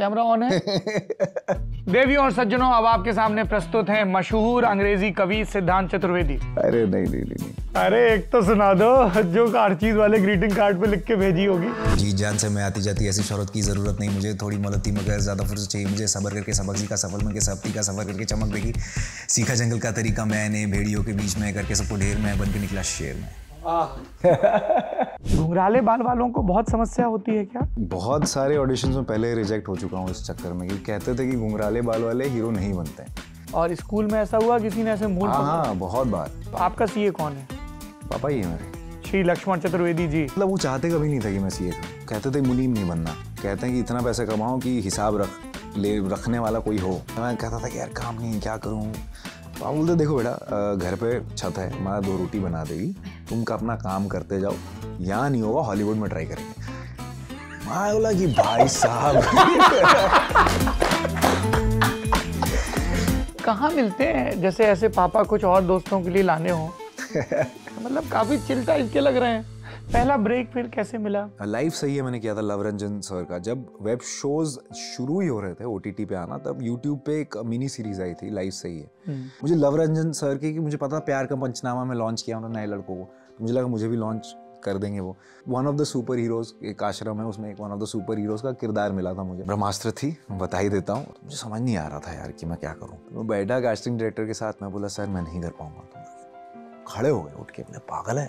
Camera on है देवी और सज्जनों अब आपके सामने प्रस्तुत हैं मशहूर अंग्रेजी कवि सिद्धांत चतुर्वेदी अरे नहीं नहीं नहीं अरे एक तो सुना दो जो हर चीज वाले ग्रीटिंग कार्ड पे लिख के भेजी होगी जी जान से मैं आती जाती ऐसी शहरत की जरूरत नहीं मुझे थोड़ी मदद थी मगर ज्यादा फुर्स चाहिए मुझे सबर करके सबक जी का सफल मन के सब्ती का सफर करके चमक देगी सीखा जंगल का तरीका मैंने भेड़ियों के बीच में करके सबको ढेर में बन के निकला शेर में घुंघराले बाल वालों को बहुत समस्या होती है क्या बहुत सारे ऑडिशन में पहले रिजेक्ट हो चुका हूँ इस चक्कर में कि कहते थे कि घुंघराले बाल वाले हीरो नहीं बनते और स्कूल में ऐसा हुआ किसी ने ऐसे मूल हाँ, हाँ, बहुत बार तो आपका सीए कौन है पापा ही है मेरे श्री लक्ष्मण चतुर्वेदी जी मतलब वो चाहते कभी नहीं था कि मैं सीए का कहते थे मुनीम नहीं बनना कहते हैं कि इतना पैसा कमाऊं कि हिसाब रख ले रखने वाला कोई हो मैं कहता था कि यार काम नहीं क्या करूं पापा बोलते तो देखो बेटा घर पे छत है माँ दो रोटी बना देगी तुम का अपना काम करते जाओ यहाँ नहीं होगा हॉलीवुड में ट्राई करेंगे माँ बोला कि भाई साहब कहाँ मिलते हैं जैसे ऐसे पापा कुछ और दोस्तों के लिए लाने हो मतलब काफी चिल टाइप के लग रहे हैं पहला ब्रेक फिर कैसे मिला लाइफ सही है मैंने किया था लव रंजन सर का जब वेब शोज शुरू ही हो रहे थे ओ पे आना तब यूट्यूब पे एक मिनी सीरीज आई थी लाइफ सही है हम्म। मुझे लव रंजन सर की कि मुझे पता था प्यार का पंचनामा में लॉन्च किया उन्होंने नए लड़कों को तो मुझे लगा मुझे भी लॉन्च कर देंगे वो one of the superheroes एक आश्रम है उसमें एक one of the superheroes का किरदार मिला था मुझे ब्रह्मास्त्र थी बता ही देता हूँ मुझे समझ नहीं आ रहा था यार कि मैं क्या करूँ तो बैठा कास्टिंग डायरेक्टर के साथ मैं बोला सर मैं नहीं कर पाऊंगा तो खड़े हो गए उठ के अपने पागल है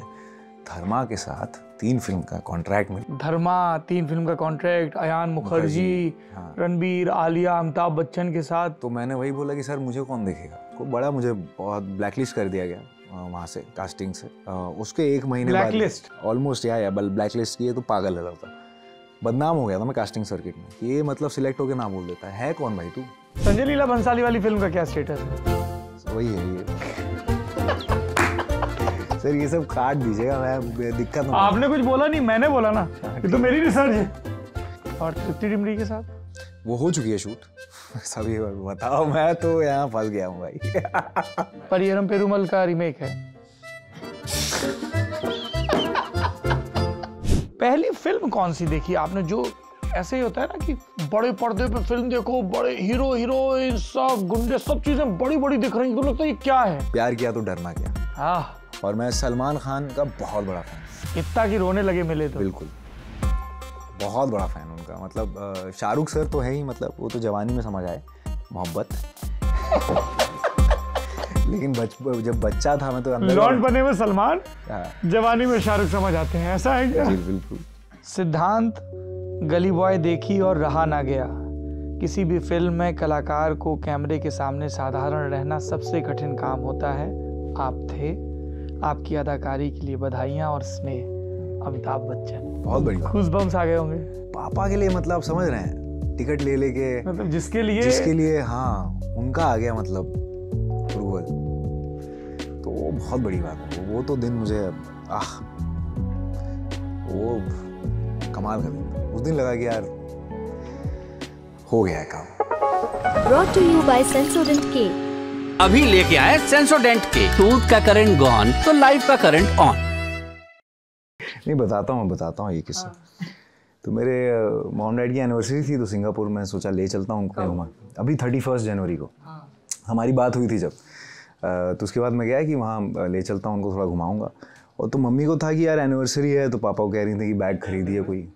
धर्मा के साथ तीन फिल्म का कॉन्ट्रैक्ट मिला धर्मा तीन फिल्म का कॉन्ट्रैक्ट अयान मुखर्जी हाँ। रणबीर आलिया अमिताभ बच्चन के साथ तो मैंने वही बोला कि सर मुझे कौन देखेगा को बड़ा मुझे बहुत ब्लैकलिस्ट कर दिया गया वहाँ से कास्टिंग से उसके एक महीने ब्लैकलिस्ट ऑलमोस्ट या, या ब्लैकलिस्ट किए तो पागल है था बदनाम हो गया था मैं कास्टिंग सर्किट में ये मतलब सिलेक्ट होकर ना बोल देता है, है कौन भाई तू संजय लीला भंसाली वाली फिल्म का क्या स्टेटस है वही है ये सर ये सब काट दीजिएगा मैं दिक्कत ना आपने कुछ बोला नहीं मैंने बोला ना अच्छा, ये तो मेरी रिसर्च है और तृप्ति डिमरी के साथ वो हो चुकी है शूट सभी बताओ मैं तो यहाँ फंस गया हूँ भाई पर ये पेरुमल का रिमेक है पहली फिल्म कौन सी देखी आपने जो ऐसे ही होता है ना कि बड़े पर्दे पे फिल्म देखो बड़े हीरो हीरोइन सब गुंडे सब चीजें बड़ी बड़ी दिख रही हैं तो लगता है ये क्या है प्यार किया तो डरना क्या हाँ और मैं सलमान खान का बहुत बड़ा फैन इतना कि रोने लगे मिले तो बिल्कुल बहुत बड़ा फ़ैन उनका मतलब शाहरुख सर तो है ही मतलब वो तो जवानी में समझ आए मोहब्बत लेकिन बच जब बच्चा था मैं तो लॉन्ड बने में सलमान हाँ। जवानी में शाहरुख समझ आते हैं ऐसा है क्या बिल्कुल सिद्धांत गली बॉय देखी और रहा ना गया किसी भी फिल्म में कलाकार को कैमरे के सामने साधारण रहना सबसे कठिन काम होता है आप थे आपकी अदाकारी के लिए बधाइयाँ और स्नेह अमिताभ बच्चन बहुत बढ़िया खुश बम्स आ गए होंगे पापा के लिए मतलब समझ रहे हैं टिकट ले लेके मतलब जिसके लिए जिसके लिए हाँ उनका आ गया मतलब अप्रूवल तो वो बहुत बड़ी बात है वो तो दिन मुझे आह वो कमाल कर दिन उस दिन लगा कि यार हो गया है काम brought to you by Sensodyne के अभी लेके आए सेंसोडेंट के टूथ का करंट गॉन तो लाइफ का करंट ऑन नहीं बताता हूँ बताता हूँ ये किस्सा हाँ। तो मेरे मॉम डैड की एनिवर्सरी थी तो सिंगापुर में सोचा ले चलता हूँ घुमा हाँ। अभी थर्टी फर्स्ट जनवरी को हाँ। हमारी बात हुई थी जब तो उसके बाद मैं गया कि वहाँ ले चलता हूँ उनको थोड़ा घुमाऊँगा और तो मम्मी को था कि यार एनिवर्सरी है तो पापा को कह रही थी कि बैग खरीदिए कोई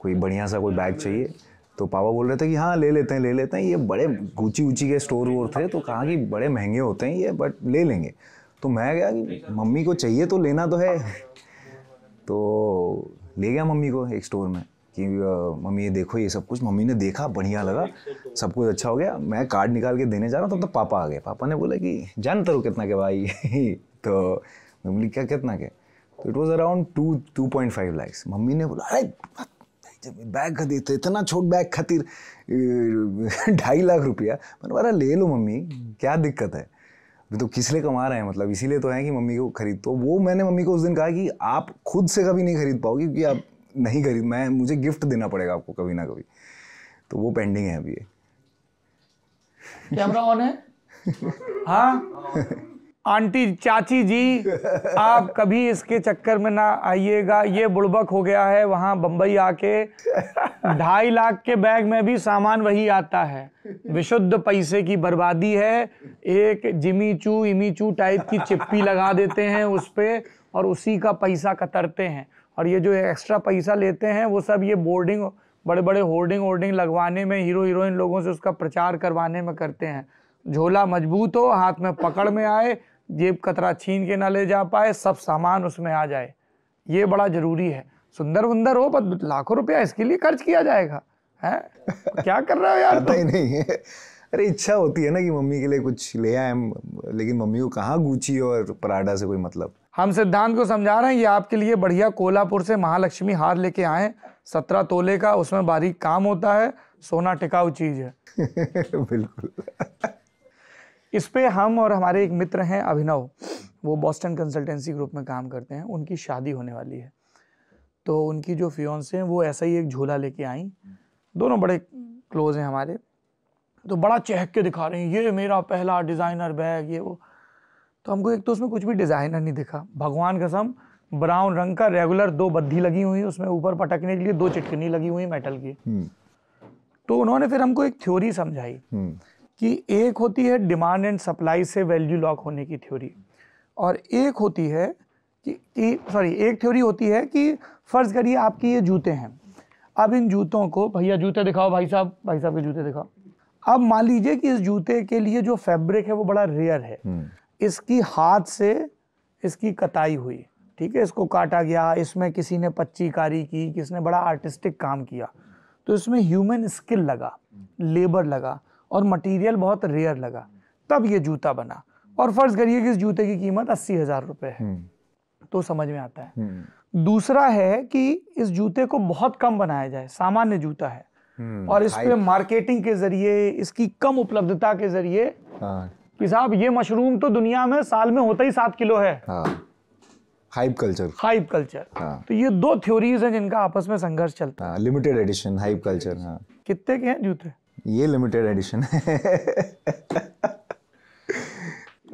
कोई बढ़िया सा कोई बैग चाहिए तो पापा बोल रहे थे कि हाँ ले लेते हैं ले लेते हैं ये बड़े ऊँची ऊंची के स्टोर वोर थे तो कहा कि बड़े महंगे होते हैं ये बट ले लेंगे तो मैं गया कि मम्मी को चाहिए तो लेना तो है तो ले गया मम्मी को एक स्टोर में कि मम्मी ये देखो ये सब कुछ मम्मी ने देखा बढ़िया लगा सब कुछ अच्छा हो गया मैं कार्ड निकाल के देने जा रहा हूँ तब तो तक तो पापा आ गए पापा ने बोला कि जान तरू तो कितना के भाई तो मैं बोली क्या कितना के तो it was around two two point five lakhs मम्मी ने बोला अरे जब बैग खरीद तो इतना छोट बैग खातिर ढाई लाख रुपया मैंने बोला ले लो मम्मी क्या दिक्कत है अभी तो किस लिए कमा रहे हैं मतलब इसीलिए तो है कि मम्मी को खरीद तो वो मैंने मम्मी को उस दिन कहा कि आप खुद से कभी नहीं खरीद पाओगे क्योंकि आप नहीं खरीद मैं मुझे गिफ्ट देना पड़ेगा आपको कभी ना कभी तो वो पेंडिंग है अभी कैमरा ऑन है हाँ, हाँ। आंटी चाची जी आप कभी इसके चक्कर में ना आइएगा ये बुड़बक हो गया है वहाँ बम्बई आके ढाई लाख के बैग में भी सामान वही आता है विशुद्ध पैसे की बर्बादी है एक जिमीचू इमीचू टाइप की चिप्पी लगा देते हैं उस पर और उसी का पैसा कतरते हैं और ये जो एक्स्ट्रा पैसा लेते हैं वो सब ये बोर्डिंग बड़े बड़े होर्डिंग वोर्डिंग लगवाने में हीरो हीरोइन लोगों से उसका प्रचार करवाने में करते हैं झोला मजबूत हो हाथ में पकड़ में आए जेब कतरा छीन के ना ले जा पाए सब सामान उसमें आ जाए ये बड़ा ज़रूरी है सुंदर वंदर हो पर लाखों रुपया इसके लिए खर्च किया जाएगा है क्या कर रहे हो यार पता ही नहीं है अरे इच्छा होती है ना कि मम्मी के लिए कुछ ले आए लेकिन मम्मी को कहाँ गुची और पराडा से कोई मतलब हम सिद्धांत को समझा रहे हैं ये आपके लिए बढ़िया कोल्हापुर से महालक्ष्मी हार लेके आए सत्रह तोले का उसमें बारीक काम होता है सोना टिकाऊ चीज है बिल्कुल इस पर हम और हमारे एक मित्र हैं अभिनव वो बॉस्टन कंसल्टेंसी ग्रुप में काम करते हैं उनकी शादी होने वाली है तो उनकी जो फ्योन्स हैं वो ऐसा ही एक झोला लेके आई दोनों बड़े क्लोज हैं हमारे तो बड़ा चहक के दिखा रहे हैं ये मेरा पहला डिज़ाइनर बैग ये वो तो हमको एक तो उसमें कुछ भी डिज़ाइनर नहीं दिखा भगवान कसम ब्राउन रंग का रेगुलर दो बद्दी लगी हुई उसमें ऊपर पटकने के लिए दो चिटकनी लगी हुई मेटल की हम्म। तो उन्होंने फिर हमको एक थ्योरी समझाई हम्म। कि एक होती है डिमांड एंड सप्लाई से वैल्यू लॉक होने की थ्योरी और एक होती है कि, कि सॉरी एक थ्योरी होती है कि फ़र्ज़ करिए आपके ये जूते हैं अब इन जूतों को भैया जूते दिखाओ भाई साहब भाई साहब के जूते दिखाओ अब मान लीजिए कि इस जूते के लिए जो फैब्रिक है वो बड़ा रेयर है हम्म। इसकी हाथ से इसकी कटाई हुई ठीक है इसको काटा गया इसमें किसी ने पच्ची कारी की किसने बड़ा आर्टिस्टिक काम किया तो इसमें ह्यूमन स्किल लगा लेबर लगा और मटेरियल बहुत रेयर लगा तब ये जूता बना और फर्ज करिए कि इस जूते की कीमत अस्सी हजार रुपए है हम्म। तो समझ में आता है हम्म। दूसरा है कि इस जूते को बहुत कम बनाया जाए सामान्य जूता है हम्म, और इस पे मार्केटिंग के जरिए इसकी कम उपलब्धता के जरिए हाँ। कि साहब ये मशरूम तो दुनिया में साल में होता ही सात किलो है हाइप कल्चर हाइप कल्चर तो ये दो थ्योरीज हैं जिनका आपस में संघर्ष चलता है लिमिटेड एडिशन हाइप कल्चर कितने के हैं जूते ये लिमिटेड एडिशन है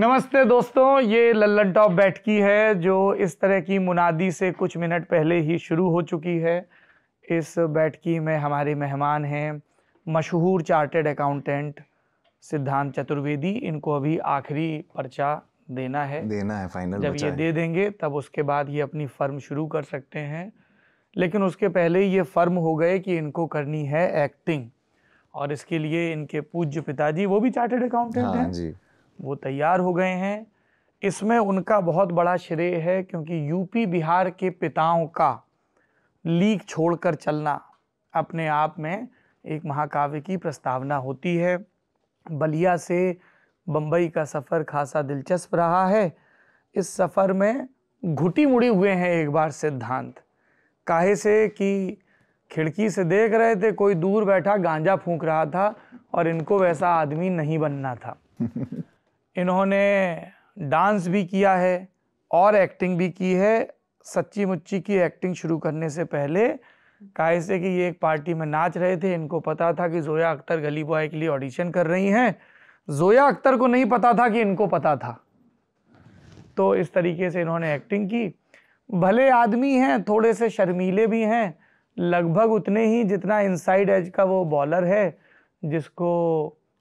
नमस्ते दोस्तों ये लल्लन टॉप बैठकी है जो इस तरह की मुनादी से कुछ मिनट पहले ही शुरू हो चुकी है इस बैठकी में हमारे मेहमान हैं मशहूर चार्टेड अकाउंटेंट सिद्धांत चतुर्वेदी इनको अभी आखिरी पर्चा देना है देना है फाइनल जब ये दे देंगे तब उसके बाद ये अपनी फर्म शुरू कर सकते हैं लेकिन उसके पहले ये फर्म हो गए कि इनको करनी है एक्टिंग और इसके लिए इनके पूज्य पिताजी वो भी चार्टेड अकाउंटेंट हाँ, हैं जी वो तैयार हो गए हैं इसमें उनका बहुत बड़ा श्रेय है क्योंकि यूपी बिहार के पिताओं का लीक छोड़कर चलना अपने आप में एक महाकाव्य की प्रस्तावना होती है बलिया से बम्बई का सफ़र खासा दिलचस्प रहा है इस सफ़र में घुटी मुड़ी हुए हैं एक बार सिद्धांत काहे से कि खिड़की से देख रहे थे कोई दूर बैठा गांजा फूंक रहा था और इनको वैसा आदमी नहीं बनना था इन्होंने डांस भी किया है और एक्टिंग भी की है सच्ची मुच्ची की एक्टिंग शुरू करने से पहले काहे से कि ये एक पार्टी में नाच रहे थे इनको पता था कि जोया अख्तर गली बॉय के लिए ऑडिशन कर रही हैं जोया अख्तर को नहीं पता था कि इनको पता था तो इस तरीके से इन्होंने एक्टिंग की भले आदमी हैं थोड़े से शर्मीले भी हैं लगभग उतने ही जितना इनसाइड एज का वो बॉलर है जिसको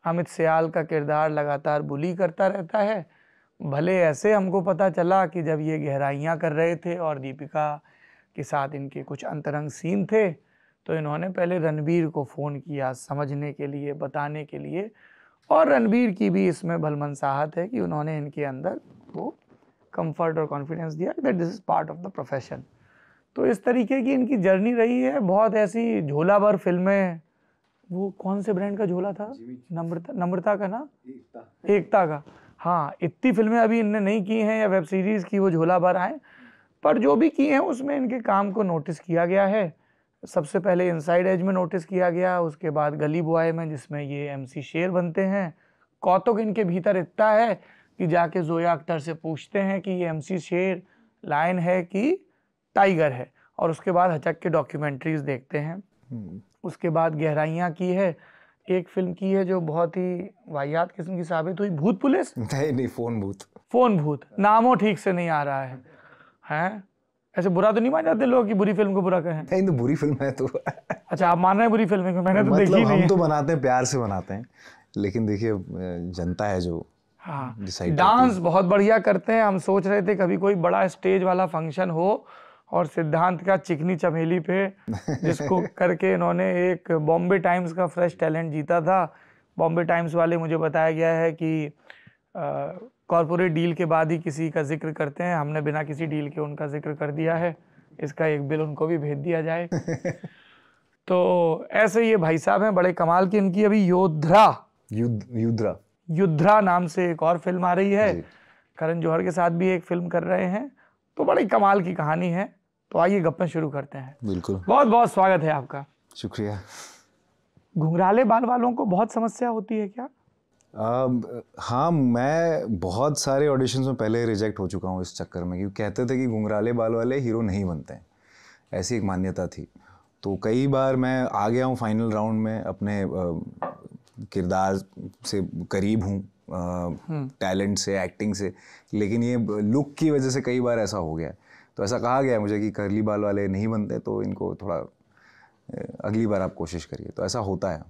अमित सयाल का किरदार लगातार बुली करता रहता है भले ऐसे हमको पता चला कि जब ये गहराइयाँ कर रहे थे और दीपिका के साथ इनके कुछ अंतरंग सीन थे तो इन्होंने पहले रणबीर को फ़ोन किया समझने के लिए बताने के लिए और रणबीर की भी इसमें मनसाहत है कि उन्होंने इनके अंदर वो कंफर्ट और कॉन्फिडेंस दिया that this is part of the profession तो इस तरीके की इनकी जर्नी रही है बहुत ऐसी झोला भर फिल्में वो कौन से ब्रांड का झोला था नम्रता नम्रता का ना एकता एकता का हाँ इतनी फिल्में अभी इनने नहीं की हैं या वेब सीरीज़ की वो झोला भर आए पर जो भी किए हैं उसमें इनके काम को नोटिस किया गया है सबसे पहले इनसाइड एज में नोटिस किया गया उसके बाद गली बॉय में जिसमें ये एमसी शेर बनते हैं कौतुक इनके भीतर इतना है कि जाके जोया अख्तर से पूछते हैं कि ये एमसी शेर लाइन है कि टाइगर है और उसके बाद हचक के डॉक्यूमेंट्रीज देखते हैं हम्म। उसके बाद गहराइयाँ की है एक फिल्म की है जो बहुत ही वाहियात किस्म की साबित हुई भूत पुलिस नहीं नहीं फोन भूत फोन भूत नामों ठीक से नहीं आ रहा है हैं ऐसे बुरा तो नहीं मान जाते लोग कि बुरी फिल्म को बुरा कहें नहीं तो बुरी फिल्म है तो अच्छा आप मान रहे हैं बुरी फिल्म है मैंने तो मतलब देखी नहीं हम तो बनाते हैं प्यार से बनाते हैं लेकिन देखिए जनता है जो हाँ डांस बहुत बढ़िया करते हैं हम सोच रहे थे कभी कोई बड़ा स्टेज वाला फंक्शन हो और सिद्धांत का चिकनी चमेली पे जिसको करके इन्होंने एक बॉम्बे टाइम्स का फ्रेश टैलेंट जीता था बॉम्बे टाइम्स वाले मुझे बताया गया है कि कॉरपोरेट डील के बाद ही किसी का जिक्र करते हैं हमने बिना किसी डील के उनका जिक्र कर दिया है इसका एक बिल उनको भी भेज दिया जाए तो ऐसे ये भाई साहब हैं बड़े कमाल की इनकी अभी योद्धा युद्रा युद्रा नाम से एक और फिल्म आ रही है करण जौहर के साथ भी एक फिल्म कर रहे हैं तो बड़ी कमाल की कहानी है तो आइए गप्पे शुरू करते हैं बिल्कुल बहुत बहुत स्वागत है आपका शुक्रिया घुंघराले बाल वालों को बहुत समस्या होती है क्या Uh, हाँ मैं बहुत सारे ऑडिशंस में पहले रिजेक्ट हो चुका हूँ इस चक्कर में क्योंकि कहते थे कि घुंघराले बाल वाले हीरो नहीं बनते हैं ऐसी एक मान्यता थी तो कई बार मैं आ गया हूँ फाइनल राउंड में अपने uh, किरदार से करीब हूँ टैलेंट हम्म। से एक्टिंग से लेकिन ये लुक की वजह से कई बार ऐसा हो गया है तो ऐसा कहा गया मुझे कि करली बाल वाले नहीं बनते तो इनको थोड़ा अगली बार आप कोशिश करिए तो ऐसा होता है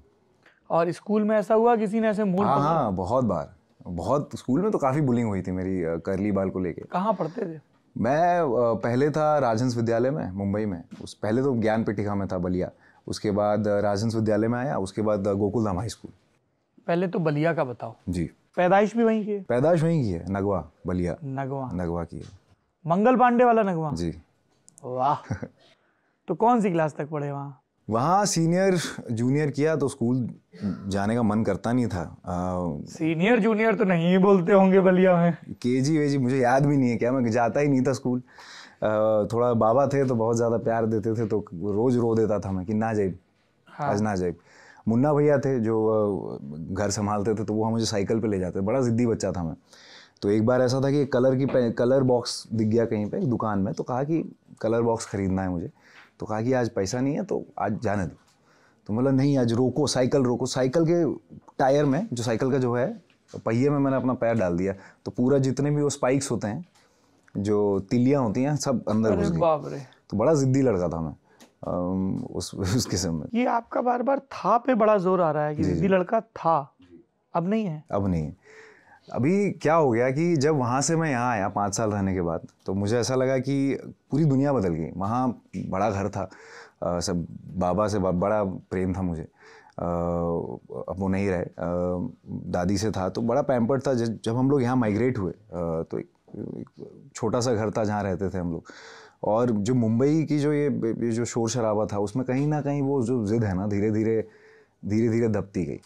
और स्कूल में ऐसा हुआ किसी ने ऐसे मूड हाँ हाँ बहुत बार बहुत स्कूल में तो काफ़ी बुलिंग हुई थी मेरी करली बाल को लेके कहाँ पढ़ते थे मैं पहले था राजहंस विद्यालय में मुंबई में उस पहले तो ज्ञान पीठिका में था बलिया उसके बाद राजहंस विद्यालय में आया उसके बाद गोकुल धाम हाई स्कूल पहले तो बलिया का बताओ जी पैदाइश भी वहीं की है पैदाइश वहीं की है नगवा बलिया नगवा नगवा की है मंगल पांडे वाला नगमा जी वाह तो कौन सी क्लास तक पढ़े वहाँ वहाँ सीनियर जूनियर किया तो स्कूल जाने का मन करता नहीं था आ, सीनियर जूनियर तो नहीं बोलते होंगे बलिया में के जी वे जी मुझे याद भी नहीं है क्या मैं जाता ही नहीं था स्कूल आ, थोड़ा बाबा थे तो बहुत ज़्यादा प्यार देते थे तो रोज़ रो देता था मैं कि ना जाइब हाँ। आज ना जाइब मुन्ना भैया थे जो घर संभालते थे तो वो मुझे साइकिल पर ले जाते बड़ा ज़िद्दी बच्चा था मैं तो एक बार ऐसा था कि कलर की कलर बॉक्स दिख गया कहीं पे दुकान में तो कहा कि कलर बॉक्स ख़रीदना है मुझे तो कहा कि आज पैसा नहीं है तो आज जाने दो तो मतलब नहीं आज रोको साइकिल रोको साइकिल के टायर में जो साइकिल का जो है पहिए में मैंने अपना पैर डाल दिया तो पूरा जितने भी वो स्पाइक्स होते हैं जो तिलियाँ होती हैं सब अंदर घुस गए तो बड़ा ज़िद्दी लड़का था मैं उस उस किस्म में ये आपका बार बार था पे बड़ा जोर आ रहा है कि ज़िद्दी लड़का था अब नहीं है अब नहीं है अभी क्या हो गया कि जब वहाँ से मैं यहाँ आया पाँच साल रहने के बाद तो मुझे ऐसा लगा कि पूरी दुनिया बदल गई वहाँ बड़ा घर था आ, सब बाबा से बड़ा प्रेम था मुझे आ, अब वो नहीं रहे आ, दादी से था तो बड़ा पैम्पर्ड था जब जब हम लोग यहाँ माइग्रेट हुए तो छोटा सा घर था जहाँ रहते थे हम लोग और जो मुंबई की जो ये, ये जो शोर शराबा था उसमें कहीं ना कहीं वो जो ज़िद है ना धीरे धीरे धीरे धीरे दबती गई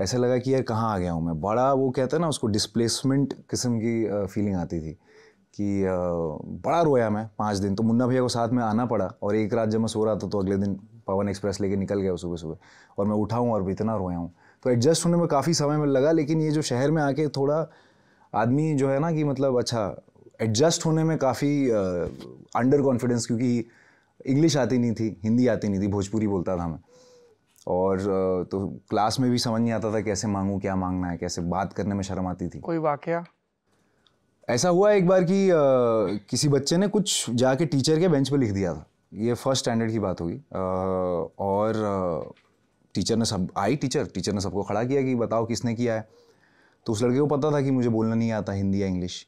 ऐसा लगा कि यार कहाँ आ गया हूँ मैं बड़ा वो कहता ना उसको डिस्प्लेसमेंट किस्म की फीलिंग आती थी कि बड़ा रोया मैं पाँच दिन तो मुन्ना भैया को साथ में आना पड़ा और एक रात जब मैं सो रहा था तो अगले दिन पवन एक्सप्रेस लेके निकल गया सुबह सुबह और मैं उठा हूँ और इतना रोया हूँ तो एडजस्ट होने में काफ़ी समय में लगा लेकिन ये जो शहर में आके थोड़ा आदमी जो है ना कि मतलब अच्छा एडजस्ट होने में काफ़ी अंडर कॉन्फिडेंस क्योंकि इंग्लिश आती नहीं थी हिंदी आती नहीं थी भोजपुरी बोलता था मैं और तो क्लास में भी समझ नहीं आता था कैसे मांगूँ क्या मांगना है कैसे बात करने में शर्म आती थी कोई वाक्य ऐसा हुआ एक बार कि आ, किसी बच्चे ने कुछ जाके टीचर के बेंच पर लिख दिया था ये फर्स्ट स्टैंडर्ड की बात होगी और टीचर ने सब आई टीचर टीचर ने सबको खड़ा किया कि बताओ किसने किया है तो उस लड़के को पता था कि मुझे बोलना नहीं आता हिंदी या इंग्लिश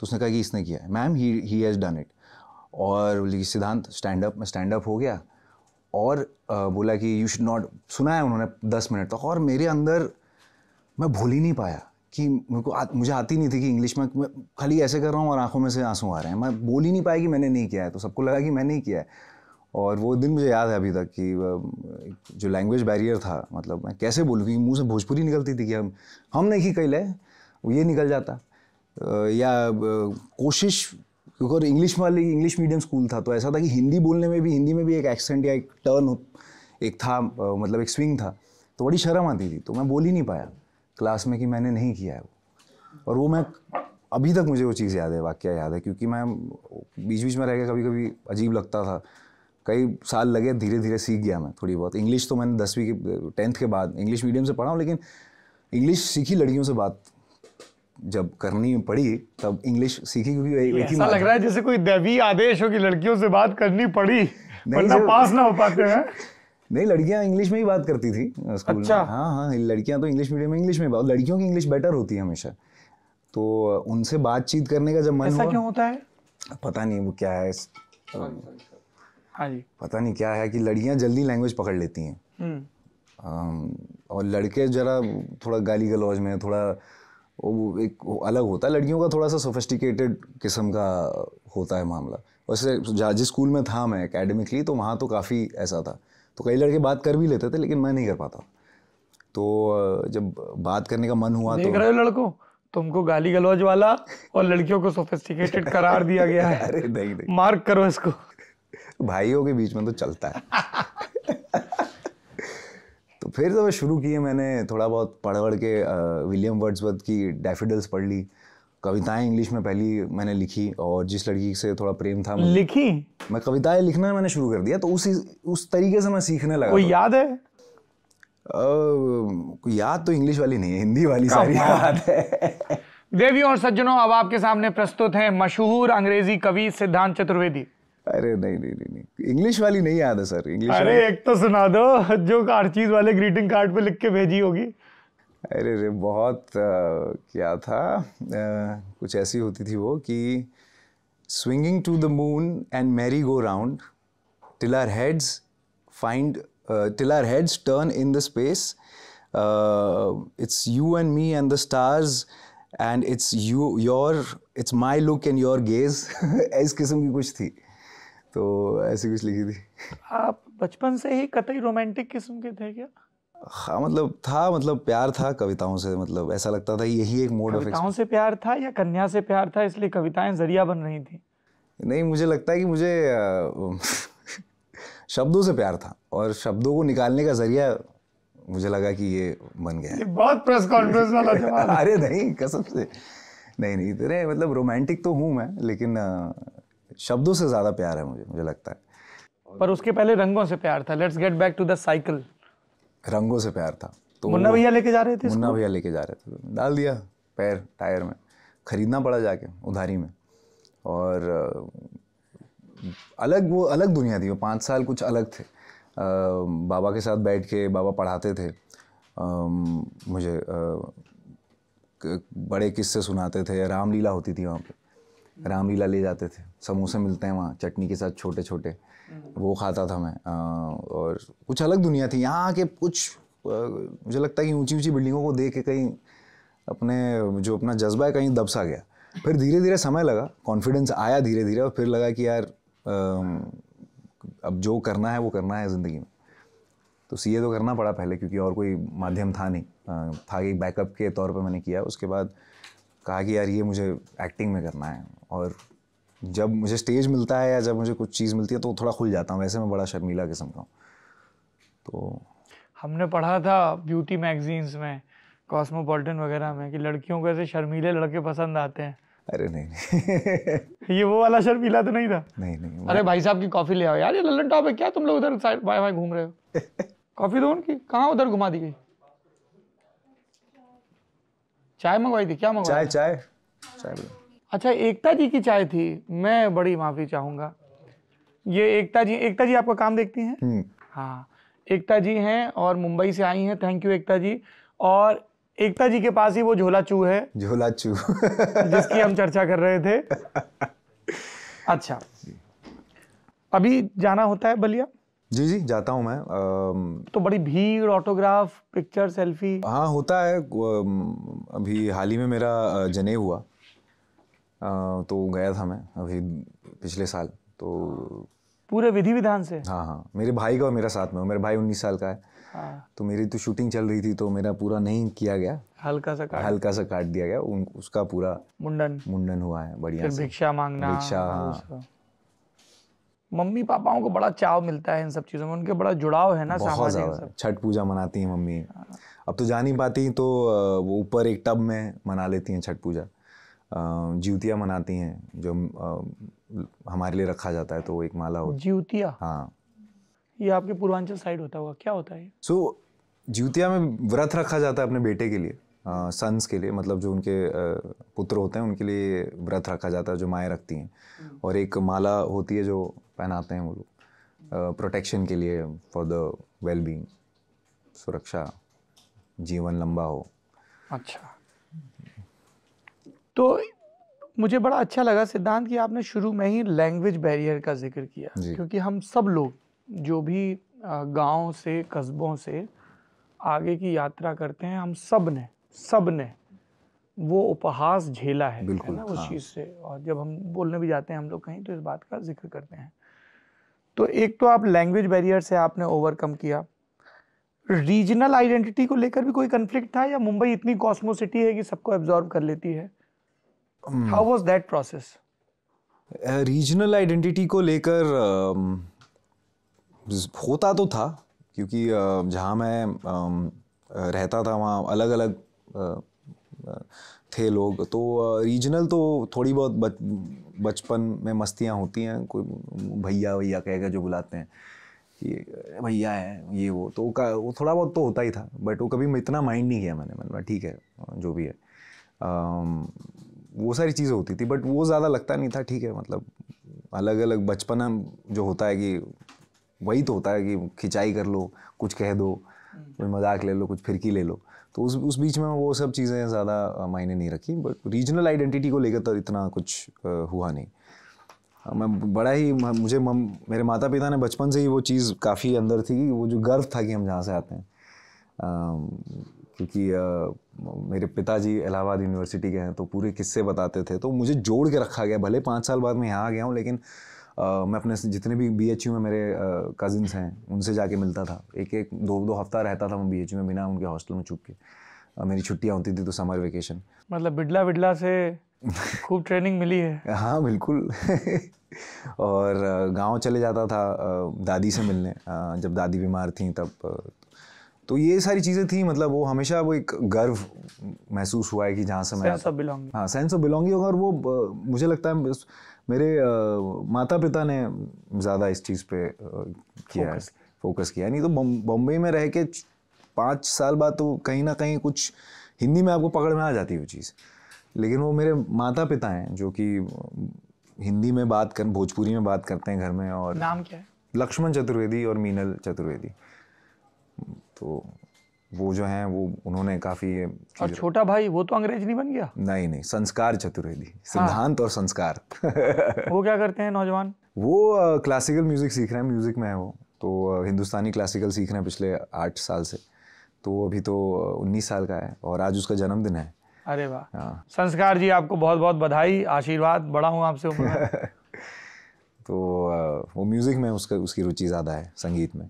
तो उसने कहा कि इसने किया है ma'am he he has done it और बोली सिद्धांत स्टैंड अप मैं स्टैंड अप हो गया और बोला कि यू शुड नॉट सुना है उन्होंने दस मिनट तक तो, और मेरे अंदर मैं भूल ही नहीं पाया कि मेरे को आ, मुझे आती नहीं थी कि इंग्लिश में मैं खाली ऐसे कर रहा हूँ और आंखों में से आंसू आ रहे हैं मैं बोल ही नहीं पाया कि मैंने नहीं किया है तो सबको लगा कि मैंने ही किया है और वो दिन मुझे याद है अभी तक कि जो लैंग्वेज बैरियर था मतलब मैं कैसे बोलूँ क्योंकि मुँह से भोजपुरी निकलती थी कि हम हम नहीं कि कैल ले ये निकल जाता या कोशिश क्योंकि और इंग्लिश वाले इंग्लिश मीडियम स्कूल था तो ऐसा था कि हिंदी बोलने में भी हिंदी में भी एक एक्सेंट या एक टर्न एक था मतलब एक स्विंग था तो बड़ी शर्म आती थी तो मैं बोल ही नहीं पाया क्लास में कि मैंने नहीं किया है वो और वो मैं अभी तक मुझे वो चीज़ याद है वाक्य याद है क्योंकि मैं बीच बीच में रह गया कभी कभी अजीब लगता था कई साल लगे धीरे धीरे सीख गया मैं थोड़ी बहुत इंग्लिश तो मैंने दसवीं के टेंथ के बाद इंग्लिश मीडियम से पढ़ा हूँ लेकिन इंग्लिश सीखी लड़कियों से बात जब करनी पड़ी तब इंग्लिश सीखी क्योंकि एक ही लग रहा है जैसे कोई दैवी आदेश हो कि लड़कियों से बात करनी पड़ी वरना पास ना हो पाते हैं नहीं लड़कियां इंग्लिश में ही बात करती थी स्कूल uh, अच्छा। में हाँ हाँ लड़कियां तो इंग्लिश मीडियम में इंग्लिश में बात लड़कियों की इंग्लिश बेटर होती है हमेशा तो uh, उनसे बातचीत करने का जब मन ऐसा हुआ, क्यों होता है पता नहीं वो क्या है हाँ जी पता नहीं क्या है कि लड़कियां जल्दी लैंग्वेज पकड़ लेती हैं हम्म। um, और लड़के जरा थोड़ा गाली गलौज में थोड़ा वो एक अलग होता है लड़कियों का थोड़ा सा सोफिस्टिकेटेड किस्म का होता है मामला वैसे जिस स्कूल में था मैं एकेडमिकली तो वहाँ तो काफ़ी ऐसा था तो कई लड़के बात कर भी लेते थे लेकिन मैं नहीं कर पाता तो जब बात करने का मन हुआ देख तो रहे लड़कों तुमको गाली गलौज वाला और लड़कियों को सोफिस्टिकेटेड करार दिया गया है अरे नहीं नहीं मार्क करो इसको भाइयों के बीच में तो चलता है फिर तो शुरू किए मैंने थोड़ा बहुत पढ़ पढ़ के विलियम वर्ड्सवर्थ की डेफिडल्स पढ़ ली कविताएं इंग्लिश में पहली मैंने लिखी और जिस लड़की से थोड़ा प्रेम था लिखी मैं कविताएं लिखना मैंने शुरू कर दिया तो उसी उस तरीके से मैं सीखने लगा कोई याद है याद तो इंग्लिश वाली नहीं है हिंदी वाली सारी याद है देवियों और सज्जनों अब आपके सामने प्रस्तुत है मशहूर अंग्रेजी कवि सिद्धांत चतुर्वेदी अरे नहीं नहीं नहीं इंग्लिश वाली नहीं याद है सर इंग्लिश अरे एक तो सुना दो जो हर चीज वाले ग्रीटिंग कार्ड पे लिख के भेजी होगी अरे अरे बहुत आ, क्या था आ, कुछ ऐसी होती थी वो कि swinging to the moon and merry go round till our heads find till our heads turn in the space it's you and me and the stars and it's you your it's my look and your gaze इस किस्म की कुछ थी तो ऐसी कुछ लिखी थी आप बचपन से ही कतई रोमांटिक किस्म के थे क्या हाँ मतलब था मतलब प्यार था कविताओं से मतलब ऐसा लगता था यही एक मोड ऑफ कविताओं से प्यार था या कन्या से प्यार था इसलिए कविताएं जरिया बन रही थी नहीं मुझे लगता है कि मुझे शब्दों से प्यार था और शब्दों को निकालने का जरिया मुझे लगा कि ये बन गया ये बहुत प्रेस कॉन्फ्रेंस वाला जवाब अरे नहीं कसम से नहीं नहीं तेरे मतलब रोमांटिक तो हूँ मैं लेकिन शब्दों से ज़्यादा प्यार है मुझे मुझे लगता है पर उसके पहले रंगों से प्यार था let's get back to the cycle रंगों से प्यार था तो मुन्ना भैया लेके जा रहे थे मुन्ना भैया लेके जा रहे थे डाल दिया पैर टायर में ख़रीदना पड़ा जाके उधारी में और अलग वो अलग दुनिया थी वो पाँच साल कुछ अलग थे आ, बाबा के साथ बैठ के बाबा पढ़ाते थे आ, मुझे आ, बड़े किस्से सुनाते थे रामलीला होती थी वहाँ पे रामलीला ले जाते थे समोसे मिलते हैं वहाँ चटनी के साथ छोटे छोटे वो खाता था मैं और कुछ अलग दुनिया थी यहाँ के कुछ मुझे लगता है कि ऊंची ऊंची बिल्डिंगों को देख के कहीं अपने जो अपना जज्बा है कहीं दबसा गया फिर धीरे धीरे समय लगा कॉन्फिडेंस आया धीरे धीरे और फिर लगा कि यार अब जो करना है वो करना है ज़िंदगी में तो सी तो करना पड़ा पहले क्योंकि और कोई माध्यम था नहीं था कि बैकअप के तौर पर मैंने किया उसके बाद कहा कि यार ये मुझे एक्टिंग में करना है और जब मुझे स्टेज मिलता है या जब मुझे कुछ चीज़ मिलती है तो थोड़ा खुल जाता हूँ वैसे मैं बड़ा शर्मीला किस्म का हूँ तो हमने पढ़ा था ब्यूटी मैगजीन्स में कॉस्मोपॉलिटन वगैरह में कि लड़कियों को ऐसे शर्मीले लड़के पसंद आते हैं अरे नहीं, नहीं। ये वो वाला शर्मीला तो नहीं था नहीं नहीं अरे भाई साहब की कॉफ़ी ले आओ यार ये लल्लन टॉप है क्या तुम लोग उधर साइड बाय बाय घूम रहे हो कॉफ़ी दो तो उनकी कहाँ उधर घुमा दी गई चाय मंगवाई थी क्या मंगवाई चाय चाय चाय अच्छा एकता जी की चाय थी मैं बड़ी माफी चाहूंगा ये एकता जी एकता जी आपका काम देखती हैं हम्म। हाँ एकता जी हैं और मुंबई से आई हैं थैंक यू एकता जी और एकता जी के पास ही वो झोला चू है झोला चू जिसकी हम चर्चा कर रहे थे अच्छा अभी जाना होता है बलिया जी जी जाता हूँ मैं आ, तो बड़ी भीड़ ऑटोग्राफ पिक्चर सेल्फी हाँ होता है अभी हाल ही में मेरा जने हुआ आ, तो गया था मैं अभी पिछले साल तो पूरे विधि विधान से हाँ हाँ मेरे भाई का और मेरा साथ में मेरे भाई उन्नीस साल का है हाँ। तो मेरी तो शूटिंग चल रही थी तो मेरा पूरा नहीं किया गया हल्का सा काट हल्का सा काट दिया गया उसका पूरा मुंडन मुंडन हुआ है बढ़िया भिक्षा मांगना भिक्षा हाँ, हाँ। मम्मी पापाओं को बड़ा चाव मिलता है इन सब चीज़ों में उनके बड़ा जुड़ाव है ना ज़्यादा छठ पूजा मनाती हैं मम्मी हाँ। अब तो जा नहीं पाती तो वो ऊपर एक टब में मना लेती हैं छठ पूजा ज्यूतिया मनाती हैं जो हमारे लिए रखा जाता है तो एक माला होती ज्यूतिया हाँ ये आपके पूर्वांचल साइड होता होगा क्या होता है सो so, ज्यूतिया में व्रत रखा जाता है अपने बेटे के लिए सन्स के लिए मतलब जो उनके पुत्र होते हैं उनके लिए व्रत रखा जाता है जो माएँ रखती हैं हम्म। और एक माला होती है जो पहनाते हैं वो लोग प्रोटेक्शन के लिए फॉर द वेल बींग सुरक्षा जीवन लंबा हो अच्छा तो मुझे बड़ा अच्छा लगा सिद्धांत कि आपने शुरू में ही लैंग्वेज बैरियर का जिक्र किया क्योंकि हम सब लोग जो भी गाँव से कस्बों से आगे की यात्रा करते हैं हम सब ने सब ने वो उपहास झेला है बिल्कुल है ना उस हाँ। चीज़ से और जब हम बोलने भी जाते हैं हम लोग कहीं तो इस बात का जिक्र करते हैं तो एक तो आप लैंग्वेज बैरियर से आपने ओवरकम किया रीजनल आइडेंटिटी को लेकर भी कोई कन्फ्लिक्ट था या मुंबई इतनी कॉस्मोसिटी है कि सबको एब्जॉर्व कर लेती है how was that process regional identity को लेकर uh, होता तो था क्योंकि uh, जहाँ मैं uh, रहता था वहाँ अलग अलग uh, uh, थे लोग तो रीजनल uh, तो थोड़ी बहुत बचपन में मस्तियाँ होती हैं कोई भैया भैया कह के जो बुलाते हैं कि भैया है ये वो तो का वो थोड़ा बहुत तो होता ही था बट वो कभी मैं इतना माइंड नहीं किया मैंने मैंने ठीक है जो भी है आ, वो सारी चीज़ें होती थी बट वो ज़्यादा लगता नहीं था ठीक है मतलब अलग अलग बचपना जो होता है कि वही तो होता है कि खिंचाई कर लो कुछ कह दो हम्म। कोई मजाक ले लो कुछ फिरकी ले लो तो उस उस बीच में वो सब चीज़ें ज़्यादा मायने नहीं रखी बट रीजनल आइडेंटिटी को लेकर तो इतना कुछ हुआ नहीं मैं बड़ा ही मुझे मम मेरे माता पिता ने बचपन से ही वो चीज़ काफ़ी अंदर थी वो जो गर्व था कि हम जहाँ से आते हैं क्योंकि मेरे पिताजी इलाहाबाद यूनिवर्सिटी के हैं तो पूरे किस्से बताते थे तो मुझे जोड़ के रखा गया भले पाँच साल बाद मैं यहाँ आ गया हूँ लेकिन मैं अपने जितने भी बी एच यू में मेरे कज़िन्स हैं उनसे जाके मिलता था एक एक दो दो हफ्ता रहता था मैं बी में बिना उनके हॉस्टल में चुप के मेरी छुट्टियाँ होती थी तो समर वेकेशन मतलब बिडला बिडला से खूब ट्रेनिंग मिली है हाँ बिल्कुल और गांव चले जाता था दादी से मिलने जब दादी बीमार थी तब तो ये सारी चीज़ें थी मतलब वो हमेशा वो एक गर्व महसूस हुआ है कि जहाँ से मैं सेंस ऑफ बिलोंगिंग हाँ सेंस ऑफ बिलोंगिंग और वो मुझे लगता है मेरे माता पिता ने ज़्यादा इस चीज़ पे किया है फोकस किया नहीं तो बॉम्बे में रह के पाँच साल बाद तो कहीं ना कहीं कुछ हिंदी में आपको पकड़ में आ जाती है वो चीज़ लेकिन वो मेरे माता पिता हैं जो कि हिंदी में बात कर भोजपुरी में बात करते हैं घर में और नाम क्या है लक्ष्मण चतुर्वेदी और मीनल चतुर्वेदी तो वो जो है वो उन्होंने काफ़ी और छोटा भाई वो तो अंग्रेज नहीं बन गया नहीं नहीं संस्कार चतुर्वेदी हाँ। सिद्धांत और संस्कार वो क्या करते हैं नौजवान वो क्लासिकल म्यूज़िक सीख रहे हैं म्यूज़िक में है वो तो हिंदुस्तानी क्लासिकल सीख रहे हैं पिछले आठ साल से तो अभी तो उन्नीस साल का है और आज उसका जन्मदिन है अरे वाह हाँ। संस्कार जी आपको बहुत बहुत बधाई आशीर्वाद बड़ा हूँ आपसे तो वो म्यूज़िक में उसका उसकी रुचि ज़्यादा है संगीत में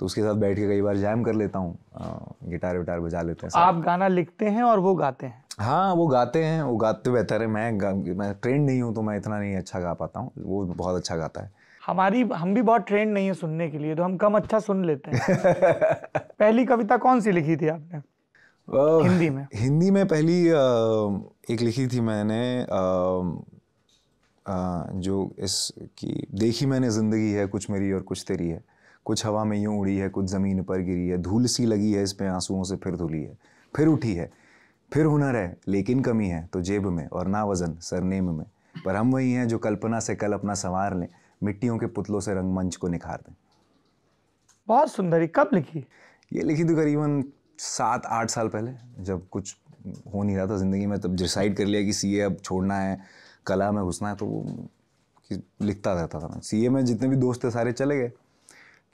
तो उसके साथ बैठ के कई बार जैम कर लेता हूँ गिटार विटार बजा लेते हैं आप गाना लिखते हैं और वो गाते हैं हाँ वो गाते हैं वो गाते बेहतर है मैं मैं ट्रेंड नहीं हूँ तो मैं इतना नहीं अच्छा गा पाता हूँ वो बहुत अच्छा गाता है हमारी हम भी बहुत ट्रेंड नहीं है सुनने के लिए तो हम कम अच्छा सुन लेते हैं पहली कविता कौन सी लिखी थी आपने हिंदी में हिंदी में पहली एक लिखी थी मैंने जो इस की देखी मैंने ज़िंदगी है कुछ मेरी और कुछ तेरी है कुछ हवा में यूं उड़ी है कुछ ज़मीन पर गिरी है धूल सी लगी है इस पर आंसुओं से फिर धुली है फिर उठी है फिर हुनर है लेकिन कमी है तो जेब में और ना वज़न सरनेम में पर हम वही हैं जो कल्पना से कल अपना संवार लें मिट्टियों के पुतलों से रंगमंच को निखार दें बहुत सुंदर कब लिखी ये लिखी तो करीबन सात आठ साल पहले जब कुछ हो नहीं रहा था ज़िंदगी में तब डिसाइड कर लिया कि सीए अब छोड़ना है कला में घुसना है तो लिखता रहता था मैं सीए में जितने भी दोस्त थे सारे चले गए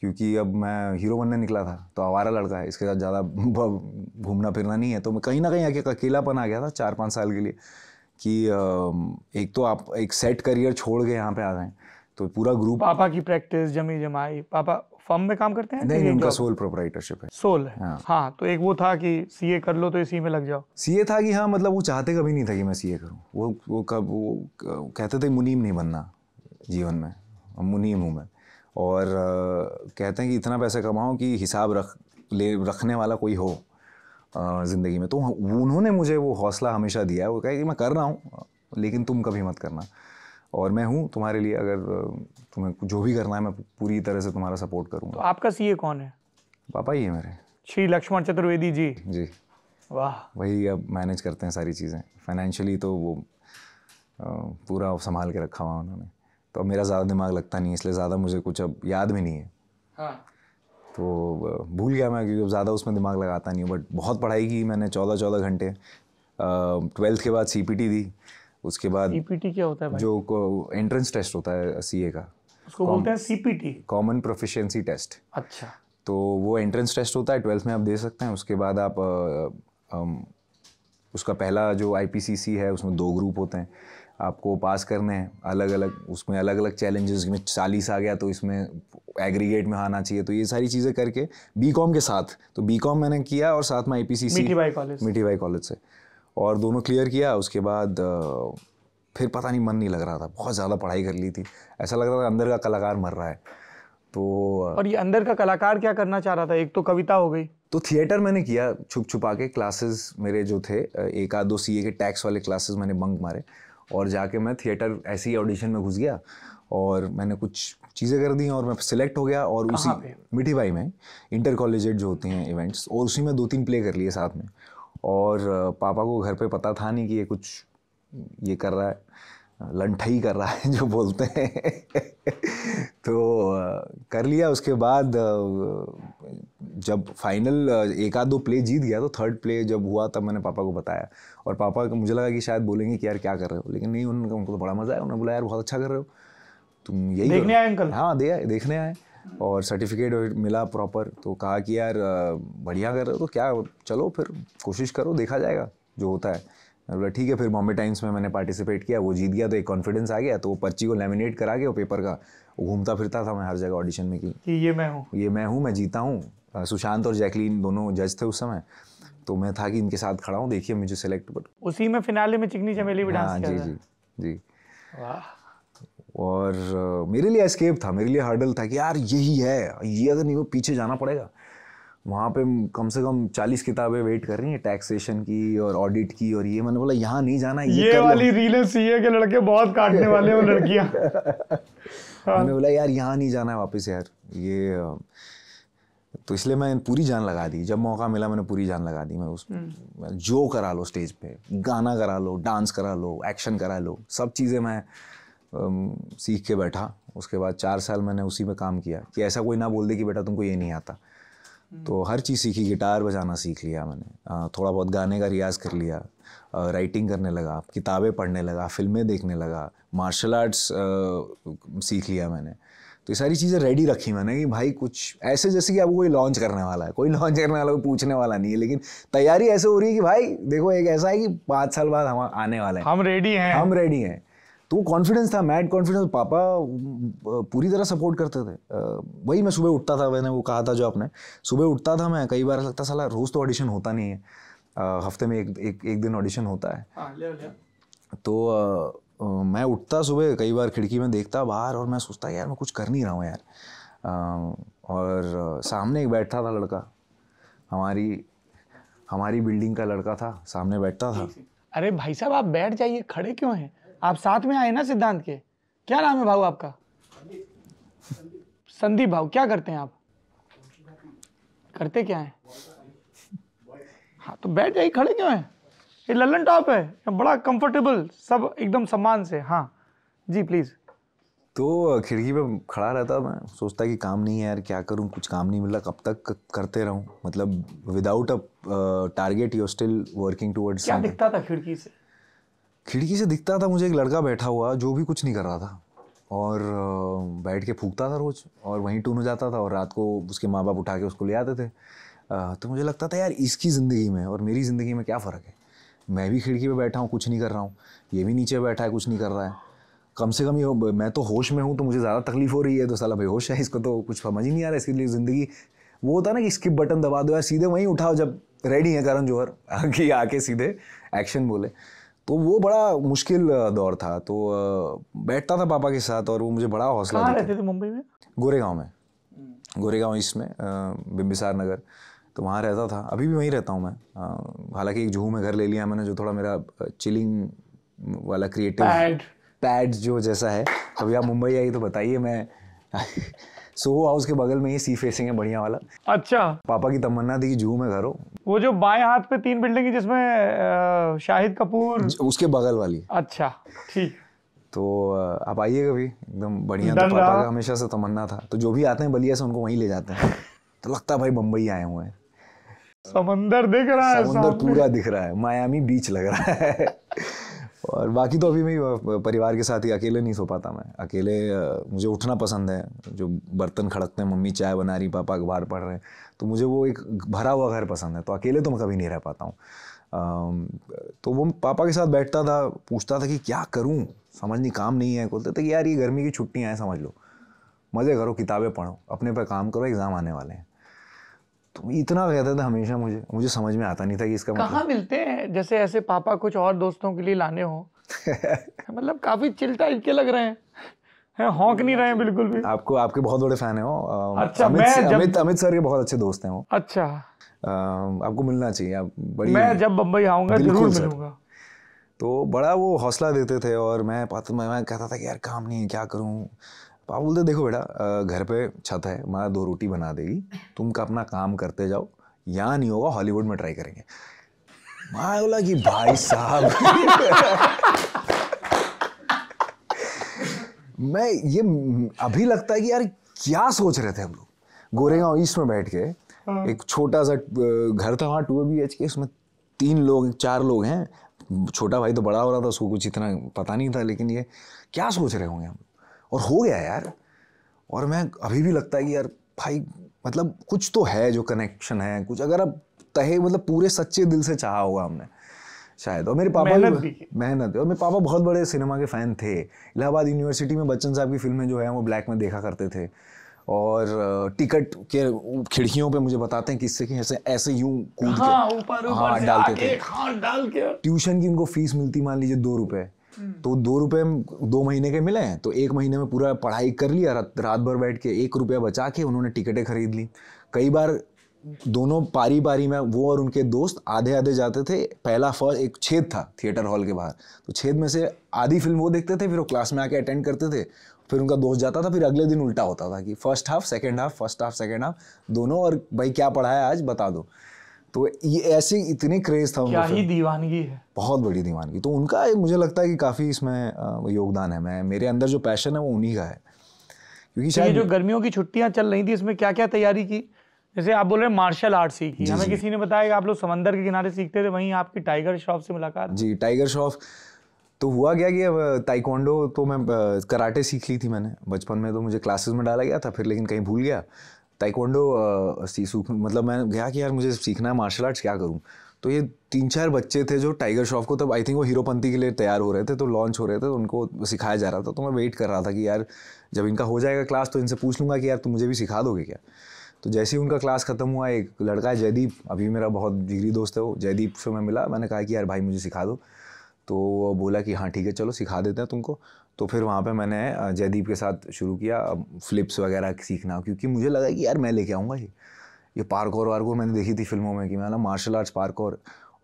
क्योंकि अब मैं हीरो बनने निकला था तो आवारा लड़का है इसके साथ ज़्यादा घूमना फिरना नहीं है तो मैं कहीं ना कहीं आके अकेलापन आ गया था चार पाँच साल के लिए कि एक तो आप एक सेट करियर छोड़ के यहाँ पे आ गए तो पूरा ग्रुप पापा की प्रैक्टिस जमी जमाई पापा फर्म में काम करते हैं नहीं, उनका सोल प्रोपराइटरशिप है सोल है हाँ।, हाँ तो एक वो था कि सीए कर लो तो इसी में लग जाओ सीए था कि हाँ मतलब वो चाहते कभी नहीं था कि मैं सीए करूँ वो वो कब वो कहते थे मुनीम नहीं बनना जीवन में मुनीम हूँ मैं और कहते हैं कि इतना पैसा कमाओ कि हिसाब रख ले रखने वाला कोई हो ज़िंदगी में तो उन्होंने मुझे वो हौसला हमेशा दिया है वो कहे कि मैं कर रहा हूँ लेकिन तुम कभी मत करना और मैं हूँ तुम्हारे लिए अगर तुम्हें जो भी करना है मैं पूरी तरह से तुम्हारा सपोर्ट करूँगा तो आपका सी कौन है पापा ही है मेरे श्री लक्ष्मण चतुर्वेदी जी जी वाह वही अब मैनेज करते हैं सारी चीज़ें फाइनेंशियली तो वो पूरा संभाल के रखा हुआ उन्होंने तो अब मेरा ज़्यादा दिमाग लगता नहीं इसलिए ज़्यादा मुझे कुछ अब याद भी नहीं है हाँ तो भूल गया मैं क्योंकि ज़्यादा उसमें दिमाग लगाता नहीं हूँ बट बहुत पढ़ाई की मैंने चौदह चौदह घंटे ट्वेल्थ के बाद सी दी उसके बाद सीपीटी क्या होता है भाई? जो एंट्रेंस टेस्ट होता है सी का उसको बोलते हैं टी कॉमन प्रोफिशिएंसी टेस्ट अच्छा तो वो एंट्रेंस टेस्ट होता है ट्वेल्थ में आप दे सकते हैं उसके बाद आप आ, आ, उसका पहला जो आई है उसमें दो ग्रुप होते हैं आपको पास करने हैं अलग अलग उसमें अलग अलग चैलेंजेस में चालीस आ गया तो इसमें एग्रीगेट में आना चाहिए तो ये सारी चीज़ें करके बी के साथ तो बी मैंने किया और साथ में आई पी सी मिठी भाई कॉलेज से और दोनों क्लियर किया उसके बाद फिर पता नहीं मन नहीं लग रहा था बहुत ज़्यादा पढ़ाई कर ली थी ऐसा लग रहा था अंदर का कलाकार मर रहा है तो और ये अंदर का कलाकार क्या करना चाह रहा था एक तो कविता हो गई तो थिएटर मैंने किया छुप छुपा के क्लासेस मेरे जो थे एक आध दो सी के टैक्स वाले क्लासेस मैंने बंक मारे और जाके मैं थिएटर ऐसे ही ऑडिशन में घुस गया और मैंने कुछ चीज़ें कर दी और मैं सिलेक्ट हो गया और उसी मिठी भाई में इंटर कॉलेजेट जो होते हैं इवेंट्स और उसी में दो तीन प्ले कर लिए साथ में और पापा को घर पे पता था नहीं कि ये कुछ ये कर रहा है लंठई कर रहा है जो बोलते हैं तो कर लिया उसके बाद जब फाइनल एक आध दो प्ले जीत गया तो थर्ड प्ले जब हुआ तब मैंने पापा को बताया और पापा को मुझे लगा कि शायद बोलेंगे कि यार क्या कर रहे हो लेकिन नहीं उनका उनको तो बड़ा मज़ा आया उन्होंने बोला यार बहुत अच्छा कर रहे हो तुम यही देखने आए अंकल हाँ दे देखने आए और सर्टिफिकेट मिला प्रॉपर तो कहा कि यार बढ़िया कर रहे हो तो क्या चलो फिर कोशिश करो देखा जाएगा जो होता है बोला ठीक है फिर बॉम्बे टाइम्स में मैंने पार्टिसिपेट किया वो जीत गया तो एक कॉन्फिडेंस आ गया तो वो पर्ची को लेमिनेट करा के वो पेपर का घूमता फिरता था मैं हर जगह ऑडिशन में कि ये मैं हूँ ये मैं हूँ मैं जीता हूँ सुशांत और जैकलीन दोनों जज थे उस समय तो मैं था कि इनके साथ खड़ा हूँ देखिए मुझे सिलेक्ट बट उसी में फिनाले में चिकनी चमेली भी डांस हाँ, जी जी जी और मेरे लिए एस्केप था मेरे लिए हर्डल था कि यार यही है ये अगर नहीं हो पीछे जाना पड़ेगा वहाँ पे कम से कम चालीस किताबें वेट कर रही हैं टैक्सेशन की और ऑडिट की और ये मैंने बोला यहाँ नहीं जाना ये, ये वाली रीलें है कि लड़के बहुत काटने वाले हैं लड़कियाँ मैंने बोला यार यहाँ नहीं जाना है वापस यार ये तो इसलिए मैं पूरी जान लगा दी जब मौका मिला मैंने पूरी जान लगा दी मैं उस हम्म। मैं जो करा लो स्टेज पे गाना करा लो डांस करा लो एक्शन करा लो सब चीज़ें मैं सीख के बैठा उसके बाद चार साल मैंने उसी में काम किया कि ऐसा कोई ना बोल दे कि बेटा तुमको ये नहीं आता तो हर चीज़ सीखी गिटार बजाना सीख लिया मैंने थोड़ा बहुत गाने का रियाज़ कर लिया राइटिंग करने लगा किताबें पढ़ने लगा फिल्में देखने लगा मार्शल आर्ट्स सीख लिया मैंने तो ये सारी चीज़ें रेडी रखी मैंने कि भाई कुछ ऐसे जैसे कि आपको कोई लॉन्च करने वाला है कोई लॉन्च करने वाला कोई पूछने वाला नहीं है लेकिन तैयारी ऐसे हो रही है कि भाई देखो एक ऐसा है कि पाँच साल बाद हम आने वाले हैं हम रेडी हैं हम रेडी हैं तो वो कॉन्फिडेंस था मैड कॉन्फिडेंस पापा पूरी तरह सपोर्ट करते थे वही मैं सुबह उठता था मैंने वो कहा था जो आपने सुबह उठता था मैं कई बार लगता साला रोज़ तो ऑडिशन होता नहीं है हफ्ते में एक एक, एक दिन ऑडिशन होता है आ, हाँ, ले ले। तो आ, मैं उठता सुबह कई बार खिड़की में देखता बाहर और मैं सोचता यार मैं कुछ कर नहीं रहा हूँ यार आ, और सामने एक बैठा था लड़का हमारी हमारी बिल्डिंग का लड़का था सामने बैठता था अरे भाई साहब आप बैठ जाइए खड़े क्यों हैं आप साथ में आए ना सिद्धांत के क्या नाम है भाऊ आपका संदीप भाऊ क्या करते हैं आप करते क्या है हाँ तो बैठ जाइए खड़े क्यों है ये ललन टॉप है बड़ा कंफर्टेबल सब एकदम सम्मान से हाँ जी प्लीज़ तो खिड़की पे खड़ा रहता मैं सोचता कि काम नहीं है यार क्या करूँ कुछ काम नहीं मिला कब तक करते रहूँ मतलब without a target you still working towards क्या दिखता था खिड़की से खिड़की से दिखता था मुझे एक लड़का बैठा हुआ जो भी कुछ नहीं कर रहा था और बैठ के फूकता था रोज़ और वहीं टून हो जाता था और रात को उसके माँ बाप उठा के उसको ले आते थे तो मुझे लगता था यार इसकी ज़िंदगी में और मेरी ज़िंदगी में क्या फ़र्क है मैं भी खिड़की पर बैठा हूँ कुछ नहीं कर रहा हूँ ये भी नीचे बैठा है कुछ नहीं कर रहा है कम से कम ये मैं तो होश में हूँ तो मुझे ज़्यादा तकलीफ़ हो रही है तो साला बेहोश है इसको तो कुछ समझ ही नहीं आ रहा इसके लिए ज़िंदगी वो होता ना कि स्किप बटन दबा दो यार सीधे वहीं उठाओ जब रेडी है करण जोहर कि आके सीधे एक्शन बोले तो वो बड़ा मुश्किल दौर था तो बैठता था पापा के साथ और वो मुझे बड़ा हौसला रहते थे मुंबई में गोरेगांव में हम्म। गोरेगांव ईस्ट में बिम्बिसार नगर तो वहाँ रहता था अभी भी वहीं रहता हूँ मैं हालांकि एक जूहू में घर ले लिया मैंने जो थोड़ा मेरा चिलिंग वाला क्रिएटिव पैड जो जैसा है अभी आप मुंबई आई तो बताइए मैं सोहो हाउस के बगल में ही सी फेसिंग है बढ़िया वाला अच्छा पापा की तमन्ना थी कि में घर हो वो जो बाएं हाथ पे तीन बिल्डिंग है जिसमें शाहिद कपूर उसके बगल वाली अच्छा ठीक तो आप आइए कभी एकदम बढ़िया तो पापा का हमेशा से तमन्ना था तो जो भी आते हैं बलिया से उनको वहीं ले जाते हैं तो लगता है भाई बम्बई आए हुए हैं समंदर दिख रहा है समंदर पूरा दिख रहा है मायामी बीच लग रहा है और बाकी तो अभी मैं परिवार के साथ ही अकेले नहीं सो पाता मैं अकेले मुझे उठना पसंद है जो बर्तन खड़कते हैं मम्मी चाय बना रही पापा अखबार पढ़ रहे हैं तो मुझे वो एक भरा हुआ घर पसंद है तो अकेले तो मैं कभी नहीं रह पाता हूँ तो वो पापा के साथ बैठता था पूछता था कि क्या करूँ समझ नहीं काम नहीं है बोलते थे कि यार ये गर्मी की छुट्टियाँ हैं समझ लो मज़े करो किताबें पढ़ो अपने पर काम करो एग्ज़ाम आने वाले हैं तुम तो इतना कहता था हमेशा मुझे मुझे समझ में आता नहीं था कि इसका कहाँ मतलब... मिलते हैं जैसे ऐसे पापा कुछ और दोस्तों के लिए लाने हो मतलब काफी चिल टाइप के लग रहे हैं है हॉक नहीं रहे हैं बिल्कुल भी आपको आपके बहुत बड़े फैन है वो अच्छा अमित जब... अमित अमित सर के बहुत अच्छे दोस्त हैं वो अच्छा आ, आपको मिलना चाहिए आप बड़ी मैं जब बम्बई आऊंगा जरूर मिलूंगा तो बड़ा वो हौसला देते थे और मैं मैं कहता था कि यार काम नहीं है क्या करूं तो पापा बोलते देखो बेटा घर पे छत है माँ दो रोटी बना देगी तुम का अपना काम करते जाओ यहाँ नहीं होगा हॉलीवुड में ट्राई करेंगे माँ बोला कि भाई साहब मैं ये अभी लगता है कि यार क्या सोच रहे थे हम लोग गोरेगांव ईस्ट में बैठ के हाँ। एक छोटा सा घर था वहाँ टू बी एच के उसमें तीन लोग चार लोग हैं छोटा भाई तो बड़ा हो रहा था उसको कुछ इतना पता नहीं था लेकिन ये क्या सोच रहे होंगे हम और हो गया यार और मैं अभी भी लगता है कि यार भाई मतलब कुछ तो है जो कनेक्शन है कुछ अगर अब तहे मतलब पूरे सच्चे दिल से चाह होगा हमने शायद और मेरे पापा भी मेहनत और मेरे पापा बहुत बड़े सिनेमा के फ़ैन थे इलाहाबाद यूनिवर्सिटी में बच्चन साहब की फिल्में जो है वो ब्लैक में देखा करते थे और टिकट के खिड़कियों पे मुझे बताते हैं किससे कि ऐसे ऐसे यूं कूद हाँ, के ऊपर हाँ, डालते थे हाँ, डाल के ट्यूशन की उनको फीस मिलती मान लीजिए दो रुपए हम्म। तो दो रुपए दो महीने के मिले हैं तो एक महीने में पूरा पढ़ाई कर लिया रात भर बैठ के एक रुपया बचा के उन्होंने टिकटें खरीद ली कई बार दोनों पारी पारी में वो और उनके दोस्त आधे आधे जाते थे पहला फर्स्ट एक छेद था थिएटर हॉल के बाहर तो छेद में से आधी फिल्म वो देखते थे फिर वो क्लास में आके अटेंड करते थे फिर उनका दोस्त जाता था फिर अगले दिन उल्टा होता था कि first half second half first half second half दोनों और भाई क्या पढ़ाया आज बता दो तो ये ऐसे इतने क्रेज था क्या ही दीवानगी है बहुत बड़ी दीवानगी तो उनका मुझे लगता है कि काफ़ी इसमें योगदान है मैं मेरे अंदर जो पैशन है वो उन्हीं का है क्योंकि तो शायद ये जो गर्मियों की छुट्टियां चल रही थी इसमें क्या क्या तैयारी की जैसे आप बोल रहे हैं मार्शल आर्ट सीखी हमें किसी ने बताया कि आप लोग समंदर के किनारे सीखते थे वहीं आपकी टाइगर श्रॉफ से मुलाकात जी टाइगर श्रॉफ तो हुआ क्या कि अब ताइक्वांडो तो मैं कराटे सीख ली थी मैंने बचपन में तो मुझे क्लासेस में डाला गया था फिर लेकिन कहीं भूल गया ताइकोंडो uh, सीसू मतलब मैं गया कि यार मुझे सीखना है मार्शल आर्ट्स क्या करूँ तो ये तीन चार बच्चे थे जो टाइगर श्रॉफ को तब आई थिंक वो हीरोपंथी के लिए तैयार हो रहे थे तो लॉन्च हो रहे थे तो उनको सिखाया जा रहा था तो मैं वेट कर रहा था कि यार जब इनका हो जाएगा क्लास तो इनसे पूछ लूँगा कि यार तुम मुझे भी सिखा दोगे क्या तो जैसे ही उनका क्लास ख़त्म हुआ एक लड़का है जयदीप अभी मेरा बहुत जिगरी दोस्त है वो जयदीप से मैं मिला मैंने कहा कि यार भाई मुझे सिखा दो तो वो बोला कि हाँ ठीक है चलो सिखा देते हैं तुमको तो फिर वहाँ पे मैंने जयदीप के साथ शुरू किया फ्लिप्स वगैरह सीखना क्योंकि मुझे लगा कि यार मैं लेके आऊँगा ये ये पार्कोर वार्कोर मैंने देखी थी फिल्मों में कि मैं ना मार्शल आर्ट्स पार्कोर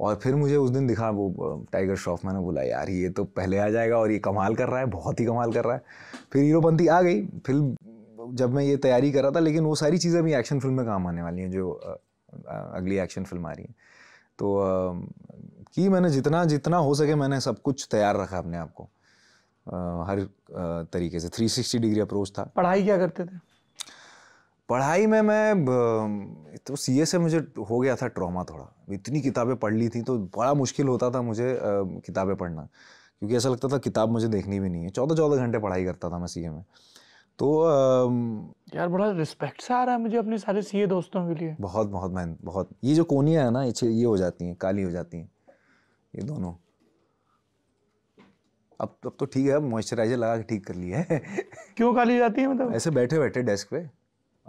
और फिर मुझे उस दिन दिखा वो टाइगर श्रॉफ मैंने बोला यार ये तो पहले आ जाएगा और ये कमाल कर रहा है बहुत ही कमाल कर रहा है फिर हीरोपंथी आ गई फिल्म जब मैं ये तैयारी कर रहा था लेकिन वो सारी चीज़ें भी एक्शन फिल्म में काम आने वाली हैं जो अगली एक्शन फिल्म आ रही है तो कि मैंने जितना जितना हो सके मैंने सब कुछ तैयार रखा अपने आप को हर तरीके से 360 डिग्री अप्रोच था पढ़ाई क्या करते थे पढ़ाई में मैं तो सी से मुझे हो गया था ट्रॉमा थोड़ा इतनी किताबें पढ़ ली थी तो बड़ा मुश्किल होता था मुझे किताबें पढ़ना क्योंकि ऐसा लगता था किताब मुझे देखनी भी नहीं है चौदह चौदह घंटे पढ़ाई करता था मैं सी में तो आ, यार बड़ा रिस्पेक्ट सा आ रहा है मुझे अपने सारे सीए दोस्तों के लिए बहुत बहुत मैं बहुत ये जो कोनियाँ है ना ये हो जाती हैं काली हो जाती हैं ये दोनों अब अब तो ठीक है अब मॉइस्चराइजर लगा के ठीक कर लिया है क्यों काली जाती है मतलब ऐसे बैठे बैठे डेस्क पे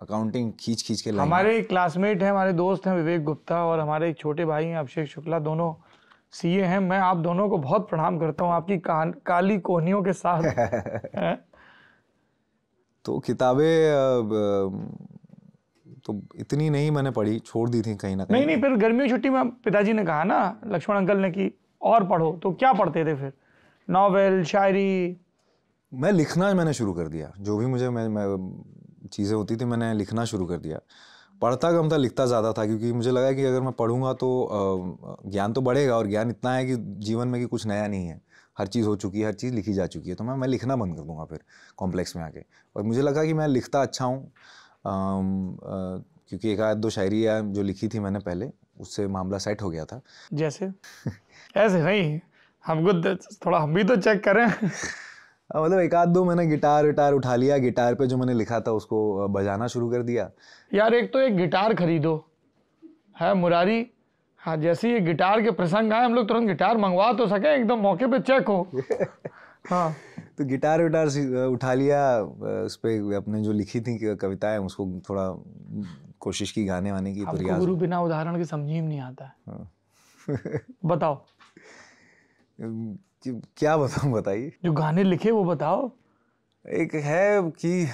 अकाउंटिंग खींच खींच के हमारे क्लासमेट हैं हमारे दोस्त हैं विवेक गुप्ता और हमारे एक छोटे भाई हैं अभिषेक शुक्ला दोनों सीए हैं मैं आप दोनों को बहुत प्रणाम करता हूँ आपकी काली कोहनियों के साथ तो किताबें तो इतनी नहीं मैंने पढ़ी छोड़ दी थी कहीं ना कहीं नहीं नहीं फिर गर्मियों छुट्टी में पिताजी ने कहा ना लक्ष्मण अंकल ने कि और पढ़ो तो क्या पढ़ते थे फिर नावल शायरी मैं लिखना मैंने शुरू कर दिया जो भी मुझे मैं, मैं चीज़ें होती थी मैंने लिखना शुरू कर दिया पढ़ता कम था लिखता ज़्यादा था क्योंकि मुझे लगा कि अगर मैं पढ़ूंगा तो ज्ञान तो बढ़ेगा और ज्ञान इतना है कि जीवन में कि कुछ नया नहीं है हर चीज़ हो चुकी है हर चीज़ लिखी जा चुकी है तो मैं मैं लिखना बंद कर दूंगा फिर कॉम्प्लेक्स में आके और मुझे लगा कि मैं लिखता अच्छा हूँ क्योंकि एक आध दो शायरी जो लिखी थी मैंने पहले उससे मामला सेट हो गया था जैसे ऐसे नहीं हमको थोड़ा हम भी तो चेक करें मतलब एक आध दो मैंने गिटार विटार उठा लिया गिटार पे जो मैंने लिखा था उसको बजाना शुरू कर दिया यार एक तो एक गिटार खरीदो है मुरारी हाँ जैसे ये गिटार के प्रसंग आए हम लोग तुरंत गिटार मंगवा तो सके एकदम मौके पे चेक हो हाँ तो गिटार विटार उठा लिया उस पर अपने जो लिखी थी कविताएं उसको थोड़ा कोशिश की गाने वाने की तो गुरु बिना उदाहरण के समझ ही नहीं आता हाँ। बताओ क्या बताऊँ बताइए जो गाने लिखे वो बताओ एक है कि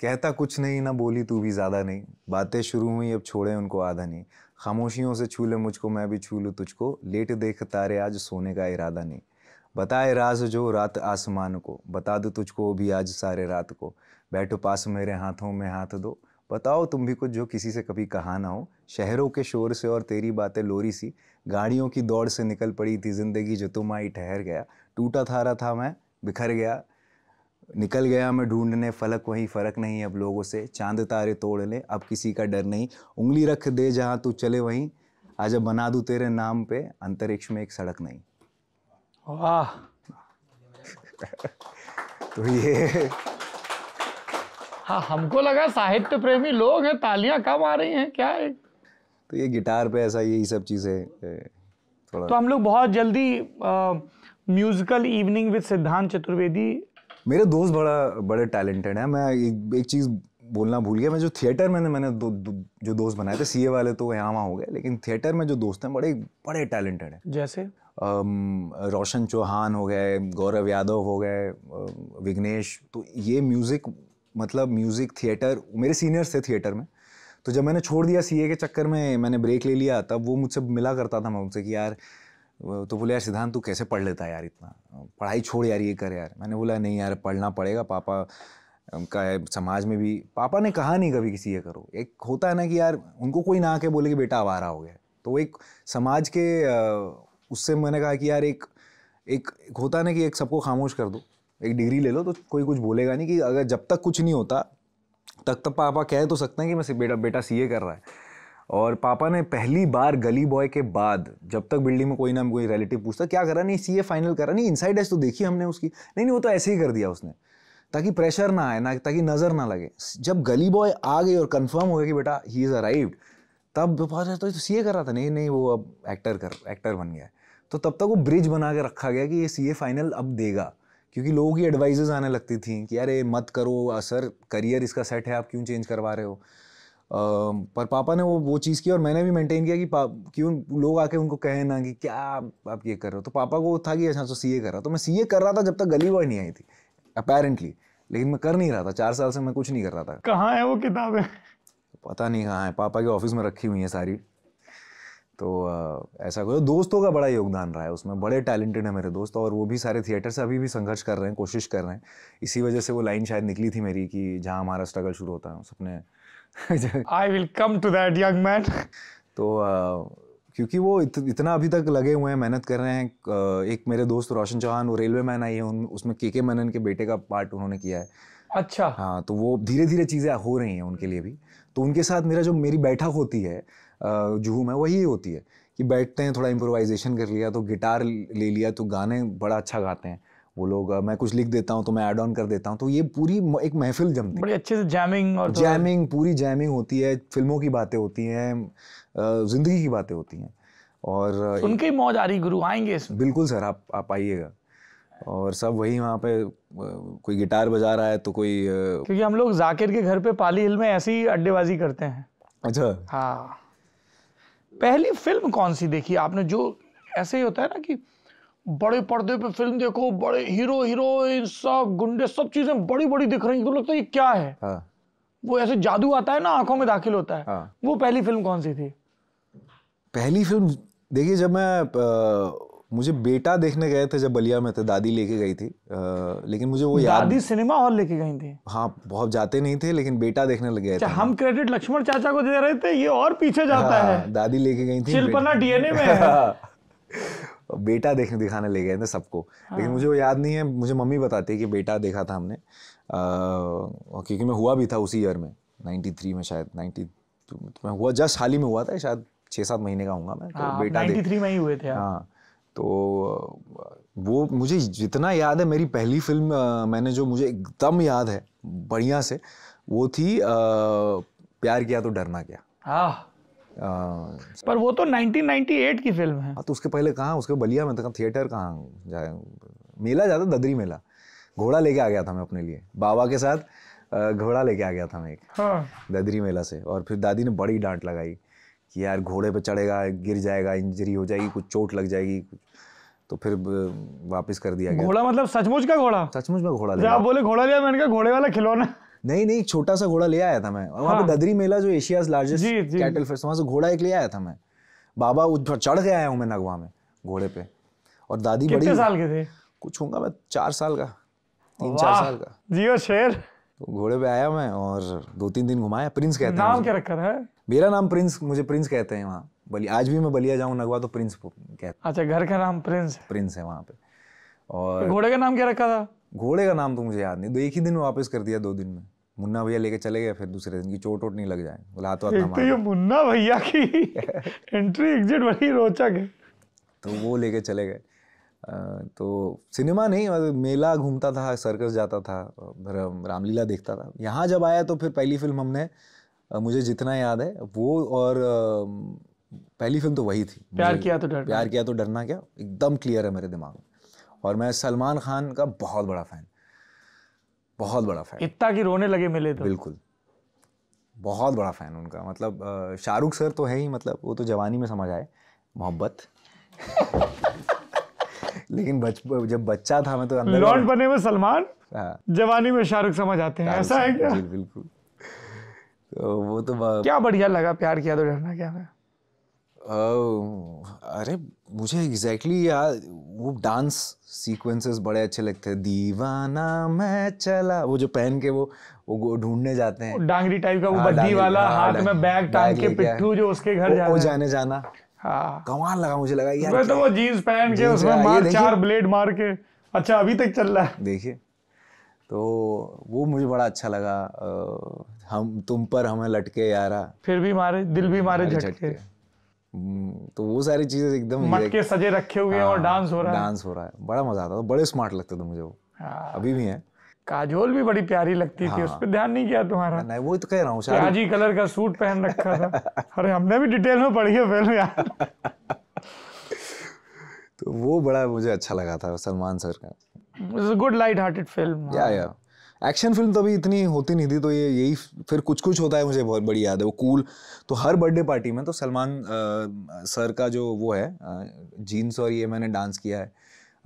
कहता कुछ नहीं ना बोली तू भी ज़्यादा नहीं बातें शुरू हुई अब छोड़े उनको आधा नहीं खामोशियों से छू ले मुझको मैं भी छू लूँ तुझको लेट देख तारे आज सोने का इरादा नहीं बताए राज जो रात आसमान को बता दो तुझको भी आज सारे रात को बैठो पास मेरे हाथों में हाथ दो बताओ तुम भी कुछ जो किसी से कभी कहा ना हो शहरों के शोर से और तेरी बातें लोरी सी गाड़ियों की दौड़ से निकल पड़ी थी ज़िंदगी जो तुम आई ठहर गया टूटा थारा था मैं बिखर गया निकल गया मैं ढूंढने फलक वहीं फ़र्क नहीं अब लोगों से चांद तारे तोड़ ले अब किसी का डर नहीं उंगली रख दे जहाँ तू चले वहीं आज अब बना दूँ तेरे नाम पे अंतरिक्ष में एक सड़क नहीं वाह तो ये हाँ हमको लगा साहित्य प्रेमी लोग हैं तालियां कम आ रही हैं क्या है तो ये गिटार पे ऐसा यही सब चीज़ें थोड़ा तो हम लोग बहुत जल्दी म्यूज़िकल इवनिंग विद सिद्धांत चतुर्वेदी मेरे दोस्त बड़ा बड़े टैलेंटेड हैं मैं एक, एक चीज़ बोलना भूल गया मैं जो थिएटर मैंने मैंने दो, दो, जो दोस्त बनाए थे सीए वाले तो यहाँ वहाँ हो गए लेकिन थिएटर में जो दोस्त हैं बड़े बड़े टैलेंटेड हैं जैसे रोशन चौहान हो गए गौरव यादव हो गए विघ्नेश तो ये म्यूज़िक मतलब म्यूज़िक थिएटर मेरे सीनियर्स थे थिएटर में तो जब मैंने छोड़ दिया सीए के चक्कर में मैंने ब्रेक ले लिया तब वो मुझसे मिला करता था मैं उनसे कि यार तो बोले यार सिद्धांत तू कैसे पढ़ लेता है यार इतना पढ़ाई छोड़ यार ये कर यार मैंने बोला नहीं यार पढ़ना पड़ेगा पापा का है समाज में भी पापा ने कहा नहीं कभी किसी ये करो एक होता है ना कि यार उनको कोई ना आके बोले कि बेटा आवारा हो गया तो एक समाज के उससे मैंने कहा कि यार एक एक होता है ना कि एक सबको खामोश कर दो एक डिग्री ले लो तो कोई कुछ बोलेगा नहीं कि अगर जब तक कुछ नहीं होता तक तक तो पापा कह तो सकते हैं कि मैं बेटा बेटा सीए कर रहा है और पापा ने पहली बार गली बॉय के बाद जब तक बिल्डिंग में कोई ना कोई रिलेटिव पूछता क्या करा नहीं सीए फाइनल करा नहीं इनसाइड एस तो देखी हमने उसकी नहीं नहीं वो तो ऐसे ही कर दिया उसने ताकि प्रेशर ना आए ना ताकि नज़र ना लगे जब गली बॉय आ गई और कंफर्म हो गया कि बेटा ही इज़ अराइव्ड तब पता तो सी ए कर रहा था नहीं नहीं वो अब एक्टर कर एक्टर बन गया है तो तब तक वो ब्रिज बना के रखा गया कि ये सी ए फाइनल अब देगा क्योंकि लोगों की एडवाइजेज़ आने लगती थी कि अरे मत करो सर करियर इसका सेट है आप क्यों चेंज करवा रहे हो Uh, पर पापा ने वो वो चीज़ की और मैंने भी मेंटेन किया कि क्यों लोग आके उनको कहें ना कि क्या आप ये कर रहे हो तो पापा को था कि अच्छा तो सी ए कर रहा तो मैं सी ए कर रहा था जब तक गली बॉय नहीं आई थी अपेरेंटली लेकिन मैं कर नहीं रहा था चार साल से मैं कुछ नहीं कर रहा था कहाँ है वो किताबें पता नहीं कहाँ है पापा के ऑफिस में रखी हुई हैं सारी तो ऐसा कोई दोस्तों का बड़ा योगदान रहा है उसमें बड़े टैलेंटेड हैं मेरे दोस्त और वो भी सारे थिएटर से अभी भी संघर्ष कर रहे हैं कोशिश कर रहे हैं इसी वजह से वो लाइन शायद निकली थी मेरी कि जहाँ हमारा स्ट्रगल शुरू होता है सपने I will come to that young man तो क्योंकि वो इत, इतना अभी तक लगे हुए हैं मेहनत कर रहे हैं एक मेरे दोस्त रोशन चौहान वो रेलवे मैन आई है उन उसमें के के मैनन के बेटे का पार्ट उन्होंने किया है अच्छा हाँ तो वो धीरे धीरे चीज़ें हो रही हैं उनके लिए भी तो उनके साथ मेरा जो मेरी बैठक होती है जुहू में वही होती है कि बैठते हैं थोड़ा इम्प्रोवाइजेशन कर लिया तो गिटार ले लिया तो गाने बड़ा अच्छा गाते हैं वो लोग मैं कुछ लिख देता हूँ तो मैं ऐड ऑन कर देता हूँ तो ये पूरी एक महफिल जमती है बड़ी अच्छे से जैमिंग और जैमिंग पूरी जैमिंग होती है फिल्मों की बातें होती हैं ज़िंदगी की बातें होती हैं और उनके मौज आ रही गुरु आएंगे इसमें बिल्कुल सर आप आप आइएगा और सब वही वहाँ पे कोई गिटार बजा रहा है तो कोई क्योंकि हम लोग जाकिर के घर पे पाली हिल में ऐसी अड्डेबाजी करते हैं अच्छा हाँ पहली फिल्म कौन सी देखी आपने जो ऐसे ही होता है ना कि बड़े पर्दे पे फिल्म देखो बड़े हीरो हीरोइन सब गुंडे सब चीजें बड़ी बड़ी दिख रही तो लगता है ये क्या है हाँ। वो ऐसे जादू आता है ना आंखों में दाखिल होता है हाँ। वो पहली फिल्म कौन सी थी पहली फिल्म देखिए जब मैं मुझे बेटा देखने गए थे जब बलिया में थे दादी लेके गई थी आ, लेकिन मुझे वो याद दादी सिनेमा हॉल लेके गई थी हाँ बहुत जाते नहीं थे लेकिन बेटा देखने लग गए अच्छा, थे हम क्रेडिट लक्ष्मण चाचा को दे रहे थे ये और पीछे जाता हाँ, है दादी लेके गई थी शिल्पना डीएनए में है। बेटा देखने दिखाने ले गए थे सबको हाँ। लेकिन मुझे वो याद नहीं है मुझे मम्मी बताती है कि बेटा देखा था हमने क्योंकि मैं हुआ भी था उसी ईयर में 93 में शायद 90 हुआ जस्ट हाल ही में हुआ था शायद छः सात महीने का हूँ मैं तो हाँ, बेटा थ्री में ही हुए थे हाँ तो वो मुझे जितना याद है मेरी पहली फिल्म मैंने जो मुझे एकदम याद है बढ़िया से वो थी प्यार किया तो डरना क्या पर वो तो 1998 की फिल्म है हाँ, तो उसके पहले कहाँ उसके बलिया में था तो थिएटर कहाँ जाए मेला जाता ददरी मेला घोड़ा लेके आ गया था मैं अपने लिए बाबा के साथ घोड़ा लेके आ गया था मैं एक हाँ। ददरी मेला से और फिर दादी ने बड़ी डांट लगाई कि यार घोड़े पर चढ़ेगा गिर जाएगा इंजरी हो जाएगी कुछ चोट लग जाएगी तो फिर वापस कर दिया गया घोड़ा मतलब सचमुच का घोड़ा सचमुच में घोड़ा लिया आप बोले घोड़ा लिया मैंने कहा घोड़े वाला खिलौना नहीं नहीं छोटा सा घोड़ा ले आया था मैं और वहाँ पे हाँ। ददरी मेला जो एशिया लार्जेस्ट कैटल फेस्ट वहाँ से घोड़ा एक ले आया था मैं बाबा चढ़ गया हूँ मैं नगवा में घोड़े पे और दादी बड़ी साल के थे कुछ होगा मैं चार साल का तीन चार साल का जियो शेर तो घोड़े पे आया मैं और दो तीन दिन घुमाया प्रिंस कहते हैं नाम क्या रखा था मेरा नाम प्रिंस मुझे प्रिंस कहते हैं वहाँ बलिया आज भी मैं बलिया जाऊँ नगवा तो प्रिंस कहते हैं अच्छा घर का नाम प्रिंस प्रिंस है वहाँ पे और घोड़े का नाम क्या रखा था घोड़े का नाम तो मुझे याद नहीं दो एक ही दिन वापस कर दिया दो दिन में मुन्ना भैया लेके चले गए फिर दूसरे दिन की चोट वोट नहीं लग जाए बोला हाँ, तो, तो ये मुन्ना भैया की एंट्री एग्जिट बड़ी रोचक है तो वो लेके चले गए तो सिनेमा नहीं मेला घूमता था सर्कस जाता था रामलीला देखता था यहाँ जब आया तो फिर पहली फिल्म हमने मुझे जितना याद है वो और पहली फिल्म तो वही थी प्यार किया तो डरना प्यार किया तो डरना क्या एकदम क्लियर है मेरे दिमाग में और मैं सलमान खान का बहुत बड़ा फ़ैन बहुत बड़ा फ़ैन इतना कि रोने लगे मिले तो बिल्कुल बहुत बड़ा फ़ैन उनका मतलब शाहरुख सर तो है ही मतलब वो तो जवानी में समझ आए मोहब्बत लेकिन बच जब बच्चा था मैं तो अंदर बने में सलमान हाँ। जवानी में शाहरुख समझ आते हैं ऐसा है क्या बिल्कुल तो वो तो क्या बढ़िया लगा प्यार किया तो डरना क्या है अरे मुझे एग्जैक्टली exactly यार वो डांस सीक्वेंसेस बड़े अच्छे लगते हैं दीवाना मैं चला वो जो पहन के वो वो ढूंढने जाते हैं डांगरी टाइप का वो हाँ, बड्डी वाला हाँ, हाथ में बैग टांग के पिट्ठू जो उसके घर जाने जाने जाना हाँ कमाल लगा मुझे लगा यार तो वो जीन्स पहन के उसमें मार चार ब्लेड मार के अच्छा अभी तक चल रहा है देखिए तो वो मुझे बड़ा अच्छा लगा हम तुम पर हमें लटके यारा फिर भी मारे दिल भी मारे झटके हम्म, तो वो सारी चीजें एकदम मटके सजे रखे हुए हैं और डांस हाँ, हो रहा है डांस हो रहा है बड़ा मजा आता था बड़े स्मार्ट लगते थे मुझे वो हाँ। अभी भी है काजोल भी बड़ी प्यारी लगती हाँ। थी उस पर ध्यान नहीं किया तुम्हारा नहीं वो तो कह रहा हूँ प्याजी कलर का सूट पहन रखा था अरे हमने भी डिटेल में पढ़ी है फिल्म यार तो वो बड़ा मुझे अच्छा लगा था सलमान सर का गुड लाइट हार्टेड फिल्म या या एक्शन फिल्म तो अभी इतनी होती नहीं थी तो ये यही फिर कुछ कुछ होता है मुझे बहुत बड़ी याद है वो कूल तो हर बर्थडे पार्टी में तो सलमान सर का जो वो है जीन्स और ये मैंने डांस किया है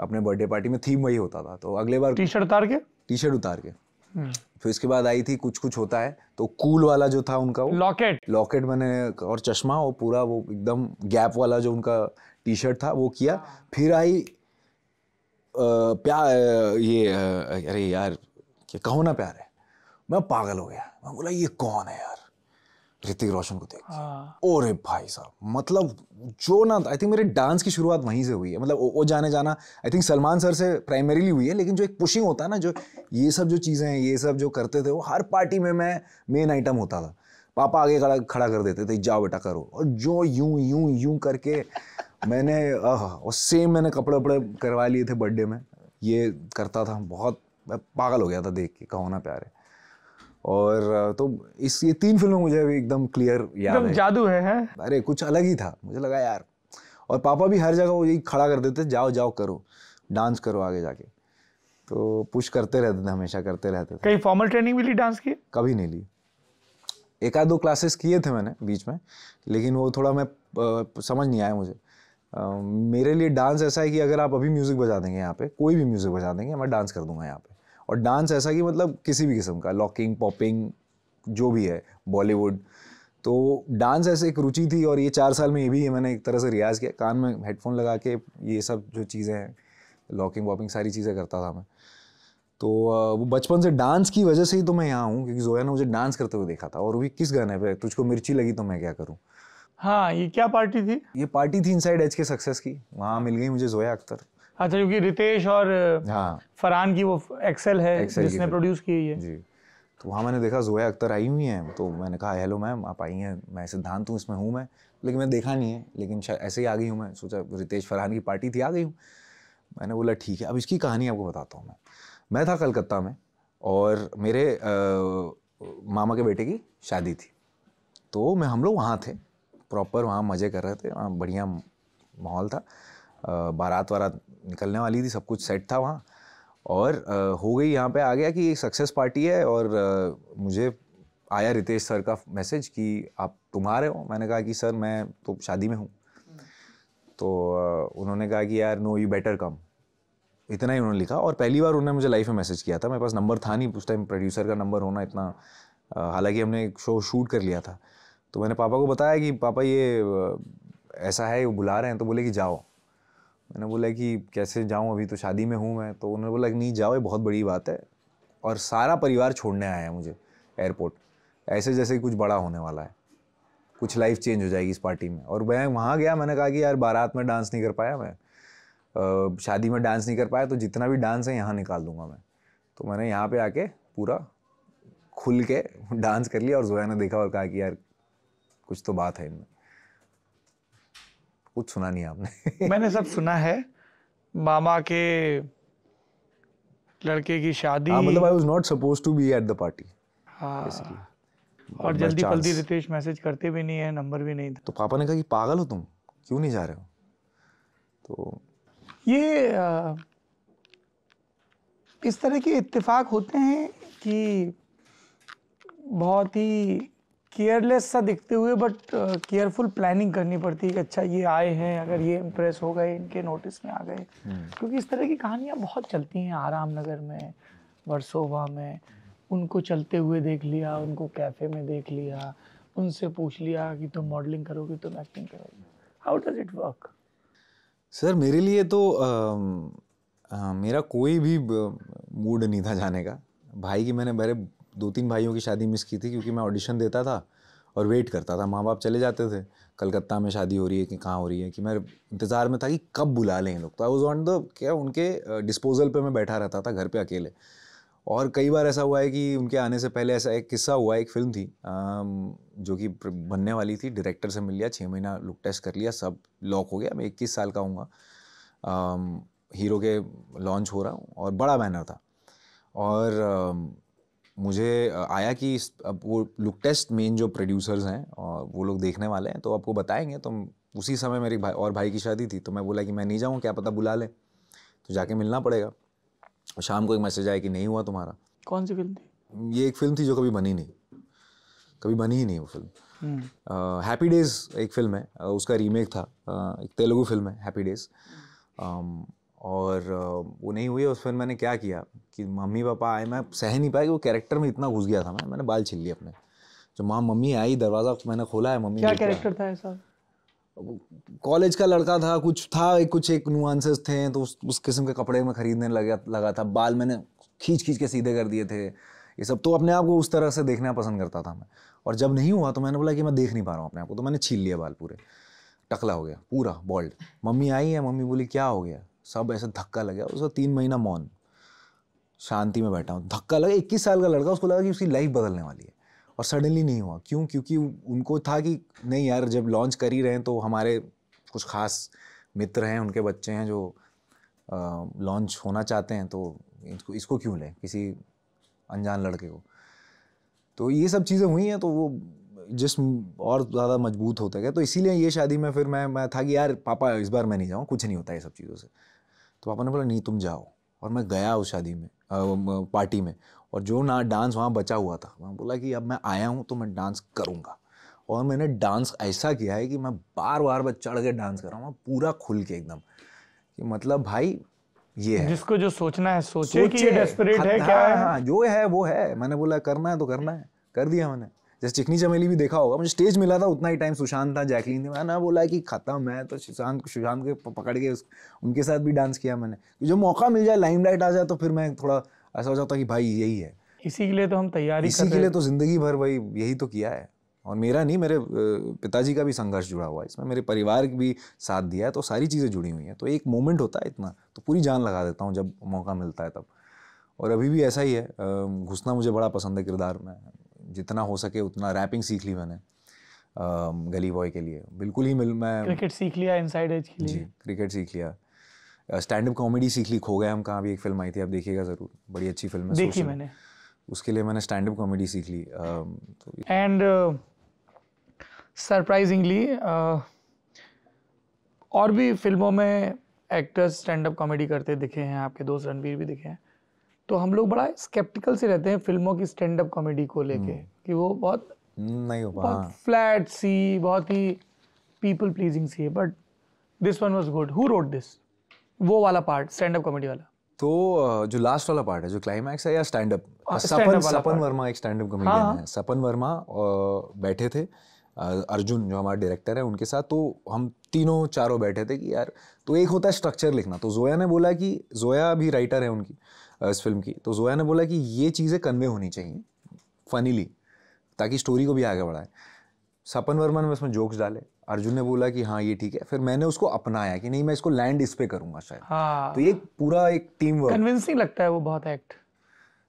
अपने बर्थडे पार्टी में थीम वही होता था तो अगले बार टी शर्ट उतार के टी शर्ट उतार के हम्म। फिर उसके बाद आई थी कुछ कुछ होता है तो कूल वाला जो था उनका लॉकेट लॉकेट मैंने और चश्मा वो पूरा वो एकदम गैप वाला जो उनका टी शर्ट था वो किया हाँ। फिर आई प्या ये अरे यार कि कहो ना प्यार है मैं पागल हो गया मैं बोला ये कौन है यार ऋतिक रोशन को देख हाँ। ओ रे भाई साहब मतलब जो ना आई थिंक मेरे डांस की शुरुआत वहीं से हुई है मतलब वो जाने जाना आई थिंक सलमान सर से प्राइमरीली हुई है लेकिन जो एक पुशिंग होता है ना जो ये सब जो चीज़ें हैं ये सब जो करते थे वो हर पार्टी में मैं मेन आइटम होता था पापा आगे खड़ा खड़ा कर देते थे जाओ बेटा करो और जो यूं यूं यूं करके मैंने और सेम मैंने कपड़े वपड़े करवा लिए थे बर्थडे में ये करता था बहुत पागल हो गया था देख के कहो ना प्यारे और तो इस ये तीन फिल्में मुझे अभी एकदम क्लियर याद है जादू है, है अरे कुछ अलग ही था मुझे लगा यार और पापा भी हर जगह वो यही खड़ा कर देते जाओ जाओ करो डांस करो आगे जाके तो पुश करते रहते थे हमेशा करते रहते थे कहीं फॉर्मल ट्रेनिंग भी ली डांस की कभी नहीं ली एक आध दो क्लासेस किए थे मैंने बीच में लेकिन वो थोड़ा मैं आ, समझ नहीं आया मुझे आ, मेरे लिए डांस ऐसा है कि अगर आप अभी म्यूज़िक बजा देंगे यहाँ पे कोई भी म्यूज़िक बजा देंगे मैं डांस कर दूंगा यहाँ पे और डांस ऐसा कि मतलब किसी भी किस्म का लॉकिंग पॉपिंग जो भी है बॉलीवुड तो डांस ऐसे एक रुचि थी और ये चार साल में ये भी है मैंने एक तरह से रियाज़ किया कान में हेडफोन लगा के ये सब जो चीज़ें हैं लॉकिंग वॉकिंग सारी चीज़ें करता था मैं तो वो बचपन से डांस की वजह से ही तो मैं यहाँ हूँ क्योंकि जोया ने मुझे डांस करते हुए देखा था और भी किस गाने पे तुझको मिर्ची लगी तो मैं क्या करूँ हाँ ये क्या पार्टी थी ये पार्टी थी इनसाइड एच के सक्सेस की वहाँ मिल गई मुझे जोया अख्तर अच्छा क्योंकि रितेश और हाँ फरहान की वो एक्सेल है Excel जिसने प्रोड्यूस की है जी तो वहाँ मैंने देखा जोया अख्तर आई हुई हैं तो मैंने कहा हेलो मैम आप आई हैं मैं सिद्धांत हूँ इसमें हूँ मैं लेकिन मैं देखा नहीं है लेकिन ऐसे ही आ गई हूँ मैं सोचा रितेश फरहान की पार्टी थी आ गई हूँ मैंने बोला ठीक है अब इसकी कहानी आपको बताता हूँ मैं मैं था कलकत्ता में और मेरे आ, मामा के बेटे की शादी थी तो मैं हम लोग वहाँ थे प्रॉपर वहाँ मज़े कर रहे थे वहाँ बढ़िया माहौल था बारात वारात निकलने वाली थी सब कुछ सेट था वहाँ और हो गई यहाँ पे आ गया कि एक सक्सेस पार्टी है और मुझे आया रितेश सर का मैसेज कि आप तुम्हारे हो मैंने कहा कि सर मैं तो शादी में हूँ तो उन्होंने कहा कि यार नो यू बेटर कम इतना ही उन्होंने लिखा और पहली बार उन्होंने मुझे लाइफ में मैसेज किया था मेरे पास नंबर था नहीं उस टाइम प्रोड्यूसर का नंबर होना इतना हालांकि हमने एक शो शूट कर लिया था तो मैंने पापा को बताया कि पापा ये ऐसा है वो बुला रहे हैं तो बोले कि जाओ मैंने बोला कि कैसे जाऊँ अभी तो शादी में हूँ मैं तो उन्होंने बोला कि नहीं जाओ ये बहुत बड़ी बात है और सारा परिवार छोड़ने आया है मुझे एयरपोर्ट ऐसे जैसे कुछ बड़ा होने वाला है कुछ लाइफ चेंज हो जाएगी इस पार्टी में और मैं वहाँ गया मैंने कहा कि यार बारात में डांस नहीं कर पाया मैं शादी में डांस नहीं कर पाया तो जितना भी डांस है यहाँ निकाल दूंगा मैं तो मैंने यहाँ पे आके पूरा खुल के डांस कर लिया और जोया ने देखा और कहा कि यार कुछ तो बात है इनमें कुछ सुना नहीं आपने मैंने सब सुना है मामा के लड़के की शादी हाँ, मतलब I was not suppose to be at the party और जल्दी जल्दी रितेश मैसेज करते भी नहीं है नंबर भी नहीं था तो पापा ने कहा कि पागल हो तुम क्यों नहीं जा रहे हो तो ये आ, इस तरह के इत्तेफाक होते हैं कि बहुत ही केयरलेस सा दिखते हुए बट केयरफुल प्लानिंग करनी पड़ती है कि अच्छा ये आए हैं अगर ये इम्प्रेस हो गए इनके नोटिस में आ गए हम्म। क्योंकि इस तरह की कहानियाँ बहुत चलती हैं आराम नगर में वर्सोवा में उनको चलते हुए देख लिया उनको कैफ़े में देख लिया उनसे पूछ लिया कि तुम मॉडलिंग करोगे तुम एक्टिंग करोगे how does it work sir मेरे लिए तो आ, आ, मेरा कोई भी मूड नहीं था जाने का भाई की मैंने मेरे दो तीन भाइयों की शादी मिस की थी क्योंकि मैं ऑडिशन देता था और वेट करता था माँ बाप चले जाते थे कलकत्ता में शादी हो रही है कि कहाँ हो रही है कि मैं इंतज़ार में था कि कब बुला लें लोग तो आई वॉज ऑन द क्या उनके डिस्पोजल पे मैं बैठा रहता था घर पे अकेले और कई बार ऐसा हुआ है कि उनके आने से पहले ऐसा एक किस्सा हुआ एक फिल्म थी जो कि बनने वाली थी डायरेक्टर से मिल लिया छः महीना लुक टेस्ट कर लिया सब लॉक हो गया मैं इक्कीस साल का हूँ हीरो के लॉन्च हो रहा हूँ और बड़ा बैनर था और मुझे आया कि अब वो लुक टेस्ट मेन जो प्रोड्यूसर्स हैं और वो लोग देखने वाले हैं तो आपको बताएंगे तो उसी समय मेरी भाई और भाई की शादी थी तो मैं बोला कि मैं नहीं जाऊँ क्या पता बुला लें तो जाके मिलना पड़ेगा शाम को एक मैसेज आया कि नहीं हुआ तुम्हारा कौन सी फिल्म थी ये एक फिल्म थी जो कभी बनी नहीं कभी बनी ही नहीं वो फिल्म हैप्पी डेज एक फिल्म है उसका रीमेक था एक तेलुगु फिल्म है हैप्पी डेज और वो नहीं हुई उस फिर मैंने क्या किया कि मम्मी पापा आए मैं सह नहीं पाया कि वो कैरेक्टर में इतना घुस गया था मैं मैंने बाल छिल लिए अपने जो माँ मम्मी आई दरवाज़ा मैंने खोला है मम्मी क्या कैरेक्टर था ऐसा कॉलेज का लड़का था कुछ था एक कुछ एक नुआंसेस थे तो उस उस किस्म के कपड़े में ख़रीदने लगा लगा था बाल मैंने खींच खींच के सीधे कर दिए थे ये सब तो अपने आप को उस तरह से देखना पसंद करता था मैं और जब नहीं हुआ तो मैंने बोला कि मैं देख नहीं पा रहा हूँ अपने आप को तो मैंने छील लिया बाल पूरे टकला हो गया पूरा बॉल्ड मम्मी आई है मम्मी बोली क्या हो गया सब ऐसे धक्का लगे उसका तीन महीना मौन शांति में बैठा हूँ धक्का लगा इक्कीस साल का लड़का उसको लगा कि उसकी लाइफ बदलने वाली है और सडनली नहीं हुआ क्यों क्योंकि उनको था कि नहीं यार जब लॉन्च कर ही रहे हैं तो हमारे कुछ खास मित्र हैं उनके बच्चे हैं जो लॉन्च होना चाहते हैं तो इसको इसको क्यों लें किसी अनजान लड़के को तो ये सब चीज़ें हुई हैं तो वो जिसम और ज़्यादा मजबूत होता गया तो इसीलिए ये शादी में फिर मैं मैं था कि यार पापा इस बार मैं नहीं जाऊँ कुछ नहीं होता ये सब चीज़ों से तो पापा ने बोला नहीं तुम जाओ और मैं गया उस शादी में पार्टी में और जो ना डांस वहाँ बचा हुआ था वहाँ बोला कि अब मैं आया हूँ तो मैं डांस करूँगा और मैंने डांस ऐसा किया है कि मैं बार बार बार चढ़ के डांस कर रहा हूँ पूरा खुल के एकदम कि मतलब भाई ये है जिसको जो सोचना है सोचे, सोचे कि ये डेस्परेट है हाँ, क्या है हाँ, जो है वो है मैंने बोला करना है तो करना है कर दिया मैंने जैसे चिकनी चमेली भी देखा होगा मुझे स्टेज मिला था उतना ही टाइम सुशांत था जैकलीन थे मैंने बोला कि ख़त्म मैं तो सुशांत सुशांत के पकड़ के उनके साथ भी डांस किया मैंने जो तो मौका मिल जाए लाइम आ जाए तो फिर मैं थोड़ा ऐसा हो जाता कि भाई यही है इसी के लिए तो हम तैयारी इसी के लिए तो ज़िंदगी भर भाई यही तो किया है और मेरा नहीं मेरे पिताजी का भी संघर्ष जुड़ा हुआ है इसमें मेरे परिवार भी साथ दिया है तो सारी चीज़ें जुड़ी हुई हैं तो एक मोमेंट होता है इतना तो पूरी जान लगा देता हूँ जब मौका मिलता है तब और अभी भी ऐसा ही है घुसना मुझे बड़ा पसंद है किरदार में जितना हो सके उतना रैपिंग सीख ली मैंने गली बॉय के लिए बिल्कुल ही मिल मैं क्रिकेट सीख लिया इनसाइड एज के लिए जी क्रिकेट सीख लिया स्टैंड अप कॉमेडी सीख ली खो गए हम कहाँ भी एक फिल्म आई थी आप देखिएगा ज़रूर बड़ी अच्छी फिल्म है देखी मैंने उसके लिए मैंने स्टैंड अप कॉमेडी सीख ली एंड सरप्राइजिंगली तो और भी फिल्मों में एक्टर्स स्टैंड अप कॉमेडी करते दिखे हैं आपके दोस्त रणबीर भी दिखे हैं तो हम लोग बड़ा स्केप्टिकल से रहते हैं फिल्मों की स्टैंड अप कॉमेडी को लेके हम्म। कि वो बहुत नहीं हो बहुत फ्लैट हाँ। सी बहुत ही पीपल प्लीजिंग सी है but this one was good who wrote this वो वाला पार्ट स्टैंड अप कॉमेडी वाला तो जो लास्ट वाला पार्ट है जो क्लाइमैक्स है या स्टैंड हाँ, अप सपन सपन वर्मा एक स्टैंड अप कॉमेडियन हाँ। है सपन वर्मा बैठे थे अर्जुन जो हमारा डायरेक्टर है उनके साथ तो हम तीनों चारों बैठे थे कि यार तो एक होता है स्ट्रक्चर लिखना तो जोया ने बोला कि जोया भी राइटर है उनकी इस फिल्म की तो जोया ने बोला कि ये चीज़ें कन्वे होनी चाहिए फनीली ताकि स्टोरी को भी आगे बढ़ाए सपन वर्मा ने उसमें जोक्स डाले अर्जुन ने बोला कि हाँ ये ठीक है फिर मैंने उसको अपनाया कि नहीं मैं इसको लैंड इस पे करूंगा शायद हाँ। तो ये पूरा एक टीम वर्क कन्विंसिंग लगता है वो बहुत एक्ट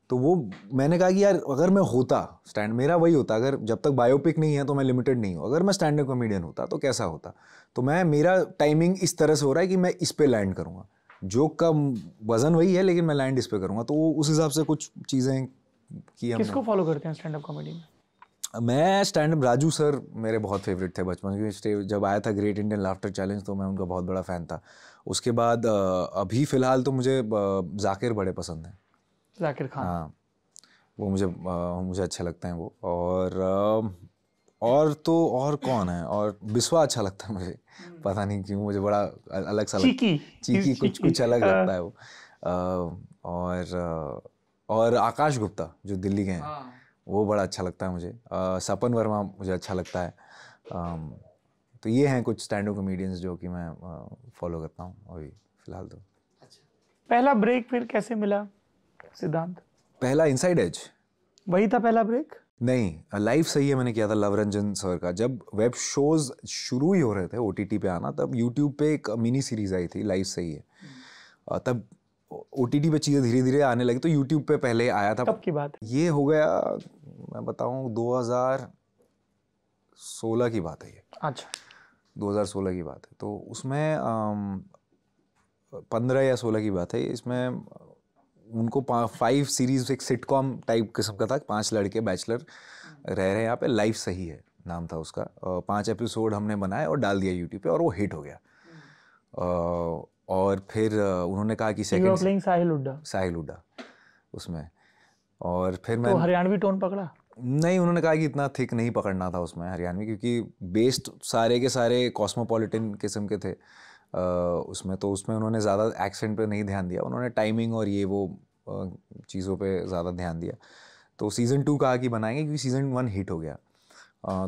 तो वो मैंने कहा कि यार अगर मैं होता स्टैंड मेरा वही होता अगर जब तक बायोपिक नहीं है तो मैं लिमिटेड नहीं हूँ अगर मैं स्टैंड कॉमेडियन होता तो कैसा होता तो मैं मेरा टाइमिंग इस तरह से हो रहा है कि मैं इस पर लैंड करूँगा जोक का वजन वही है लेकिन मैं लाइन डिस्प्ले पे करूँगा तो उस हिसाब से कुछ चीज़ें की हम किसको फॉलो करते हैं स्टैंड अप कॉमेडी में मैं स्टैंड अप राजू सर मेरे बहुत फेवरेट थे बचपन के जब आया था ग्रेट इंडियन लाफ्टर चैलेंज तो मैं उनका बहुत बड़ा फ़ैन था उसके बाद अभी फ़िलहाल तो मुझे जाकिर बड़े पसंद हैं जाकिर खान हाँ वो मुझे मुझे अच्छे लगते हैं वो और और तो और कौन है और बिस्वा अच्छा लगता है मुझे हम्म। पता नहीं क्यों मुझे बड़ा अलग सा चीकी चीकी कुछ कुछ अलग आ, लगता है वो आ, और और आकाश गुप्ता जो दिल्ली के हैं हाँ। वो बड़ा अच्छा लगता है मुझे आ, सपन वर्मा मुझे अच्छा लगता है आ, तो ये हैं कुछ स्टैंड अप कॉमेडियंस जो कि मैं फॉलो करता हूँ अभी फिलहाल तो अच्छा। पहला ब्रेक फिर कैसे मिला सिद्धांत पहला इनसाइड एज वही था पहला ब्रेक नहीं लाइव सही है मैंने किया था लव रंजन सर का जब वेब शोज शुरू ही हो रहे थे ओ पे आना तब यूट्यूब पे एक मिनी सीरीज आई थी लाइव सही है हम्म। तब ओ पे चीज़ें धीरे धीरे आने लगी तो यूट्यूब पे पहले आया था कब की बात ये हो गया मैं बताऊँ 2016 की बात है ये अच्छा 2016 की बात है तो उसमें पंद्रह या सोलह की बात है इसमें उनको फाइव सीरीज एक सिटकॉम टाइप किस्म का था पांच लड़के बैचलर रह रहे हैं यहाँ पे लाइफ सही है नाम था उसका पांच एपिसोड हमने बनाए और डाल दिया यूट्यूब पे और वो हिट हो गया और फिर उन्होंने कहा कि सेकंड साहिल उड्डा साहिल उड्डा उसमें और फिर मैं तो हरियाणवी टोन पकड़ा नहीं उन्होंने कहा कि इतना थिक नहीं पकड़ना था उसमें हरियाणवी क्योंकि बेस्ड सारे के सारे कॉस्मोपॉलिटन किस्म के थे उसमें तो उसमें उन्होंने ज़्यादा एक्सेंट पे नहीं ध्यान दिया उन्होंने टाइमिंग और ये वो चीज़ों पे ज़्यादा ध्यान दिया तो सीज़न टू कहा कि बनाएंगे क्योंकि सीज़न वन हिट हो गया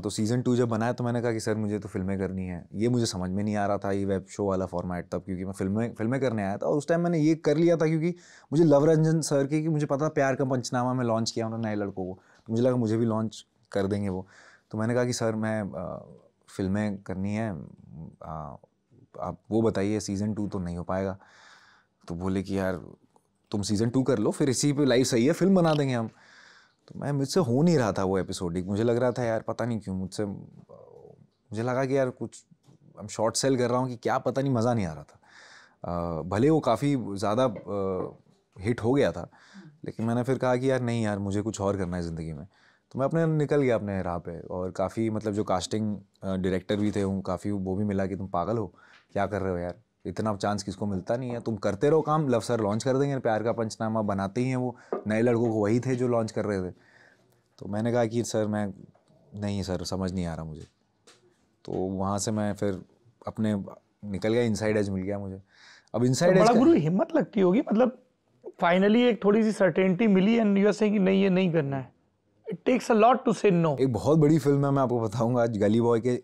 तो सीज़न टू जब बनाया तो मैंने कहा कि सर मुझे तो फिल्में करनी है ये मुझे समझ में नहीं आ रहा था ये वेब शो वाला फॉर्मेट तब क्योंकि मैं फिल्में फिल्में करने आया था और उस टाइम मैंने ये कर लिया था क्योंकि मुझे लव रंजन सर की कि मुझे पता प्यार का पंचनामा में लॉन्च किया उन्होंने नए लड़कों को तो मुझे लगा मुझे भी लॉन्च कर देंगे वो तो मैंने कहा कि सर मैं फिल्में करनी है आप वो बताइए सीज़न टू तो नहीं हो पाएगा तो बोले कि यार तुम सीज़न टू कर लो फिर इसी पे लाइव सही है फिल्म बना देंगे हम तो मैं मुझसे हो नहीं रहा था वो एपिसोडिक मुझे लग रहा था यार पता नहीं क्यों मुझसे मुझे लगा कि यार कुछ हम शॉर्ट सेल कर रहा हूँ कि क्या पता नहीं मज़ा नहीं आ रहा था भले वो काफ़ी ज़्यादा हिट हो गया था लेकिन मैंने फिर कहा कि यार नहीं यार मुझे कुछ और करना है ज़िंदगी में तो मैं अपने निकल गया अपने राह पे और काफ़ी मतलब जो कास्टिंग डायरेक्टर भी थे वो काफ़ी वो भी मिला कि तुम पागल हो क्या कर रहे हो यार इतना चांस किसको मिलता नहीं है तुम करते रहो काम लव सर लॉन्च कर देंगे प्यार का पंचनामा बनाते ही हैं वो नए लड़कों को वही थे जो लॉन्च कर रहे थे तो मैंने कहा कि सर मैं नहीं सर समझ नहीं आ रहा मुझे तो वहाँ से मैं फिर अपने निकल गया इनसाइड एज मिल गया मुझे अब इनसाइड एज गुरु हिम्मत लगती होगी मतलब फाइनली एक थोड़ी सी सर्टेनिटी मिली एंड यू आर सेइंग नहीं ये नहीं करना है it takes a lot to say no एक बहुत बड़ी फिल्म है मैं आपको बताऊंगा गली बॉय के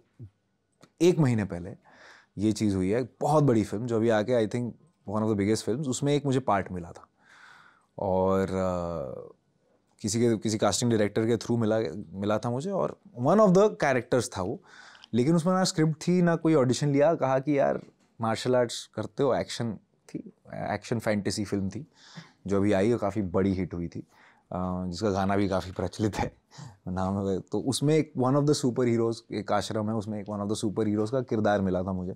एक महीने पहले ये चीज़ हुई है बहुत बड़ी फिल्म जो अभी आके I think one of the biggest film उसमें एक मुझे पार्ट मिला था और uh, किसी के किसी कास्टिंग डायरेक्टर के थ्रू मिला मिला था मुझे और वन ऑफ द कैरेक्टर्स था वो लेकिन उसमें ना स्क्रिप्ट थी ना कोई ऑडिशन लिया कहा कि यार मार्शल आर्ट्स करते हो एक्शन थी एक्शन फैंटेसी फिल्म थी जो अभी आई और काफ़ी बड़ी हिट हुई थी जिसका गाना भी काफ़ी प्रचलित है नाम है तो उसमें एक one of the superheroes एक आश्रम है उसमें एक one of the superheroes का किरदार मिला था मुझे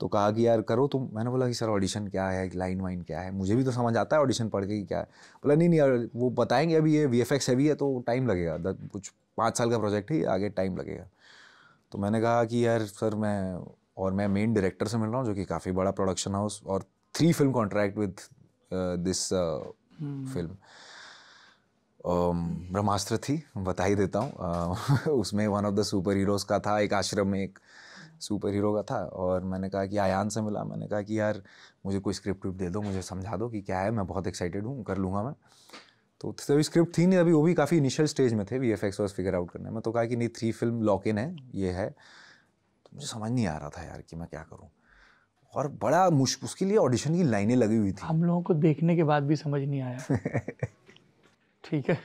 तो कहा कि यार करो तो मैंने बोला कि सर ऑडिशन क्या है लाइन वाइन क्या है मुझे भी तो समझ आता है ऑडिशन पढ़ के कि क्या है बोला नहीं नहीं यार वो बताएंगे अभी ये वी एफ एक्स हैवी है तो टाइम लगेगा दस कुछ पाँच साल का प्रोजेक्ट है आगे टाइम लगेगा तो मैंने कहा कि यार सर मैं और मैं मेन डायरेक्टर से मिल रहा हूँ जो कि काफ़ी बड़ा प्रोडक्शन हाउस और three film contract with this film Brahmastra थी बता ही देता हूँ उसमें one of the superheroes का था एक आश्रम में एक सुपर हीरो का था और मैंने कहा कि आयान से मिला मैंने कहा कि यार मुझे कोई स्क्रिप्ट दे दो मुझे समझा दो कि क्या है मैं बहुत एक्साइटेड हूँ कर लूँगा मैं तो तभी स्क्रिप्ट थी नहीं अभी वो भी काफ़ी इनिशियल स्टेज में थे V F X figure out करने में तो कहा कि नहीं थ्री फिल्म लॉक इन है ये है तो मुझे समझ नहीं आ रहा था यार कि मैं क्या करूँ और बड़ा मुश्किल उसके लिए ऑडिशन की लाइनें लगी हुई थी हम लोगों को देखने के बाद भी समझ नहीं आया ठीक है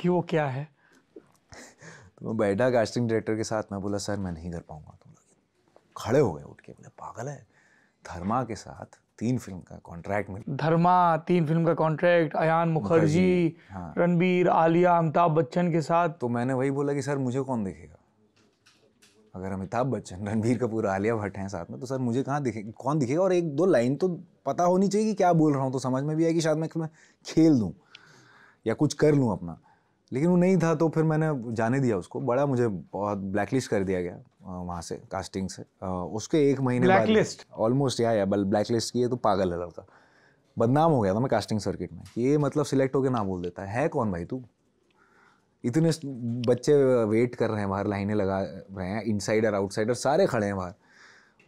कि वो क्या है तो मैं बैठा कास्टिंग डायरेक्टर के साथ मैं बोला सर मैं नहीं कर पाऊंगा तुम तो लोग खड़े हो गए उठ के बोले पागल है धर्मा के साथ तीन फिल्म का कॉन्ट्रैक्ट मिल धर्मा तीन फिल्म का कॉन्ट्रैक्ट अयान मुखर्जी हाँ। रणबीर आलिया अमिताभ बच्चन के साथ तो मैंने वही बोला कि सर मुझे कौन देखेगा अगर अमिताभ बच्चन रणबीर कपूर आलिया भट्ट हैं साथ में तो सर मुझे कहाँ दिखे कौन दिखेगा और एक दो लाइन तो पता होनी चाहिए कि क्या बोल रहा हूँ तो समझ में भी आएगी शायद मैं खेल दूँ या कुछ कर लूँ अपना लेकिन वो नहीं था तो फिर मैंने जाने दिया उसको बड़ा मुझे बहुत ब्लैकलिस्ट कर दिया गया वहाँ से कास्टिंग से उसके एक महीने ब्लैकलिस्ट ऑलमोस्ट या, या ब्लैकलिस्ट किए तो पागल है लड़का बदनाम हो गया था मैं कास्टिंग सर्किट में ये मतलब सिलेक्ट होकर ना बोल देता है कौन भाई तू इतने बच्चे वेट कर रहे हैं बाहर लाइनें लगा रहे हैं इनसाइडर आउटसाइडर सारे खड़े हैं बाहर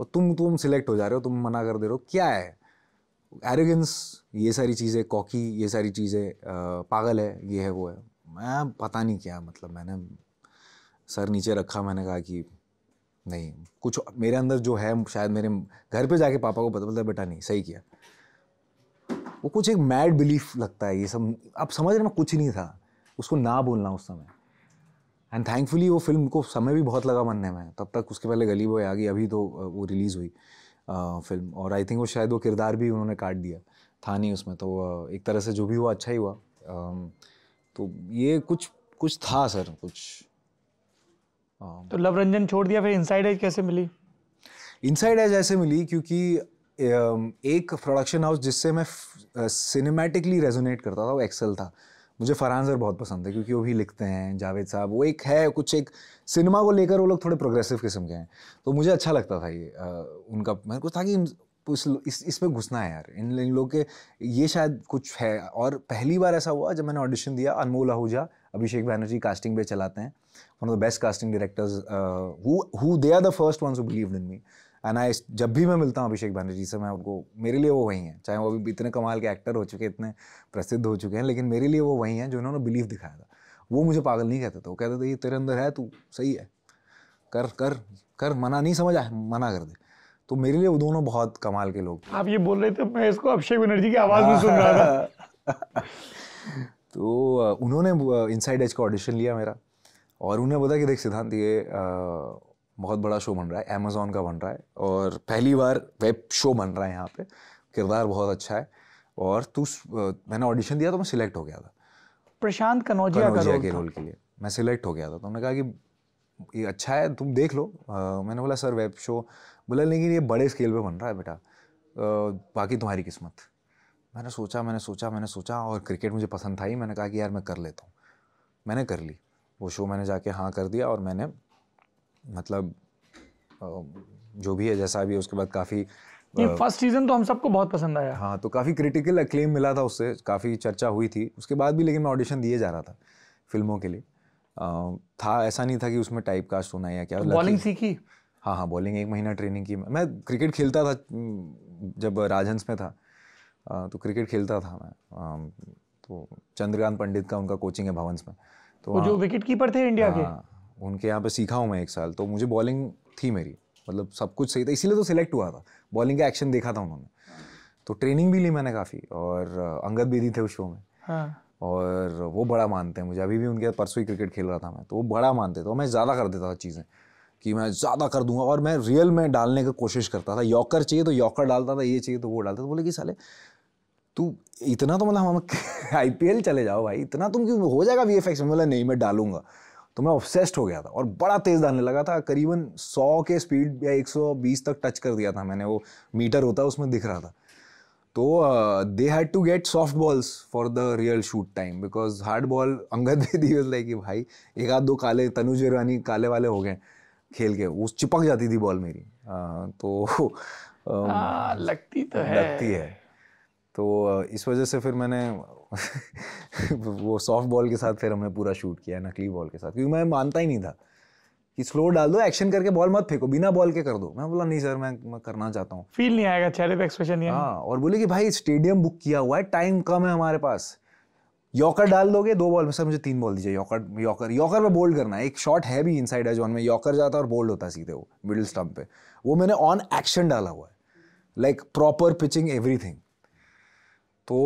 और तुम तुम सिलेक्ट हो जा रहे हो तुम मना कर दे रहे हो क्या है एरोगेंस ये सारी चीज़ें कॉकी ये सारी चीज़ें पागल है ये है वो है मैं पता नहीं क्या मतलब मैंने सर नीचे रखा मैंने कहा कि नहीं कुछ मेरे अंदर जो है शायद मेरे घर पे जाके पापा को पता पता बेटा नहीं सही किया वो कुछ एक मैड बिलीफ लगता है ये सब आप समझ रहे मैं कुछ नहीं था उसको ना बोलना उस समय एंड थैंकफुली वो फिल्म को समय भी बहुत लगा बनने में तब तक उसके पहले गली बॉय आ गई अभी तो वो रिलीज़ हुई फिल्म और आई थिंक वो शायद वो किरदार भी उन्होंने काट दिया था नहीं उसमें तो एक तरह से जो भी हुआ अच्छा ही हुआ तो ये कुछ कुछ था सर कुछ तो लव रंजन छोड़ दिया फिर इनसाइड एज कैसे मिली इनसाइड एज ऐसे मिली क्योंकि एक प्रोडक्शन हाउस जिससे मैं सिनेमैटिकली रेजोनेट करता था वो एक्सेल था मुझे फरहान सर बहुत पसंद है क्योंकि वो भी लिखते हैं जावेद साहब वो एक है कुछ एक सिनेमा को लेकर वो लोग थोड़े प्रोग्रेसिव किस्म के हैं तो मुझे अच्छा लगता था ये आ, उनका मेरे को था कि इस इस घुसना है यार इन इन लोग के ये शायद कुछ है और पहली बार ऐसा हुआ जब मैंने ऑडिशन दिया अनमोल आहूजा अभिषेक बैनर्जी कास्टिंग पे चलाते हैं one of the best casting directors who they are the first ones who believe in me and I जब भी मैं मिलता हूँ अभिषेक बनर्जी से मैं उनको मेरे लिए वो वही हैं चाहे वो अभी इतने कमाल के एक्टर हो चुके इतने प्रसिद्ध हो चुके हैं लेकिन मेरे लिए वो वही हैं जो उन्होंने बिलीव दिखाया था वो मुझे पागल नहीं कहते थे वो कहते थे ये तेरे अंदर है तू सही है कर कर कर मना नहीं समझ आए मना कर दे तो मेरे लिए वो दोनों बहुत कमाल के लोग आप ये बोल रहे थे मैं इसको अभिषेक बनर्जी की आवाज़ में सुन रहा था तो उन्होंने इनसाइड एज का ऑडिशन लिया मेरा और उन्हें बोला कि देख सिद्धांत ये बहुत बड़ा शो बन रहा है अमेज़ोन का बन रहा है और पहली बार वेब शो बन रहा है यहाँ पे किरदार बहुत अच्छा है और तू मैंने ऑडिशन दिया तो मैं सिलेक्ट हो गया था प्रशांत कनौजिया, कनौजिया का के रोल के लिए मैं सिलेक्ट हो गया था तो उन्होंने कहा कि ये अच्छा है तुम देख लो आ, मैंने बोला सर वेब शो बोला लेकिन ये बड़े स्केल पे बन रहा है बेटा बाकी तुम्हारी किस्मत मैंने सोचा मैंने सोचा मैंने सोचा और क्रिकेट मुझे पसंद था ही मैंने कहा कि यार मैं कर लेता हूँ मैंने कर ली वो शो मैंने जाके हाँ कर दिया और मैंने मतलब जो भी है जैसा भी है उसके बाद काफ़ी फर्स्ट सीजन तो हम सबको बहुत पसंद आया हाँ तो काफ़ी क्रिटिकल अक्लेम मिला था उससे काफ़ी चर्चा हुई थी उसके बाद भी लेकिन मैं ऑडिशन दिए जा रहा था फिल्मों के लिए था ऐसा नहीं था कि उसमें टाइप कास्ट होना या क्या बॉलिंग तो सीखी हाँ हाँ बॉलिंग एक महीना ट्रेनिंग की मैं क्रिकेट खेलता था जब राजहंस में था तो क्रिकेट खेलता था मैं तो चंद्रकांत पंडित का उनका कोचिंग है भवंस में तो जो विकेट कीपर थे इंडिया के हाँ। उनके यहाँ पे सीखा हूँ मैं एक साल तो मुझे बॉलिंग थी मेरी मतलब सब कुछ सही था इसीलिए तो सिलेक्ट हुआ था बॉलिंग का एक्शन देखा था उन्होंने तो ट्रेनिंग भी ली मैंने काफ़ी और अंगद भी दी थे उस शो में हाँ। और वो बड़ा मानते हैं मुझे अभी भी उनके साथ परसों ही क्रिकेट खेल रहा था मैं तो वो बड़ा मानते थे और मैं ज़्यादा कर देता था चीज़ें कि मैं ज़्यादा कर दूंगा और मैं रियल में डालने की कोशिश करता था यॉकर चाहिए तो यॉकर डालता था ये चाहिए तो वो डालता था बोले कि साले तू इतना तो मतलब हम आई चले जाओ भाई इतना तुम क्यों हो जाएगा वी एफ एक्स में बोला नहीं मैं डालूंगा तो मैं ऑब्सेस्ड हो गया था और बड़ा तेज़ डालने लगा था करीबन 100 के स्पीड या 120 तक टच कर दिया था मैंने वो मीटर होता है उसमें दिख रहा था तो they had to get soft balls for the real shoot time because hard ball Angad दे दी लाइक कि भाई एक आध दो काले तनुज रानी काले वाले हो गए खेल के वो चिपक जाती थी बॉल मेरी uh, तो uh, हाँ, आ, लगती तो है लगती है तो uh, इस वजह से फिर मैंने वो सॉफ्ट बॉल के साथ फिर हमने पूरा शूट किया नकली बॉल के साथ क्योंकि मैं मानता ही नहीं था कि स्लो डाल दो एक्शन करके बॉल मत फेंको बिना बॉल के कर दो मैं बोला नहीं सर मैं मैं करना चाहता हूँ फील नहीं आएगा चेहरे पे एक्सप्रेशन नहीं हाँ और बोले कि भाई स्टेडियम बुक किया हुआ है टाइम कम है हमारे पास यॉकर डाल दोगे दो बॉल में सर मुझे तीन बॉल दीजिए यॉकर यॉकर यॉकर में बोल्ड करना है एक शॉट है भी इनसाइड है जॉन में यॉकर जाता है और बोल्ड होता है सीधे वो मिडिल स्टम्प पे वो मैंने ऑन एक्शन डाला हुआ है लाइक प्रॉपर पिचिंग एवरीथिंग तो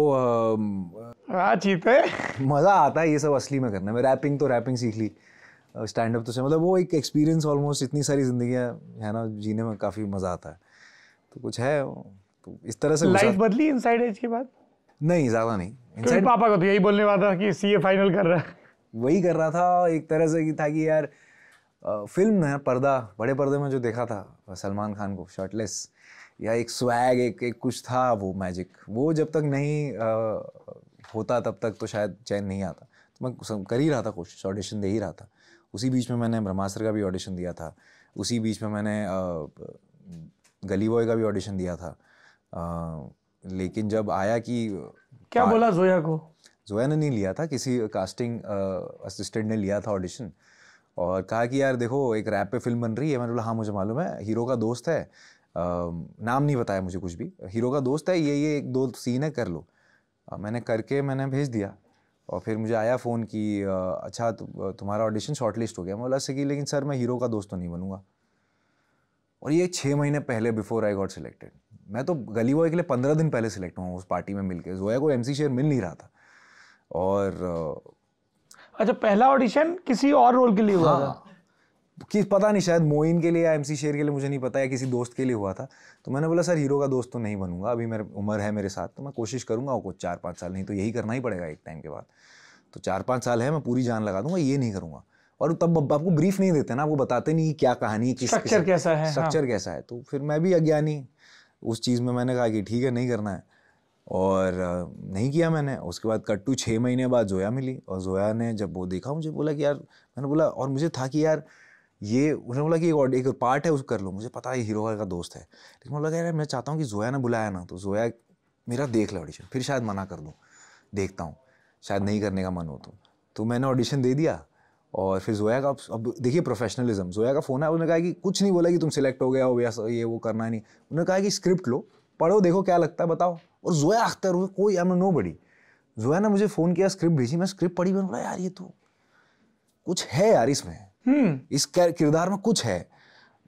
हाँ है मज़ा आता है ये सब असली में करना मैं रैपिंग तो रैपिंग सीख ली स्टैंड अप तो से मतलब वो एक एक्सपीरियंस ऑलमोस्ट इतनी सारी जिंदगी है ना जीने में काफ़ी मज़ा आता है तो कुछ है तो इस तरह से लाइफ बदली इनसाइड एज के बाद नहीं ज़्यादा नहीं इनसाइड पापा को तो यही बोलने वाला था कि सी फाइनल कर रहा है वही कर रहा था एक तरह से कि था कि यार फिल्म ना पर्दा बड़े पर्दे में जो देखा था सलमान खान को शॉर्टलेस या एक स्वैग एक एक कुछ था वो मैजिक वो जब तक नहीं होता तब तक तो शायद चैन नहीं आता तो मैं कर ही रहा था कोशिश ऑडिशन दे ही रहा था उसी बीच में मैंने ब्रह्मास्त्र का भी ऑडिशन दिया था उसी बीच में मैंने गली बॉय का भी ऑडिशन दिया था लेकिन जब आया कि क्या बोला जोया को जोया ने नहीं लिया था किसी कास्टिंग असिस्टेंट ने लिया था ऑडिशन और कहा कि यार देखो एक रैप पे फिल्म बन रही है मैंने बोला हाँ मुझे मालूम है हीरो का दोस्त है आ, नाम नहीं बताया मुझे कुछ भी हीरो का दोस्त है ये ये एक दो सीन है कर लो और मैंने करके मैंने भेज दिया और फिर मुझे आया फ़ोन कि अच्छा तु, तुम्हारा ऑडिशन शॉर्ट लिस्ट हो गया मैं बोला सकी लेकिन सर मैं हीरो का दोस्त तो नहीं बनूंगा और ये छः महीने पहले बिफोर आई गॉट सिलेक्टेड मैं तो गली बॉय के लिए पंद्रह दिन पहले सिलेक्ट हुआ उस पार्टी में मिलकर जोया को एम शेयर मिल नहीं रहा था और अच्छा पहला ऑडिशन किसी और रोल के लिए हुआ हाँ, कि पता नहीं शायद मोइन के लिए या एम शेर के लिए मुझे नहीं पता या किसी दोस्त के लिए हुआ था तो मैंने बोला सर हीरो का दोस्त तो नहीं बनूंगा अभी मेरे उम्र है मेरे साथ तो मैं कोशिश करूंगा कुछ चार पाँच साल नहीं तो यही करना ही पड़ेगा एक टाइम के बाद तो चार पाँच साल है मैं पूरी जान लगा दूंगा ये नहीं करूँगा और तब आपको ब्रीफ नहीं देते ना आपको बताते नहीं क्या कहानी है स्ट्रक्चर कैसा है स्ट्रक्चर हाँ। कैसा है तो फिर मैं भी अज्ञानी उस चीज़ में मैंने कहा कि ठीक है नहीं करना है और नहीं किया मैंने उसके बाद कट्टू छः महीने बाद जोया मिली और जोया ने जब वो देखा मुझे बोला कि यार मैंने बोला और मुझे था कि यार ये उन्होंने बोला कि एक एक पार्ट है उसको कर लो मुझे पता है हीरो का दोस्त है लेकिन बोला यार मैं चाहता हूँ कि जोया ने बुलाया ना तो जोया मेरा देख लो ऑडिशन फिर शायद मना कर दूँ देखता हूँ शायद नहीं करने का मन हो तो तो मैंने ऑडिशन दे दिया और फिर जोया का अब देखिए प्रोफेशनलिज्म जोया का फ़ोन है उन्होंने कहा कि कुछ नहीं बोला कि तुम सिलेक्ट हो गया हो या ये वो करना नहीं उन्होंने कहा कि स्क्रिप्ट लो पढ़ो देखो क्या लगता है बताओ और जोया अख्तर हुए कोई आई एम नो बड़ी जोया ने मुझे फ़ोन किया स्क्रिप्ट भेजी मैं स्क्रिप्ट पढ़ी मैंने बोला यार ये तो कुछ है यार इसमें हम्म। इस किरदार में कुछ है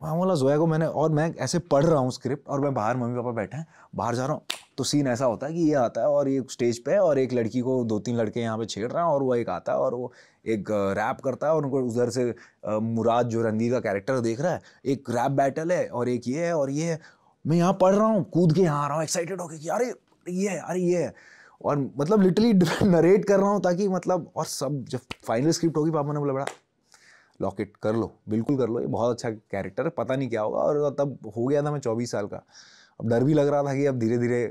मैं बोला जोया को मैंने और मैं ऐसे पढ़ रहा हूँ स्क्रिप्ट और मैं बाहर मम्मी पापा बैठे हैं बाहर जा रहा हूँ तो सीन ऐसा होता है कि ये आता है और ये स्टेज पे और एक लड़की को दो तीन लड़के यहाँ पे छेड़ रहे हैं और वो एक आता है और वो एक रैप करता है और उनको उधर से मुराद जो रणवीर का कैरेक्टर देख रहा है एक रैप बैटल है और एक ये है और ये है मैं यहाँ पढ़ रहा हूँ कूद के यहाँ आ रहा हूँ एक्साइटेड होकर कि अरे ये है अरे ये है और मतलब लिटरली नरेट कर रहा हूँ ताकि मतलब और सब जब फाइनल स्क्रिप्ट होगी पापा ने बोला बड़ा लॉकेट कर लो बिल्कुल कर लो ये बहुत अच्छा कैरेक्टर है पता नहीं क्या होगा और तब हो गया था मैं चौबीस साल का अब डर भी लग रहा था कि अब धीरे धीरे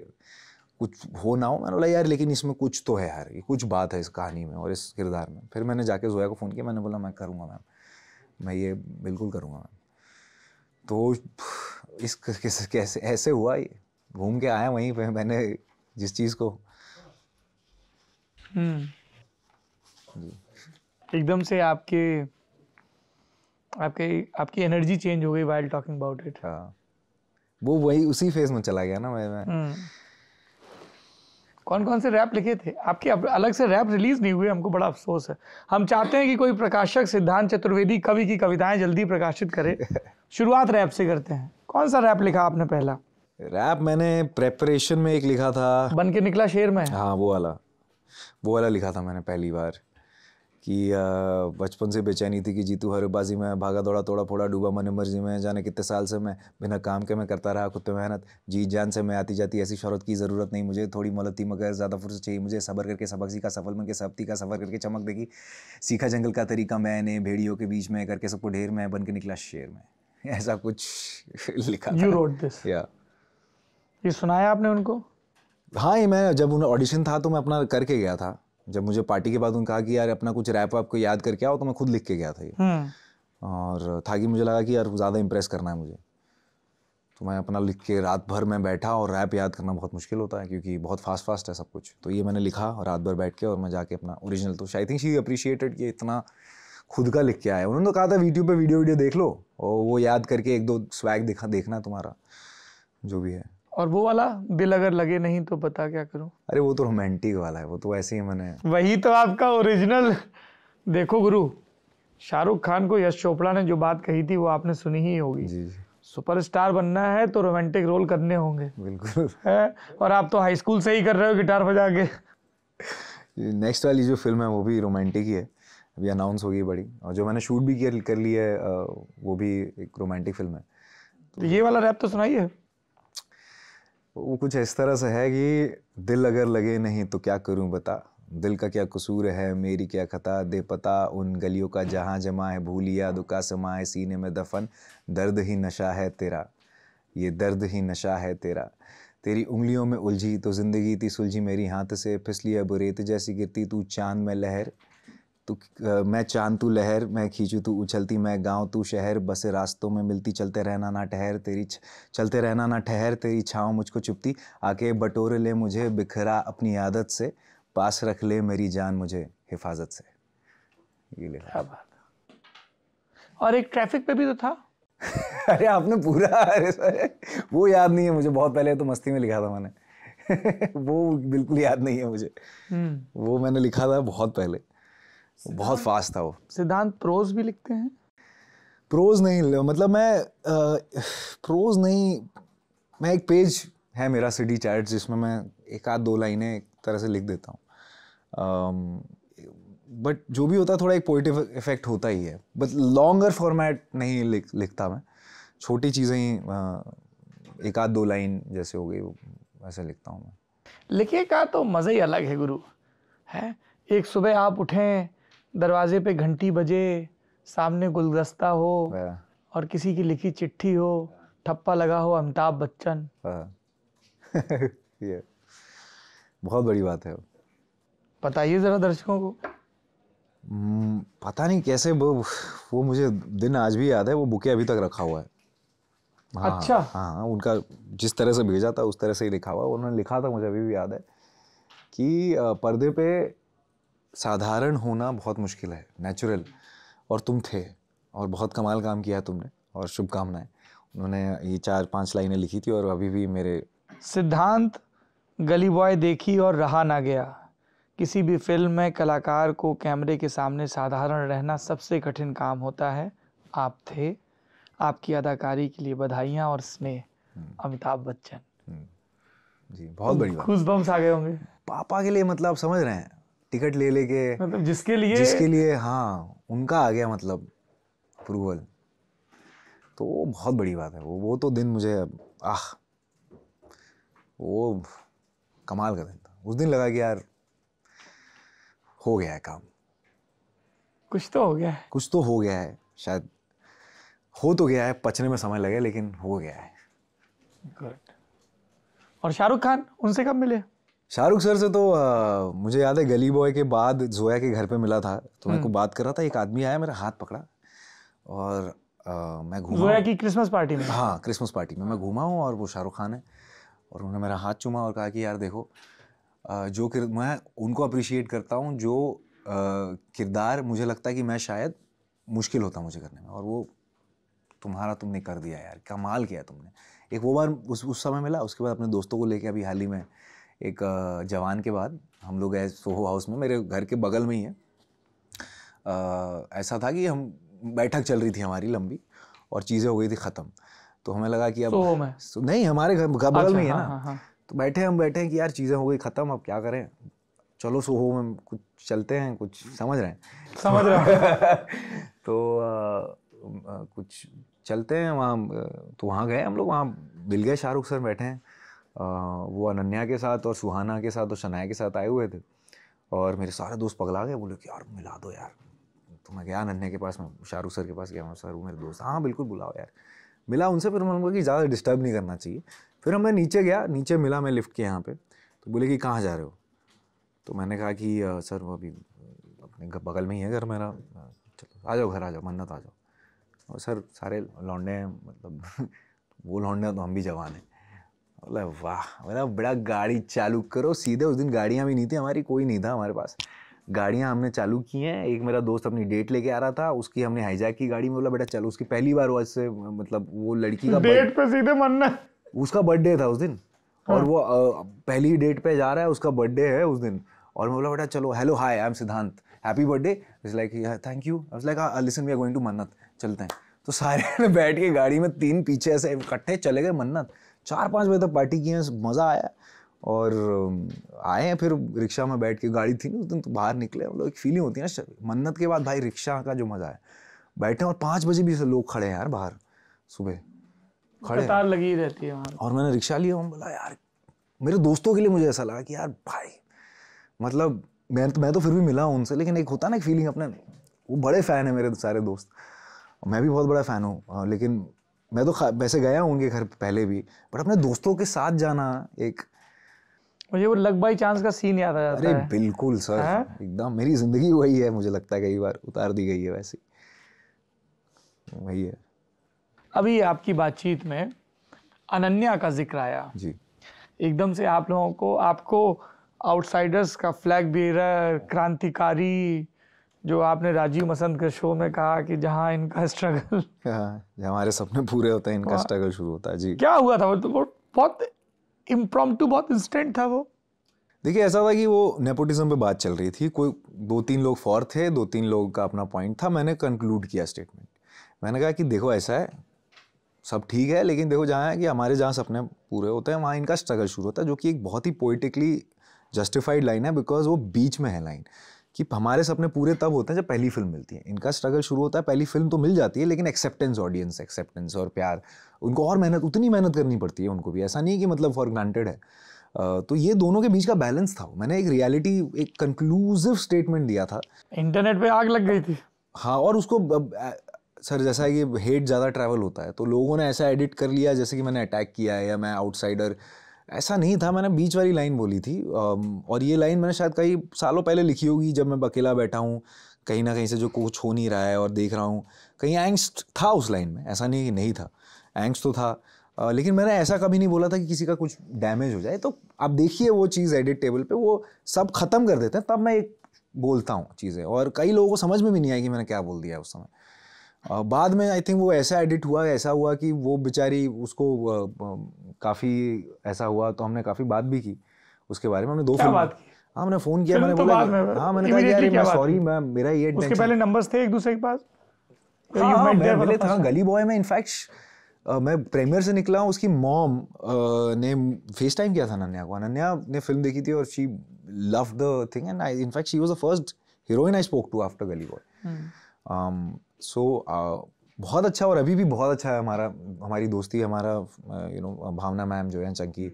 कुछ हो ना हो मैंने बोला यार लेकिन इसमें कुछ तो है यार ये कुछ बात है इस कहानी में और इस किरदार में फिर मैंने जाके जोया को फ़ोन किया मैंने बोला मैं करूँगा मैम मैं ये बिल्कुल करूँगा मैम तो इस कैसे ऐसे हुआ ये घूम के आया वहीं पे मैंने जिस चीज़ को हम्म। एकदम से आपके आपके आपकी एनर्जी चेंज हो गई वाइल्ड टॉकिंग अबाउट इट हाँ वो वही उसी फेज में चला गया ना मैं, मैं। हम्म। कौन कौन से रैप लिखे थे आपके अलग से रैप रिलीज नहीं हुए हमको बड़ा अफसोस है हम चाहते हैं कि कोई प्रकाशक सिद्धांत चतुर्वेदी कवि की कविताएं जल्दी प्रकाशित करे शुरुआत रैप से करते हैं कौन सा रैप लिखा आपने पहला रैप मैंने प्रेपरेशन में एक लिखा था बन के निकला शेर में हाँ वो वाला वो वाला लिखा था मैंने पहली बार कि बचपन से बेचैनी थी कि जीतू हरेबाजी में भागा दौड़ा तोड़ा फोड़ा डूबा मन मर्जी में जाने कितने साल से मैं बिना काम के मैं करता रहा खुद पे मेहनत जी जान से मैं आती जाती ऐसी शहरत की ज़रूरत नहीं मुझे थोड़ी मदद थी मगर ज़्यादा फुर्स चाहिए मुझे सबर करके सबक सीखा सफल बन के सब्ती का सफ़र करके चमक देखी सीखा जंगल का तरीका मैंने भेड़ियों के बीच में करके सबको ढेर में बन के निकला शेर में ऐसा कुछ लिखा यू रोड दिस या ये सुनाया आपने उनको हाँ ये मैं जब उन्हें ऑडिशन था तो मैं अपना करके गया था जब मुझे पार्टी के बाद उन्होंने कहा कि यार अपना कुछ रैप आपको याद करके आओ तो मैं खुद लिख के गया था ये हम्म। और था कि मुझे लगा कि यार ज़्यादा इम्प्रेस करना है मुझे तो मैं अपना लिख के रात भर मैं बैठा और रैप याद करना बहुत मुश्किल होता है क्योंकि बहुत फास्ट फास्ट है सब कुछ तो ये मैंने लिखा रात भर बैठ के और मैं जाके अपना ओरिजिनल तो आई थिंक शी अप्रिशिएटेड कि इतना खुद का लिख के आया उन्होंने तो कहा था वीडियो पे वीडियो वीडियो देख लो और वो याद करके एक दो स्वैग दिखा देखना तुम्हारा जो भी है और वो वाला बिल अगर लगे नहीं तो बता क्या करूं अरे वो तो रोमांटिक वाला है वो तो ऐसे ही मैंने वही तो आपका ओरिजिनल देखो गुरु शाहरुख खान को यश चोपड़ा ने जो बात कही थी वो आपने सुनी ही होगी जी जी सुपरस्टार बनना है तो रोमांटिक रोल करने होंगे बिल्कुल है और आप तो हाई स्कूल से ही कर रहे हो गिटार बजा के नेक्स्ट वाली जो फिल्म है वो भी रोमांटिक ही है अभी अनाउंस होगी बड़ी और जो मैंने शूट भी कर ली है वो भी एक रोमांटिक फिल्म है तो ये वाला रैप तो सुनाइए वो कुछ इस तरह से है कि दिल अगर लगे नहीं तो क्या करूं बता दिल का क्या कसूर है मेरी क्या खता दे पता उन गलियों का जहाँ जमा है भूलिया दुका समाए सीने में दफन दर्द ही नशा है तेरा ये दर्द ही नशा है तेरा तेरी उंगलियों में उलझी तो ज़िंदगी थी सुलझी मेरी हाथ से फिसली अब रेत जैसी गिरती तू चांद में लहर तू मैं चांद तू लहर मैं खींचू तू उछलती मैं गांव तू शहर बसे रास्तों में मिलती चलते रहना ना ठहर तेरी चलते रहना ना ठहर तेरी छाँव मुझको चुपती आके बटोर ले मुझे बिखरा अपनी आदत से पास रख ले मेरी जान मुझे हिफाजत से ये लिखा बात और एक ट्रैफिक पे भी तो था अरे आपने पूरा अरे सर वो याद नहीं है मुझे बहुत पहले तो मस्ती में लिखा था मैंने वो बिल्कुल याद नहीं है मुझे हम्म। वो मैंने लिखा था बहुत पहले बहुत फास्ट था वो सिद्धांत प्रोज भी लिखते हैं प्रोज नहीं मतलब मैं आ, प्रोज नहीं मैं एक पेज है मेरा सिटी चैट जिसमें मैं एक आध दो लाइनें एक तरह से लिख देता हूँ बट जो भी होता है थोड़ा एक पॉजिटिव इफेक्ट होता ही है बट लॉन्गर फॉर्मेट नहीं लिख लिखता मैं छोटी चीज़ें ही एक आध दो लाइन जैसे हो गई वैसे लिखता हूँ मैं लिखे का तो मज़ा ही अलग है गुरु है एक सुबह आप उठें दरवाजे पे घंटी बजे सामने गुलदस्ता हो और किसी की लिखी चिट्ठी हो ठप्पा लगा हो अमिताभ बच्चन ये बहुत बड़ी बात है बताइए ज़रा दर्शकों को हम्म, पता नहीं कैसे वो वो मुझे दिन आज भी याद है वो बुके अभी तक रखा हुआ है हाँ, अच्छा हाँ, हाँ उनका जिस तरह से भेजा था उस तरह से ही लिखा हुआ उन्होंने लिखा था मुझे अभी भी याद है कि पर्दे पे साधारण होना बहुत मुश्किल है नेचुरल और तुम थे और बहुत कमाल काम किया तुमने और शुभकामनाएं उन्होंने ये चार पांच लाइनें लिखी थी और अभी भी मेरे सिद्धांत गली बॉय देखी और रहा ना गया किसी भी फिल्म में कलाकार को कैमरे के सामने साधारण रहना सबसे कठिन काम होता है आप थे आपकी अदाकारी के लिए बधाइयाँ और स्नेह हम्म। अमिताभ बच्चन हम्म। जी बहुत बढ़िया खुशबम आ गए होंगे पापा के लिए मतलब समझ रहे हैं टिकट ले लेके मतलब जिसके लिए जिसके लिए हाँ उनका आ गया मतलब अप्रूवल तो वो बहुत बड़ी बात है वो वो तो दिन मुझे आह वो कमाल का दिन था उस दिन लगा कि यार हो गया है काम कुछ तो हो गया है कुछ तो हो गया है शायद हो तो गया है पचने में समय लगे लेकिन हो गया है Good. और शाहरुख खान उनसे कब मिले शाहरुख सर से तो आ, मुझे याद है गली बॉय के बाद जोया के घर पे मिला था तो मेरे हम्म। को बात कर रहा था एक आदमी आया मेरा हाथ पकड़ा और आ, मैं घूमा जोया की क्रिसमस पार्टी में हाँ क्रिसमस पार्टी में मैं घूमा हूँ और वो शाहरुख खान है और उन्होंने मेरा हाथ चूमा और कहा कि यार देखो जो किर मैं उनको अप्रिशिएट करता हूँ जो किरदार मुझे लगता है कि मैं शायद मुश्किल होता मुझे करने में और वो तुम्हारा तुमने कर दिया यार कमाल किया तुमने एक वो बार उस उस समय मिला उसके बाद अपने दोस्तों को लेके अभी हाल ही में एक जवान के बाद हम लोग गए सोहो हाउस में मेरे घर के बगल में ही है आ, ऐसा था कि हम बैठक चल रही थी हमारी लंबी और चीज़ें हो गई थी ख़त्म तो हमें लगा कि अब सो में नहीं हमारे घर बगल अच्छा, में ही है ना हा, हा। हाँ। तो बैठे हम बैठे हैं कि यार चीज़ें हो गई ख़त्म अब क्या करें चलो सोहो में कुछ चलते हैं कुछ समझ रहे हैं समझ रहे हैं तो आ, कुछ चलते हैं वहाँ तो वहाँ गए हम लोग वहाँ मिल गए शाहरुख सर बैठे हैं वो अनन्या के साथ और सुहाना के साथ और शनाया के साथ आए हुए थे और मेरे सारे दोस्त पगला गए बोले कि यार मिला दो यार तो मैं गया अनन्या के पास मैं शाहरुख सर के पास गया सर वो मेरे दोस्त हाँ बिल्कुल बुलाओ यार मिला उनसे फिर मैंने बोला कि ज़्यादा डिस्टर्ब नहीं करना चाहिए फिर हमें नीचे गया नीचे मिला मैं लिफ्ट के यहाँ पे तो बोले कि कहाँ जा रहे हो तो मैंने कहा कि सर वो अभी अपने बगल में ही है घर मेरा चलो आ जाओ घर आ जाओ मन्नत आ जाओ और सर सारे लौंडे हैं मतलब वो लौंडे तो हम भी जवान हैं बोला वाह बोला बड़ा गाड़ी चालू करो सीधे उस दिन गाड़ियाँ भी नहीं थी हमारी कोई नहीं था हमारे पास गाड़ियाँ हमने चालू की हैं एक मेरा दोस्त अपनी डेट लेके आ रहा था उसकी हमने हाईजैक की गाड़ी में बोला बेटा चलो उसकी पहली बार आज से मतलब वो लड़की का डेट पे सीधे मरना उसका बर्थडे था उस दिन और हाँ। वो पहली डेट पे जा रहा है उसका बर्थडे है उस दिन और मैं बोला बेटा चलो hello hi I am Siddhant happy birthday is like thank you I like listen we are going to Mannat चलते हैं तो सारे बैठ के गाड़ी में तीन पीछे ऐसे इकट्ठे चले गए मन्नत चार पाँच बजे तक पार्टी किए मज़ा आया और आए हैं फिर रिक्शा में बैठ के गाड़ी थी ना उस दिन तो बाहर निकले मतलब एक फीलिंग होती है ना मन्नत के बाद भाई रिक्शा का जो मज़ा है बैठे और पाँच बजे भी लोग खड़े हैं यार बाहर सुबह खड़े तार लगी रहती है और मैंने रिक्शा लिया हम बोला यार मेरे दोस्तों के लिए मुझे ऐसा लगा कि यार भाई मतलब मैं तो मैं तो फिर भी मिला हूँ उनसे लेकिन एक होता ना एक फीलिंग अपने वो बड़े फ़ैन है मेरे सारे दोस्त मैं भी बहुत बड़ा फ़ैन हूँ लेकिन मैं तो वैसे गया हूँ उनके घर पहले भी बट अपने दोस्तों के साथ जाना एक मुझे वो लग बाई चांस का सीन याद आ जाता अरे है बिल्कुल सर एकदम मेरी जिंदगी वही है मुझे लगता है कई बार उतार दी गई है वैसे वही है अभी आपकी बातचीत में अनन्या का जिक्र आया जी एकदम से आप लोगों को आपको आउटसाइडर्स का फ्लैग बेरर क्रांतिकारी जो आपने राजीव मसंद के शो में कहा कि जहाँ इनका स्ट्रगल हाँ, हमारे सपने पूरे होते हैं इनका स्ट्रगल शुरू होता है जी क्या हुआ था वो तो बहुत इम्प्रॉम बहुत इंस्टेंट था वो देखिए ऐसा था कि वो नेपोटिज्म पे बात चल रही थी कोई दो तीन लोग फॉर थे दो तीन लोग का अपना पॉइंट था मैंने कंक्लूड किया स्टेटमेंट मैंने कहा कि देखो ऐसा है सब ठीक है लेकिन देखो जहाँ है कि हमारे जहाँ सपने पूरे होते हैं वहाँ इनका स्ट्रगल शुरू होता है जो कि एक बहुत ही पोइटिकली जस्टिफाइड लाइन है बिकॉज वो बीच में है लाइन कि हमारे सपने पूरे तब होते हैं जब पहली फिल्म मिलती है इनका स्ट्रगल शुरू होता है पहली फिल्म तो मिल जाती है लेकिन एक्सेप्टेंस ऑडियंस एक्सेप्टेंस और प्यार उनको और मेहनत उतनी मेहनत करनी पड़ती है उनको भी ऐसा नहीं है कि मतलब फॉर ग्रांटेड है तो ये दोनों के बीच का बैलेंस था मैंने एक रियलिटी एक कंक्लूसिव स्टेटमेंट दिया था इंटरनेट पर आग लग गई थी हाँ और उसको सर जैसा कि हेट ज़्यादा ट्रैवल होता है तो लोगों ने ऐसा एडिट कर लिया जैसे कि मैंने अटैक किया है या मैं आउटसाइडर ऐसा नहीं था मैंने बीच वाली लाइन बोली थी और ये लाइन मैंने शायद कई सालों पहले लिखी होगी जब मैं अकेला बैठा हूँ कहीं ना कहीं से जो कुछ हो नहीं रहा है और देख रहा हूँ कहीं एंग्स था उस लाइन में ऐसा नहीं कि नहीं था एंग्स तो था लेकिन मैंने ऐसा कभी नहीं बोला था कि किसी का कुछ डैमेज हो जाए तो आप देखिए वो चीज़ एडिट टेबल पर वो सब ख़त्म कर देते हैं तब मैं एक बोलता हूँ चीज़ें और कई लोगों को समझ में भी नहीं आई कि मैंने क्या बोल दिया उस समय बाद में आई थिंक वो ऐसा एडिट हुआ ऐसा हुआ कि वो बेचारी उसको काफ़ी ऐसा हुआ तो हमने काफ़ी बात भी की उसके बारे में हमने दो हाँ, फिल्म हाँ मैंने फ़ोन तो किया मैंने बोला हाँ मैंने कहा यार मैं सॉरी मैं मेरा ये उसके पहले नंबर्स थे एक दूसरे के पास हाँ, मिले था गली बॉय में इनफैक्ट मैं प्रेमियर से निकला हूँ उसकी मॉम ने फेस टाइम किया था अनन्या को अनन्या ने फिल्म देखी थी और she love the thing and I in fact she was the first heroine I spoke to after Gully Boy so hmm. um, uh, बहुत अच्छा और अभी भी बहुत अच्छा है हमारा हमारी दोस्ती हमारा यू नो भावना मैम जो है चंकी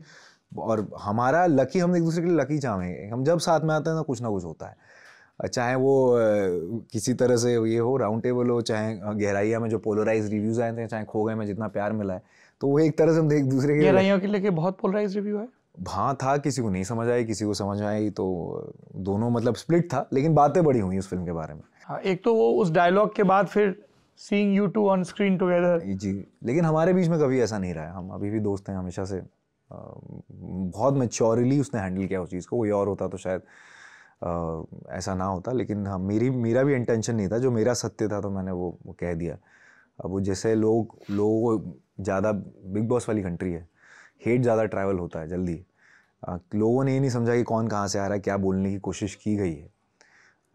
और हमारा लकी हम एक दूसरे के लिए लकी चाहेंगे हम जब साथ में आते हैं ना तो कुछ ना कुछ होता है चाहे वो किसी तरह से ये हो राउंड टेबल हो चाहे गहराइया में जो पोलराइज रिव्यूज़ आए थे चाहे खो गए में जितना प्यार मिला है तो वो एक तरह से हम एक दूसरे के गहराइयों के लिए बहुत पोलराइज रिव्यू है हाँ था किसी को नहीं समझ आई किसी को समझ आई तो दोनों मतलब स्प्लिट था लेकिन बातें बड़ी हुई उस फिल्म के बारे में हाँ एक तो वो उस डायलॉग के बाद फिर seeing you two on screen together जी लेकिन हमारे बीच में कभी ऐसा नहीं रहा है हम अभी भी दोस्त हैं हमेशा से बहुत मेच्योरली उसने हैंडल किया उस चीज़ को कोई और होता तो शायद ऐसा ना होता लेकिन हाँ मेरी मेरा भी इंटेंशन नहीं था जो मेरा सत्य था तो मैंने वो, वो कह दिया अब वो जैसे लोग लोगों को ज़्यादा बिग बॉस वाली कंट्री है हेट ज़्यादा ट्रैवल होता है जल्दी आ, लोगों ने ये नहीं समझा कि कौन कहाँ से आ रहा है क्या बोलने की कोशिश की गई है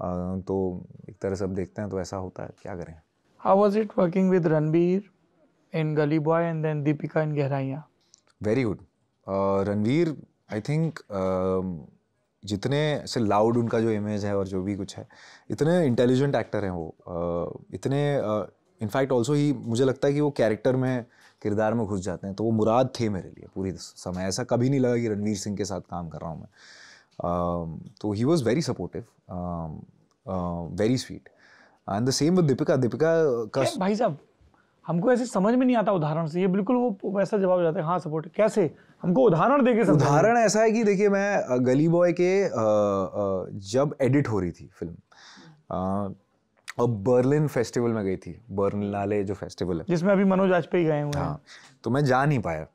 आ, तो एक तरह से अब देखते हैं तो ऐसा होता है क्या करें How was it working with Ranbir in Gully Boy and then Deepika in Gehraiya? Very good. Uh, Ranbir, I think um, जितने से लाउड उनका जो इमेज है और जो भी कुछ है इतने इंटेलिजेंट एक्टर हैं वो uh, इतने इनफैक्ट uh, ऑल्सो ही मुझे लगता है कि वो कैरेक्टर में किरदार में घुस जाते हैं तो वो मुराद थे मेरे लिए पूरी समय ऐसा कभी नहीं लगा कि रणवीर सिंह के साथ काम कर रहा हूँ मैं um, तो um, uh, तो he was very supportive very sweet and the same with Deepika Deepika का भाई साहब हमको ऐसे समझ में नहीं आता उदाहरण से ये बिल्कुल वो वैसा जवाब हो जाता है हाँ सपोर्ट कैसे हमको उदाहरण देके उदाहरण ऐसा है कि देखिए मैं गली बॉय के जब एडिट हो रही थी फिल्म अब बर्लिन फेस्टिवल में गई थी बर्लिन लाले जो फेस्टिवल है जिसमें अभी मनोज आज वाजपेयी गए हुए हाँ तो मैं जा नहीं पाया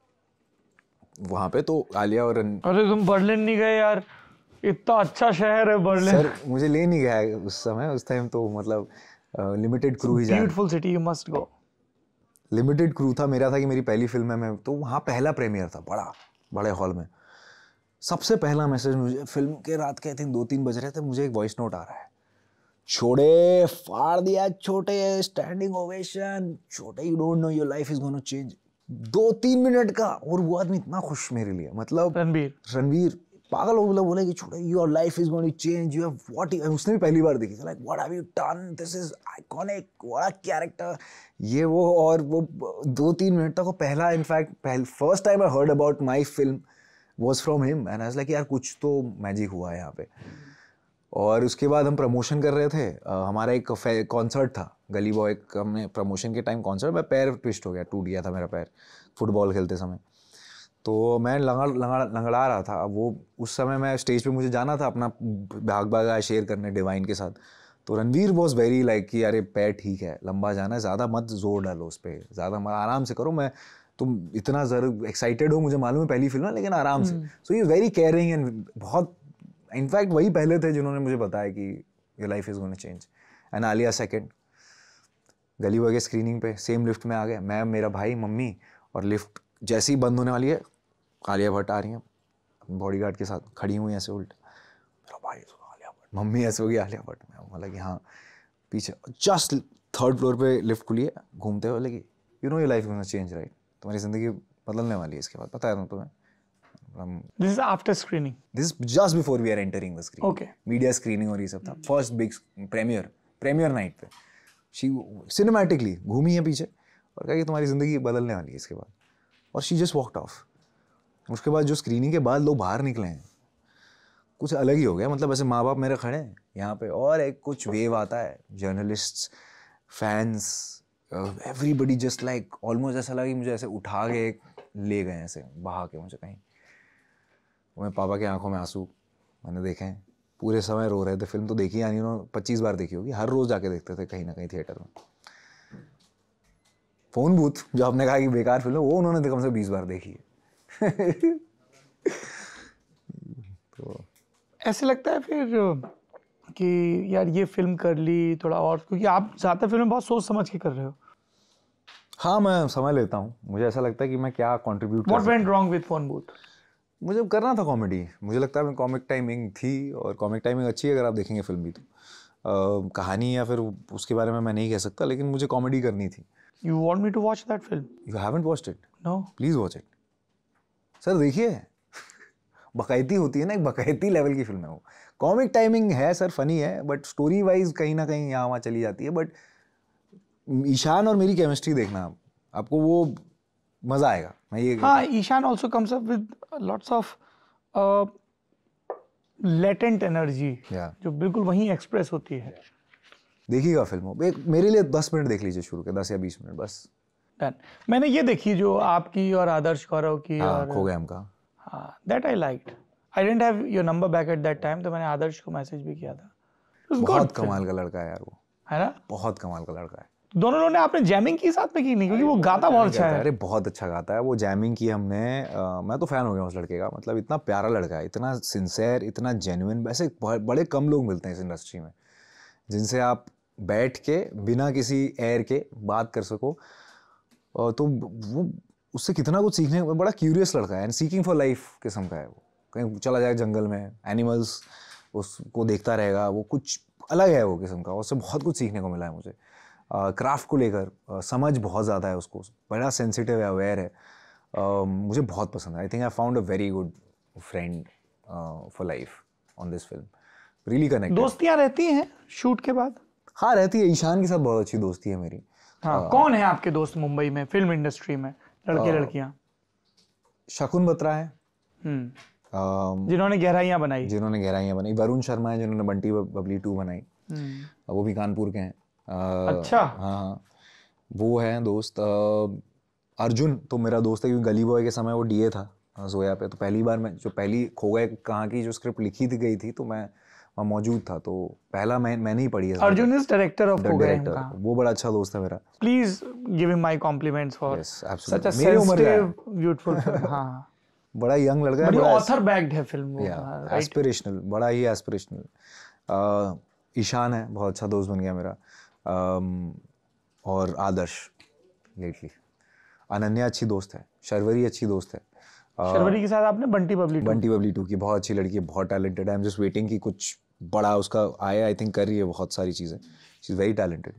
वहाँ पे तो आलिया और अरे तुम बर्लिन नहीं गए यार इतना अच्छा शहर है बर्लिन सर मुझे ले नहीं गया उस समय उस टाइम तो मतलब लिमिटेड क्रू ही beautiful city you must go limited crew था मेरा था कि मेरी पहली फिल्म है मैं तो वहाँ पहला प्रीमियर था बड़ा बड़े हॉल में सबसे पहला मैसेज मुझे फिल्म के रात के थे दो तीन बज रहे थे मुझे एक वॉइस नोट आ रहा है छोड़े फाड़ दिया छोटे स्टैंडिंग ओवेशन छोटे you don't know your life is gonna change दो तीन मिनट का और वो आदमी इतना खुश मेरे लिए मतलब रणवीर रणवीर पागल हो मतलब बोले कि छोड़ो your life is going to change you have what उसने भी पहली बार देखी like what have you done this is iconic what character ये वो और वो दो तीन मिनट तक वो पहला इनफैक्ट पहल first time I heard about my film was from him and I like यार कुछ तो मैजिक हुआ है यहाँ पे और उसके बाद हम प्रमोशन कर रहे थे हमारा एक कॉन्सर्ट था गली बॉय हमने प्रमोशन के टाइम कॉन्सर्ट मैं पैर ट्विस्ट हो गया टूट गया था मेरा पैर फुटबॉल खेलते समय तो मैं लंगड़ लंगड़ लंगड़ा रहा था अब वो उस समय मैं स्टेज पे मुझे जाना था अपना भाग भागा शेयर करने डिवाइन के साथ तो रणवीर वॉज वेरी लाइक कि अरे पैर ठीक है लंबा जाना है ज़्यादा मत जोर डालो उस पर ज़्यादा आराम से करो मैं तुम इतना जरूर एक्साइटेड हो मुझे मालूम है पहली फिल्म है लेकिन आराम से so you very caring and बहुत इनफैक्ट वही पहले थे जिन्होंने मुझे बताया कि your life is gonna change and Alia second Gully वगैरह स्क्रीनिंग पे सेम लिफ्ट में आ गए मैं मेरा भाई मम्मी और लिफ्ट जैसे ही बंद होने वाली है कालिया भट्ट आ रही हैं बॉडी गार्ड के साथ खड़ी हुई ऐसे उल्ट मेरा भाई आलिया भट्ट मम्मी ऐसे होगी आलिया भट्ट में मतलब कि हाँ पीछे जस्ट थर्ड फ्लोर पे लिफ्ट खुली है घूमते हुए लगी यू नो योर लाइफ में चेंज राइट तुम्हारी ज़िंदगी बदलने वाली है इसके बाद पता है तुम्हें this is after screening this just before we are entering the screen okay media screening और ये सब था first big premiere premiere night पे शी सिनेमैटिकली घूमी है पीछे और कहा कि तुम्हारी ज़िंदगी बदलने वाली है इसके बाद और शी जस्ट वॉकड ऑफ उसके बाद जो स्क्रीनिंग के बाद लोग बाहर निकले हैं कुछ अलग ही हो गया मतलब ऐसे माँ बाप मेरे खड़े हैं यहाँ पे और एक कुछ वेव आता है journalist fans everybody just like almost ऐसा लगा कि मुझे ऐसे उठा के ले गए ऐसे बहा के मुझे कहीं मैं पापा की आंखों में आंसू मैंने देखे हैं पूरे समय रो रहे थे फिल्म तो देखी यानी उन्होंने पच्चीस बार देखी होगी हर रोज़ जाके देखते थे कहीं ना कहीं थिएटर में फोन बूथ जो आपने कहा कि बेकार फिल्म वो उन्होंने तो कम से बीस बार देखी है तो ऐसे लगता है फिर कि यार ये फिल्म कर ली थोड़ा और क्योंकि आप ज़्यादा फिल्म बहुत सोच समझ के कर रहे हो हाँ मैं समझ लेता हूँ मुझे ऐसा लगता है कि मैं क्या contribute what went wrong with phone booth मुझे करना था कॉमेडी मुझे लगता है कॉमिक टाइमिंग थी और कॉमिक टाइमिंग अच्छी है अगर आप देखेंगे फिल्म भी तो आ, कहानी या फिर उसके बारे में मैं नहीं कह सकता लेकिन मुझे कॉमेडी करनी थी You want me to watch that film? You haven't watched it. No. Please watch it. Sir देखिए बकायती होती है ना एक बकायती लेवल की फिल्म है वो कॉमिक टाइमिंग है सर फनी है बट स्टोरी वाइज कहीं ना कहीं यहाँ वहाँ चली जाती है बट ईशान और मेरी केमिस्ट्री देखना आप आपको वो मज़ा आएगा मैं ये हाँ Ishaan also comes up with lots of latent energy जो बिल्कुल वहीं एक्सप्रेस होती है yeah. देखिएगा फिल्म एक मेरे लिए दस मिनट देख लीजिए शुरू के दस या बीस मिनट बस डन मैंने ये देखी जो आपकी और आदर्श गौरव की हाँ, और खो गए हमका हाँ that I like I don't have your number back at that time तो मैंने आदर्श को मैसेज भी किया था बहुत कमाल का लड़का है यार वो है ना बहुत कमाल का लड़का है दोनों लोगों ने आपने जैमिंग की साथ में की नहीं क्योंकि वो गाता बहुत अच्छा, अच्छा है अरे बहुत अच्छा गाता है वो जैमिंग की हमने आ, मैं तो फैन हो गया उस लड़के का मतलब इतना प्यारा लड़का है इतना सिंसेर इतना जेन्यन वैसे बड़े कम लोग मिलते हैं इस इंडस्ट्री में जिनसे आप बैठ के बिना किसी एयर के बात कर सको तो वो उससे कितना कुछ सीखने बड़ा क्यूरियस लड़का है एंड सीकिंग फॉर लाइफ किस्म का है वो कहीं चला जाए जंगल में एनिमल्स उसको देखता रहेगा वो कुछ अलग है वो किस्म का उससे बहुत कुछ सीखने को मिला है मुझे क्राफ्ट को लेकर समझ बहुत ज़्यादा है उसको बड़ा सेंसिटिव है अवेयर है मुझे बहुत पसंद है I think I found a very good friend for life on this film really connect दोस्तियाँ रहती हैं शूट के बाद हाँ रहती है ईशान के साथ बहुत अच्छी दोस्ती है मेरी हाँ आ, हाँ। कौन है आपके दोस्त मुंबई में फिल्म इंडस्ट्री में लड़के लड़कियाँ शकुन बत्रा है हम्म। जिन्होंने गहराइयाँ बनाई जिन्होंने गहराइयाँ बनाई वरुण शर्मा है जिन्होंने बंटी बबली टू बनाई हम्म। वो भी कानपुर के हैं अच्छा हाँ, हाँ वो है दोस्त अर्जुन तो मेरा दोस्त है क्योंकि गली बॉय के समय वो डीए था जोया पे तो पहली बार मैं जो पहली खो गए कहाँ की जो स्क्रिप्ट लिखी थी गई थी तो मैं वहाँ मौजूद था तो पहला मैं मैंने ही पढ़ी है Arjun is director of director वो बड़ा अच्छा दोस्त है मेरा please give him my compliments for such a sensitive beautiful हां बड़ा यंग लड़का है बड़ा ऑथर बैक्ड है फिल्म वो एस्पिरेशनल हाँ, बड़ा ही एस्पिरेशनल ईशान है बहुत अच्छा दोस्त बन गया मेरा और आदर्श लेटली अनन्या अच्छी दोस्त है शर्वरी अच्छी दोस्त है शर्वरी के साथ आपने बंटी बबली बंटी बबली टू की बहुत अच्छी लड़की है बहुत टैलेंटेड है आई एम जस्ट वेटिंग कि कुछ बड़ा उसका आया आई थिंक कर रही है बहुत सारी चीज़ें शी इज़ वेरी टैलेंटेड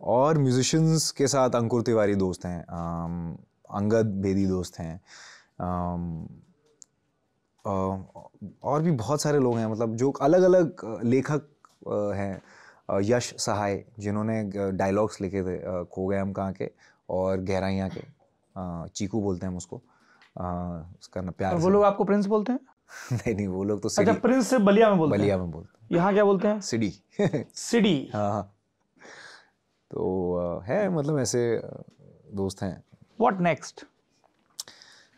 और म्यूजिशंस के साथ अंकुर तिवारी दोस्त हैं um, अंगद बेदी दोस्त हैं um, uh, और भी बहुत सारे लोग हैं मतलब जो अलग अलग uh, लेखक uh, हैं यश सहाय जिन्होंने डायलॉग्स लिखे थे खो गए हम कहाँ के और गहराइयाँ के चीकू बोलते हैं हम उसको उसका ना प्यार वो लोग आपको प्रिंस बोलते हैं नहीं नहीं वो लोग तो सिडी अच्छा प्रिंस सिर्फ बलिया में बोलते हैं बलिया में बोलते हैं यहाँ क्या बोलते हैं सिडी सिडी हाँ, हाँ तो है मतलब ऐसे दोस्त हैं what next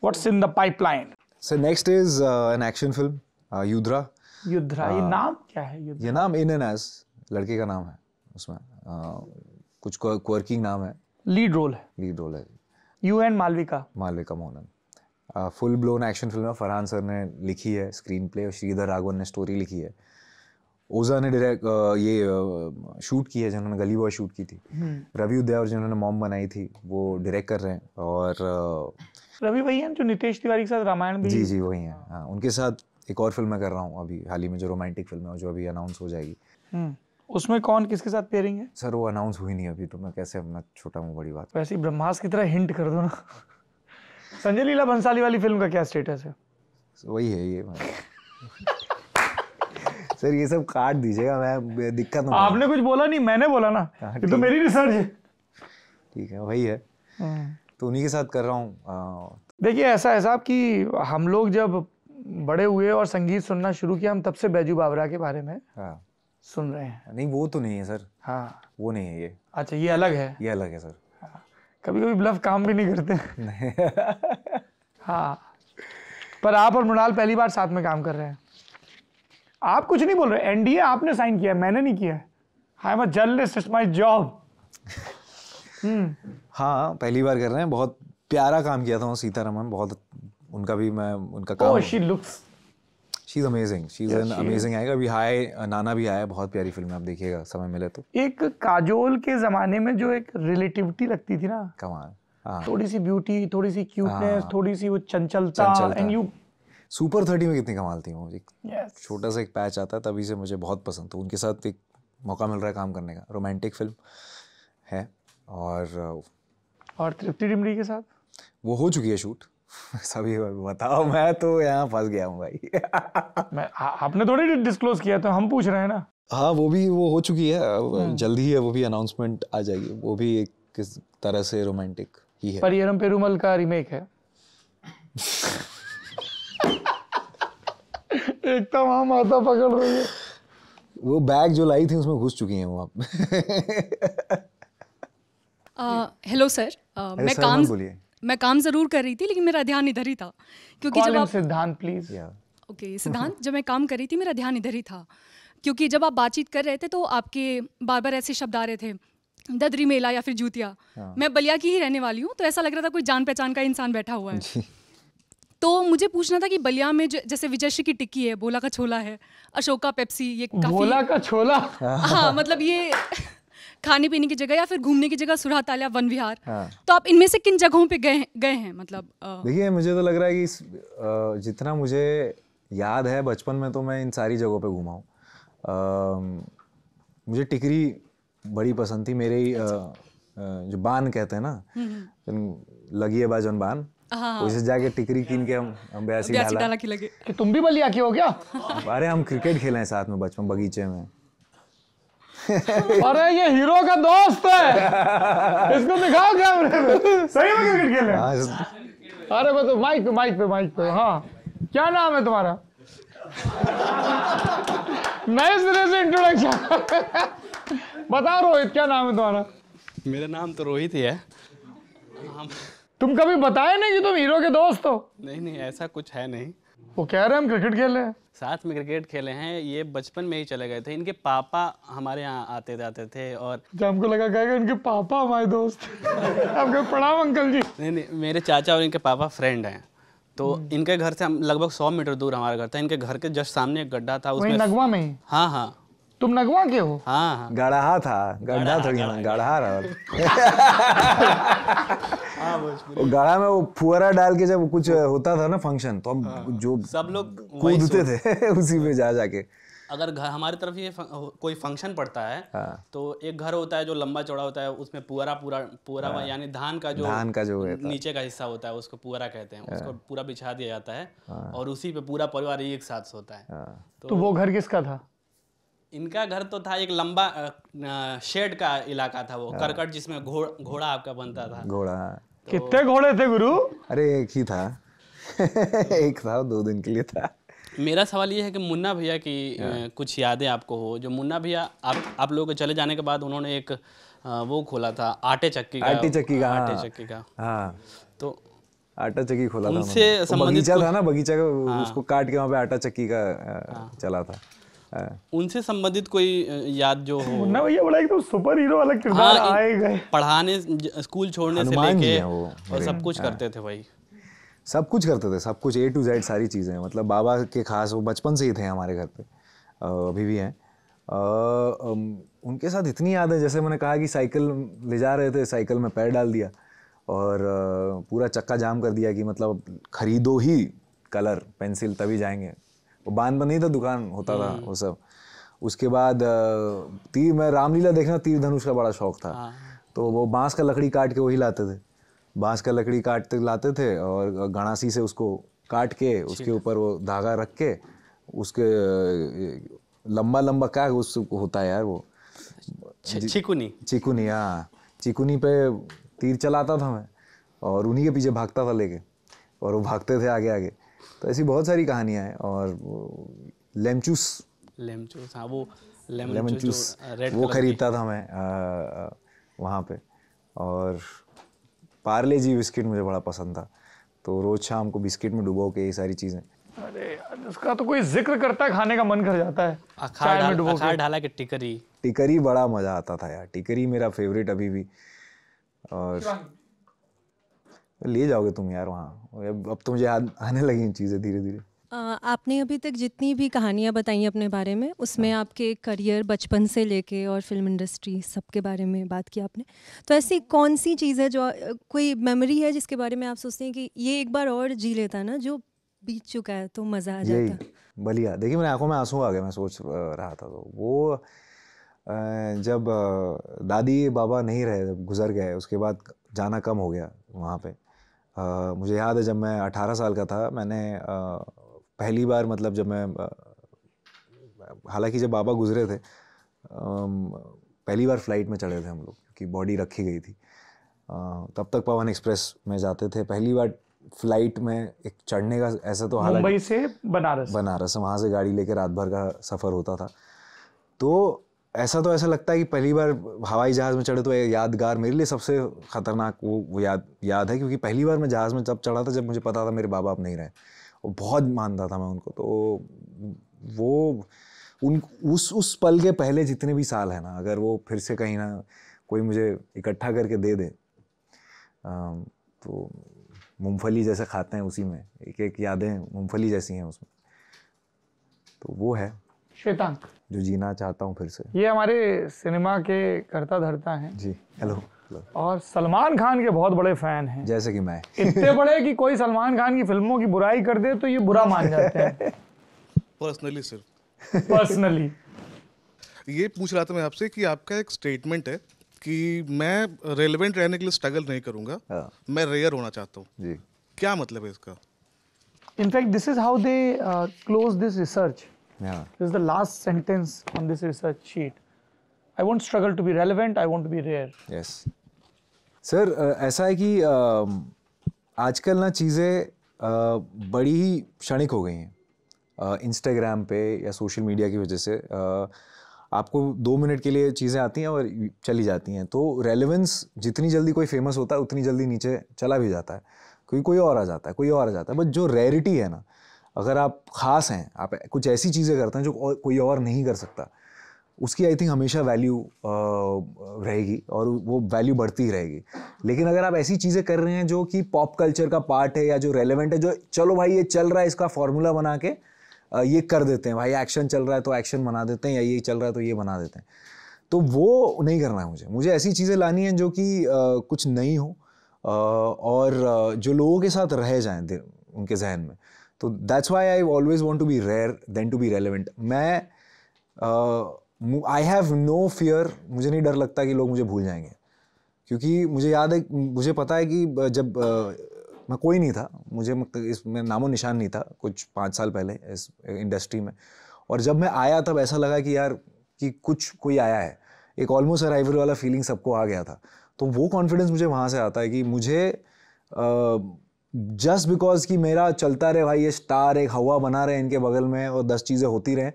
what's in the pipeline sir next is an action film Yudhra Yudhra ये नाम क्या है युद्रा? ये नाम इन एन एस लड़के का नाम है उसमें कुछ क्वर्किंग नाम है लीड रोल है लीड रोल है you and Malavika Malavika Mohanan full blown action film Farhan sir ने लिखी है स्क्रीन प्ले और श्रीधर राघवन ने स्टोरी लिखी है ओजा ने डायरेक्ट ये शूट की है जिन्होंने गली बॉय शूट की थी हम्म। रवि और जिन्होंने मॉम बनाई थी वो डायरेक्ट कर रहे हैं और रवि वही हैं जो नितेश तिवारी के साथ रामायण भी जी जी वही हैं हाँ उनके साथ एक और फिल्म मैं कर रहा हूँ अभी हाल ही में जो रोमांटिक फिल्म है जो अभी अनाउंस हो जाएगी हम्म। उसमें कौन किसके साथ पेयरिंग है सर वो अनाउंस हुई नहीं अभी तो मैं कैसे मैं छोटा हूँ बड़ी बात वैसे ब्रह्मास की तरह हिंट कर दो ना संजय लीला भंसाली वाली फिल्म का क्या स्टेटस है वही है ये सर ये सब काट दीजिएगा मैं दिक्कत आपने कुछ बोला नहीं मैंने बोला ना हाँ, ये तो मेरी रिसर्च है ठीक है वही है हम्म। तो उन्हीं के साथ कर रहा हूँ देखिए ऐसा है साहब कि हम लोग जब बड़े हुए और संगीत सुनना शुरू किया हम तब से बैजू बाबरा के बारे में हाँ। सुन रहे हैं नहीं वो तो नहीं है सर हाँ वो नहीं है ये अच्छा ये अलग है ये अलग है सर कभी कभी ब्लफ काम भी नहीं करते हाँ पर आप और मृणाल पहली बार साथ में काम कर रहे हैं आप कुछ नहीं बोल रहे एनडीए आपने साइन किया मैंने नहीं किया I am a journalist it's my job हाँ पहली बार कर रहे हैं बहुत प्यारा काम किया था सीतारमन बहुत उनका भी मैं उनका काम she oh, looks she is amazing she is an amazing आएगा अभी हाय नाना भी आया बहुत प्यारी फिल्म है आप देखिएगा समय मिले तो एक काजोल के ज़माने में जो एक रिलेटिविटी लगती थी ना कमाल हाँ। थोड़ी सी ब्यूटी थोड़ी सी क्यूटनेस हाँ। थोड़ी सी वो चंचलता एंड यू सुपर थर्टी में कितनी कमाल थी वो yes. छोटा सा एक पैच आता है तभी से मुझे बहुत पसंद था उनके साथ एक मौका मिल रहा है काम करने का रोमांटिक फिल्म है और और तृप्ति डिमरी के साथ वो हो चुकी है शूट सभी बताओ मैं तो यहाँ फंस गया हूँ भाई मैं आ, आपने थोड़ी डिस्क्लोज किया तो हम पूछ रहे हैं ना हाँ वो भी वो हो चुकी है हम्म। जल्दी ही है वो भी अनाउंसमेंट आ जाएगी वो भी एक किस तरह से रोमांटिक ही है परियरम पेरुमल का रिमेक है एक तो वहाँ माता पकड़ रही है वो बैग जो लाई थी उसमें घुस चुकी हैं वो आप हेलो सर मैं काम बोलिए मैं काम जरूर कर रही थी लेकिन मेरा ध्यान इधर ही था क्योंकि जब आप सिद्धांत प्लीज ओके सिद्धांत जब मैं काम कर रही थी मेरा ध्यान इधर ही था क्योंकि जब आप बातचीत कर रहे थे तो आपके बार बार ऐसे शब्द आ रहे थे ददरी मेला या फिर जूतिया हाँ। मैं बलिया की ही रहने वाली हूँ तो ऐसा लग रहा था कोई जान पहचान का इंसान बैठा हुआ है तो मुझे पूछना था कि बलिया में जैसे विजय श्री की टिक्की है बोला का छोला है अशोका पेप्सी ये काफी बोला का छोला हाँ मतलब ये खाने पीने की जगह या फिर घूमने की जगह सुरहा तालिया वन विहार हाँ। तो आप इनमें से किन जगहों पे गए गए हैं मतलब देखिए मुझे तो लग रहा है कि जितना मुझे याद है बचपन में तो मैं इन सारी जगहों पे घूमा हूँ मुझे टिकरी बड़ी पसंद थी मेरे ही अच्छा। जो बान कहते हैं ना हम्म, हम्म। लगी है बाजन बान हाँ, हाँ, हाँ। उसे जाके टिकरी कीन के हम हम बयासी डाला, डाला लगे तुम भी बलिया के हो क्या अरे हम क्रिकेट खेले हैं साथ में बचपन बगीचे में अरे ये हीरो का दोस्त है इसको दिखाओ कैमरे में सही में क्रिकेट खेल रहे अरे तो माइक पे माइक पे माइक पे हाँ क्या नाम है तुम्हारा नए सिरे से इंट्रोडक्शन बताओ रोहित क्या नाम है तुम्हारा मेरा नाम तो रोहित ही है तुम कभी बताए नहीं कि तुम हीरो के दोस्त हो नहीं नहीं ऐसा कुछ है नहीं वो कह रहे हम क्रिकेट खेल रहे हैं साथ में क्रिकेट खेले हैं ये बचपन में ही चले गए थे इनके पापा हमारे यहाँ आते जाते थे और जब हमको लगा कहेगा इनके पापा हमारे दोस्त आपके प्रणाम अंकल जी नहीं नहीं मेरे चाचा और इनके पापा फ्रेंड हैं तो हम्म। इनके घर से हम लगभग सौ मीटर दूर हमारा घर था इनके घर के जस्ट सामने एक गड्ढा था उसमें नगवा में हाँ हाँ तुम नगवा के हो हाँ, हाँ। गढ़ा था गढ़ा था गढ़ा रहा हाँ, गढ़ा में वो फुहरा डाल के जब कुछ हाँ। होता था ना फंक्शन तो हम जो सब लोग कूदते थे उसी में जा जाके अगर घर हमारी तरफ ये कोई फंक्शन पड़ता है हाँ। तो एक घर होता है जो लंबा चौड़ा होता है उसमें पुअरा पूरा पुअरा हाँ। यानी धान का जो धान का जो नीचे का हिस्सा होता है उसको पुअरा कहते हैं हाँ। उसको पूरा बिछा दिया जाता है हाँ। और उसी पे पूरा परिवार एक साथ सोता है हाँ। तो, तो वो घर किसका था इनका घर तो था एक लंबा शेड का इलाका था वो हाँ। करकट जिसमें घोड़ा गो, घोड़ा आपका बनता था घोड़ा तो... कितने घोड़े थे गुरु अरे एक ही था एक था दो दिन के लिए था मेरा सवाल ये है कि मुन्ना भैया की हाँ। कुछ यादें आपको हो जो मुन्ना भैया आप आप लोगों के चले जाने के बाद उन्होंने एक वो खोला था आटे चक्की का आटे चक्की का आटे हाँ। चक्की का हाँ तो आटा चक्की खोला था उनसे बगीचा था ना बगीचा का उसको काट के वहाँ पे आटा चक्की का चला था हाँ। उनसे संबंधित कोई याद जो हो ना भैया बड़ा एकदम तो सुपर हीरो वाला हाँ, किरदार आए गए पढ़ाने स्कूल छोड़ने से लेके और सब कुछ हाँ। करते थे भाई सब कुछ करते थे सब कुछ ए टू जेड सारी चीज़ें मतलब बाबा के खास वो बचपन से ही थे हमारे घर पे अभी भी हैं उनके साथ इतनी याद है जैसे मैंने कहा कि साइकिल ले जा रहे थे साइकिल में पैर डाल दिया और पूरा चक्का जाम कर दिया कि मतलब खरीदो ही कलर पेंसिल तभी जाएंगे बांध में नहीं था दुकान होता था हम्म। वो सब उसके बाद तीर मैं रामलीला देखना तीर धनुष का बड़ा शौक था हाँ। तो वो बांस का लकड़ी काट के वही लाते थे बांस का लकड़ी काटते लाते थे और गणासी से उसको काट के उसके ऊपर वो धागा रख के उसके लंबा लंबा क्या उस होता है यार वो चिकुनी चिकुनी हाँ चिकुनी पे तीर चलाता था मैं और उन्हीं के पीछे भागता था लेके और वो भागते थे आगे आगे तो ऐसी बहुत सारी कहानियाँ हैं और लेमचूस लेमचूस हाँ वो लेमन, चूस वो खरीदता था मैं वहाँ पे और पार्ले जी बिस्किट मुझे बड़ा पसंद था तो रोज़ शाम को बिस्किट में डुबो के ये सारी चीज़ें अरे उसका तो कोई जिक्र करता है खाने का मन कर जाता है में डुबो अखाड़ डाला के टिकरी टिकरी बड़ा मज़ा आता था यार टिकरी मेरा फेवरेट अभी भी और ले जाओगे तुम यार वहाँ अब तो मुझे याद आने लगी चीज़ें धीरे धीरे आपने अभी तक जितनी भी कहानियाँ बताई अपने बारे में उसमें हाँ। आपके करियर बचपन से लेके और फिल्म इंडस्ट्री सबके बारे में बात की आपने तो ऐसी कौन सी चीज़ है जो कोई मेमोरी है जिसके बारे में आप सोचते हैं कि ये एक बार और जी लेता ना जो बीत चुका है तो मज़ा आ जाता बलिया देखिए मेरे आंखों में आंसू आ गए मैं सोच रहा था तो वो जब दादी बाबा नहीं रहे जब गुजर गए उसके बाद जाना कम हो गया वहाँ पे आ, मुझे याद है जब मैं 18 साल का था मैंने आ, पहली बार मतलब जब मैं हालांकि जब बाबा गुजरे थे आ, पहली बार फ्लाइट में चढ़े थे हम लोग क्योंकि बॉडी रखी गई थी तब तक पवन एक्सप्रेस में जाते थे पहली बार फ्लाइट में एक चढ़ने का ऐसा तो मुंबई से बनारस बनारस वहाँ से गाड़ी लेकर रात भर का सफ़र होता था तो ऐसा तो ऐसा लगता है कि पहली बार हवाई जहाज़ में चढ़े तो यादगार मेरे लिए सबसे ख़तरनाक वो वो याद याद है क्योंकि पहली बार मैं जहाज़ में जब चढ़ा था जब मुझे पता था मेरे बाबा बाप नहीं रहे और बहुत मानता था मैं उनको तो वो उन उस उस पल के पहले जितने भी साल हैं ना अगर वो फिर से कहीं ना कोई मुझे इकट्ठा करके दे दे आ, तो मूंगफली जैसे खाते हैं उसी में एक एक यादें मूंगफली जैसी हैं उसमें तो वो है श्वेतांक जो जीना चाहता हूँ फिर से ये हमारे सिनेमा के करता धरता हैं जी हेलो और सलमान खान के बहुत बड़े फैन हैं जैसे कि मैं इतने बड़े कि कोई सलमान खान की फिल्मों की बुराई कर दे तो ये बुरा मान जाते हैं पर्सनली सिर्फ पर्सनली ये पूछ रहा था मैं आपसे कि आपका एक स्टेटमेंट है कि मैं रेलिवेंट रहने के लिए स्ट्रगल नहीं करूंगा हाँ। मैं रेयर होना चाहता हूँ क्या मतलब है इसका in fact this is how they close this research Yeah. This is the last sentence on this research sheet. I won't struggle to be relevant. I want to be rare. Yes. Sir, uh, ऐसा है कि uh, आजकल ना चीज़ें uh, बड़ी ही क्षणिक हो गई हैं इंस्टाग्राम uh, पे या सोशल मीडिया की वजह से uh, आपको दो मिनट के लिए चीज़ें आती हैं और चली जाती हैं तो रेलेवेंस जितनी जल्दी कोई फेमस होता है उतनी जल्दी नीचे चला भी जाता है क्योंकि कोई और आ जाता है कोई और आ जाता है बट जो रेरिटी है ना अगर आप ख़ास हैं आप कुछ ऐसी चीज़ें करते हैं जो और, कोई और नहीं कर सकता उसकी आई थिंक हमेशा वैल्यू रहेगी और वो वैल्यू बढ़ती ही रहेगी लेकिन अगर आप ऐसी चीज़ें कर रहे हैं जो कि पॉप कल्चर का पार्ट है या जो रेलिवेंट है जो चलो भाई ये चल रहा है इसका फॉर्मूला बना के ये कर देते हैं भाई एक्शन चल रहा है तो एक्शन बना देते हैं या ये चल रहा है तो ये बना देते हैं तो वो नहीं करना है मुझे मुझे ऐसी चीज़ें लानी हैं जो कि कुछ नई हो और जो लोगों के साथ रह जाएँ उनके जहन में तो that's why I always want to be rare than to be relevant मैं आई हैव नो फियर मुझे नहीं डर लगता कि लोग मुझे भूल जाएंगे क्योंकि मुझे याद है मुझे पता है कि uh, जब uh, मैं कोई नहीं था मुझे इसमें नामो निशान नहीं था कुछ पाँच साल पहले इस इंडस्ट्री uh, में और जब मैं आया तब ऐसा लगा कि यार कि कुछ कोई आया है एक ऑलमोस्ट अराइवल वाला फीलिंग सबको आ गया था तो वो कॉन्फिडेंस मुझे वहाँ से आता है कि मुझे uh, जस्ट बिकॉज कि मेरा चलता रहे भाई ये स्टार एक हवा बना रहे इनके बगल में और दस चीज़ें होती रहें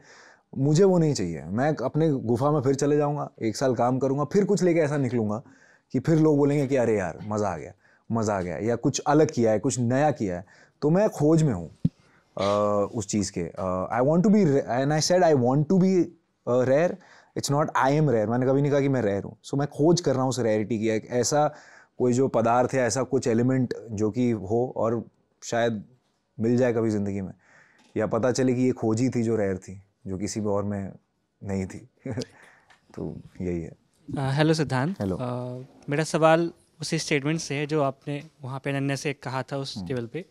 मुझे वो नहीं चाहिए मैं अपने गुफा में फिर चले जाऊँगा एक साल काम करूँगा फिर कुछ लेके ऐसा निकलूँगा कि फिर लोग बोलेंगे कि अरे यार मज़ा आ गया मज़ा आ गया या कुछ अलग किया है कुछ नया किया है तो मैं खोज में हूँ उस चीज़ के I want to be and I said I want to be rare it's not I am rare मैंने कभी नहीं कहा कि मैं रेयर हूँ सो so, मैं खोज कर रहा हूँ उस रेयरिटी की एक ऐसा कोई जो पदार्थ या ऐसा कुछ एलिमेंट जो कि हो और शायद मिल जाए कभी ज़िंदगी में या पता चले कि ये खोजी थी जो रेयर थी जो किसी भी और में नहीं थी तो यही है हेलो सिद्धांत हेलो मेरा सवाल उसी स्टेटमेंट से है जो आपने वहाँ पे अनन्या से कहा था उस टेबल हम्म। पे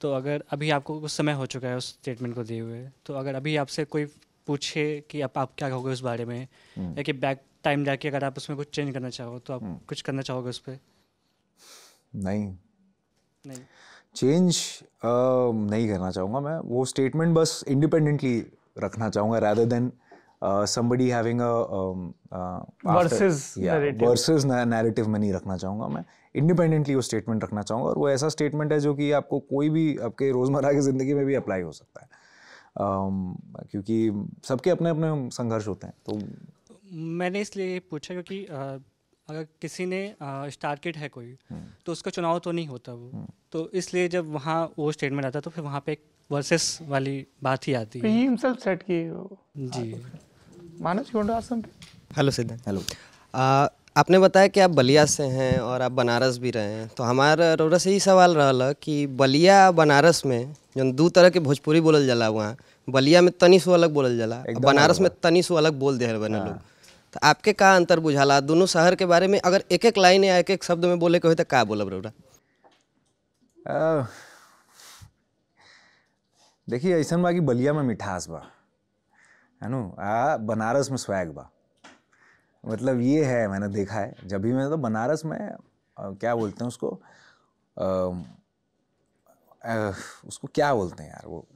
तो अगर अभी आपको कुछ समय हो चुका है उस स्टेटमेंट को दिए हुए तो अगर अभी आपसे कोई पूछे कि आप आप क्या कहोगे उस बारे में हम्म। या कि बैक टाइम जाके अगर आप उसमें कुछ चेंज करना चाहो तो आप हम्म। कुछ करना चाहोगे उस पर नहीं नहीं चेंज uh, नहीं करना चाहूँगा मैं वो स्टेटमेंट बस इंडिपेंडेंटली रखना चाहूँगा rather than somebody having a versus narrative में नहीं रखना चाहूँगा मैं इंडिपेंडेंटली वो स्टेटमेंट रखना चाहूँगा और वो ऐसा स्टेटमेंट है जो कि आपको कोई भी आपके रोज़मर्रा की ज़िंदगी में भी अप्लाई हो सकता है um, क्योंकि सबके अपने अपने संघर्ष होते हैं तो मैंने इसलिए पूछा क्योंकि अगर किसी ने स्टारकेट है कोई हम्म। तो उसका चुनाव तो नहीं होता वो हम्म। तो इसलिए जब वहाँ वो स्टेटमेंट आता तो फिर वहाँ पे एक वर्सेस वाली बात ही आती तो है हिमसेल्फ सेट की जी हाँ, मानस हेलो सिद्धार्थ हेलो आपने बताया कि आप बलिया से हैं और आप बनारस भी रहे हैं तो हमारा रौरा से ही सवाल रहा कि बलिया बनारस में जो दो तरह के भोजपुरी बोलल जाला वहाँ बलिया में तनी सो अलग बोलल जाला बनारस में तनी सो अलग बोल दे बने हाँ। लोग तो आपके का अंतर बुझाला दोनों शहर के बारे में अगर एक एक लाइन या एक एक शब्द में बोले के हो तो का बोलब रहा देखिए ऐसा बा कि बलिया में मिठास बा है नो आ बनारस में स्वैग बा मतलब ये है मैंने देखा है जब भी मैं तो बनारस में आ, क्या बोलते हैं उसको आ, आ, उसको क्या बोलते हैं यार वो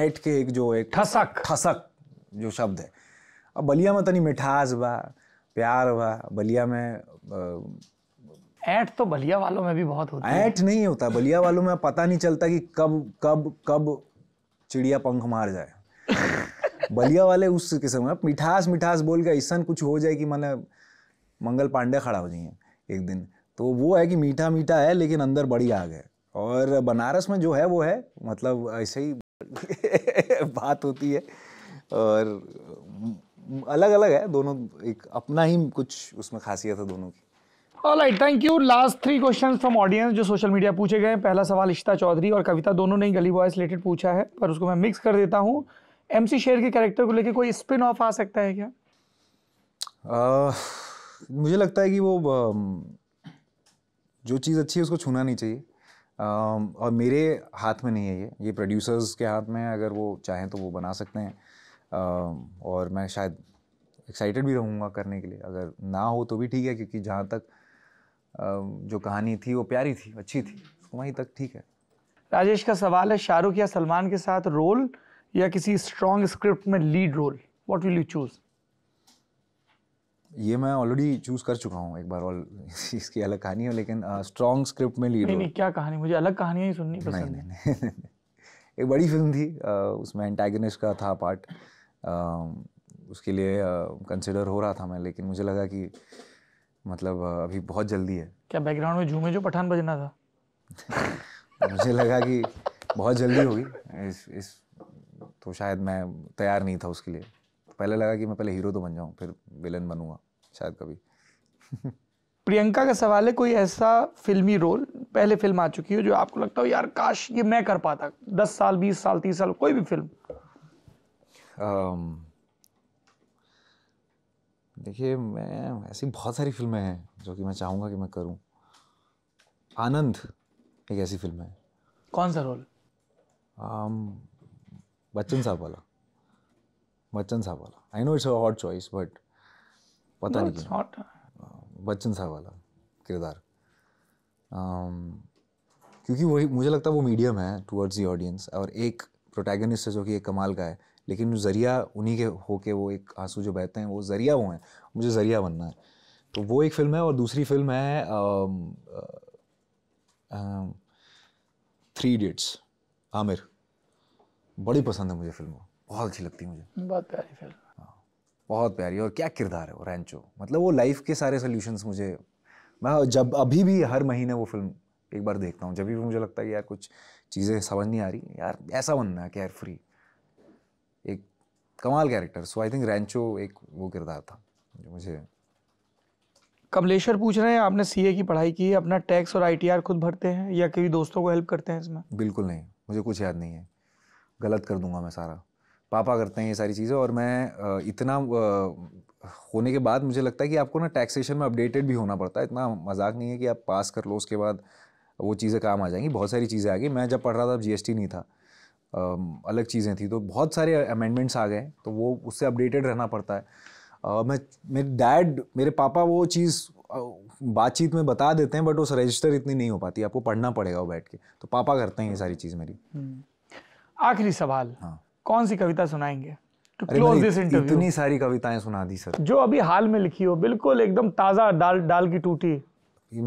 ऐट के एक जो एक ठसक ठसक जो शब्द है अब बलिया में तनी मिठास बा प्यार बा बलिया में ऐट तो बलिया वालों में भी बहुत होता है ऐट नहीं होता बलिया वालों में पता नहीं चलता कि कब कब कब चिड़िया पंख मार जाए बलिया वाले उस किस्म है मिठास मिठास बोल के ऐसा कुछ हो जाए कि मैंने मंगल पांडे खड़ा हो जाइए एक दिन तो वो है कि मीठा मीठा है लेकिन अंदर बड़ी आग है और बनारस में जो है वो है मतलब ऐसे ही बात होती है और अलग अलग है दोनों एक अपना ही कुछ उसमें खासियत है दोनों की alright thank you last three questions from audience जो सोशल मीडिया पूछे गए पहला सवाल इश्ता चौधरी और कविता दोनों ने गली बॉय रिलेटेड पूछा है पर उसको मैं मिक्स कर देता हूँ सी शेर के कैरेक्टर को लेकर कोई स्पिन ऑफ आ सकता है क्या आ, मुझे लगता है कि वो जो चीज़ अच्छी है उसको छूना नहीं चाहिए आ, और मेरे हाथ में नहीं है ये ये प्रोड्यूसर्स के हाथ में है अगर वो चाहें तो वो बना सकते हैं और मैं शायद एक्साइटेड भी रहूँगा करने के लिए अगर ना हो तो भी ठीक है क्योंकि जहाँ तक जो कहानी थी वो प्यारी थी अच्छी थी तो वहीं तक ठीक है राजेश का सवाल है शाहरुख या सलमान के साथ रोल या किसी स्ट्रॉन्ग स्क्रिप्ट में lead role what will you choose ये मैं ऑलरेडी चूज कर चुका हूँ एक बार और इसकी अलग कहानी है लेकिन स्ट्रॉन्ग स्क्रिप्ट में लीड नहीं, नहीं क्या कहानी मुझे अलग कहानियाँ ही सुननी पसंद नहीं, नहीं, नहीं, नहीं, नहीं। एक बड़ी फिल्म थी उसमें एंटेगनिस्ट का था पार्ट उसके लिए कंसिडर हो रहा था मैं लेकिन मुझे लगा कि मतलब अभी बहुत जल्दी है क्या बैकग्राउंड में झूमे जो पठान बजना था मुझे लगा कि बहुत जल्दी होगी इस इस तो शायद मैं तैयार नहीं था उसके लिए पहले लगा कि मैं पहले हीरो तो बन जाऊँ फिर विलन बनूँगा शायद कभी प्रियंका का सवाल है कोई ऐसा फिल्मी रोल पहले फिल्म आ चुकी हो जो आपको लगता हो यार काश ये मैं कर पाता दस साल बीस साल तीस साल कोई भी फिल्म Um, देखिए मैं ऐसी बहुत सारी फिल्में हैं जो कि मैं चाहूँगा कि मैं करूँ आनंद एक ऐसी फिल्म है कौन सा रोल um, बच्चन साहब वाला बच्चन साहब वाला I know it's hot choice but पता no, नहीं हॉट uh, बच्चन साहब वाला किरदार um, क्योंकि वही मुझे लगता है वो मीडियम है टूवर्ड्स दी ऑडियंस और एक प्रोटैगनिस्ट है जो कि एक कमाल का है लेकिन ज़रिया उन्हीं के होके वो एक आंसू जो बहते हैं वो ज़रिया वो हैं मुझे ज़रिया बनना है तो वो एक फ़िल्म है और दूसरी फिल्म है थ्री इडियट्स आमिर बड़ी पसंद है मुझे फिल्म बहुत अच्छी लगती है मुझे बहुत प्यारी फिल्म हाँ, बहुत प्यारी और क्या किरदार है वो रैंचो मतलब वो लाइफ के सारे सोल्यूशंस मुझे मैं जब अभी भी हर महीने वो फिल्म एक बार देखता हूँ जब भी मुझे लगता है कि यार कुछ चीज़ें समझ नहीं आ रही यार ऐसा बनना है केयर फ्री कमाल character so I think Rancho एक वो किरदार था मुझे कमलेश्वर पूछ रहे हैं आपने सीए की पढ़ाई की है अपना टैक्स और आईटीआर खुद भरते हैं या कभी दोस्तों को हेल्प करते हैं इसमें बिल्कुल नहीं मुझे कुछ याद नहीं है गलत कर दूंगा मैं सारा पापा करते हैं ये सारी चीज़ें और मैं इतना होने के बाद मुझे लगता है कि आपको ना टैक्सेशन में अपडेटेड भी होना पड़ता है इतना मजाक नहीं है कि आप पास कर लो उसके बाद वो चीज़ें काम आ जाएंगी बहुत सारी चीज़ें आ गई मैं जब पढ़ रहा था जी जीएसटी नहीं था अलग चीज़ें थी तो बहुत सारे अमेंडमेंट्स आ गए तो वो उससे अपडेटेड रहना पड़ता है uh, मैं मेरे डैड मेरे पापा वो चीज़ बातचीत में बता देते हैं बट उस रजिस्टर इतनी नहीं हो पाती आपको पढ़ना पड़ेगा वो बैठ के तो पापा करते हैं ये सारी चीज़ मेरी हम्म। आखिरी सवाल हाँ कौन सी कविता सुनाएंगे इतनी सारी कविताएं सुना दी सर जो अभी हाल में लिखी हो बिल्कुल एकदम ताज़ा डाल डाल की टूटी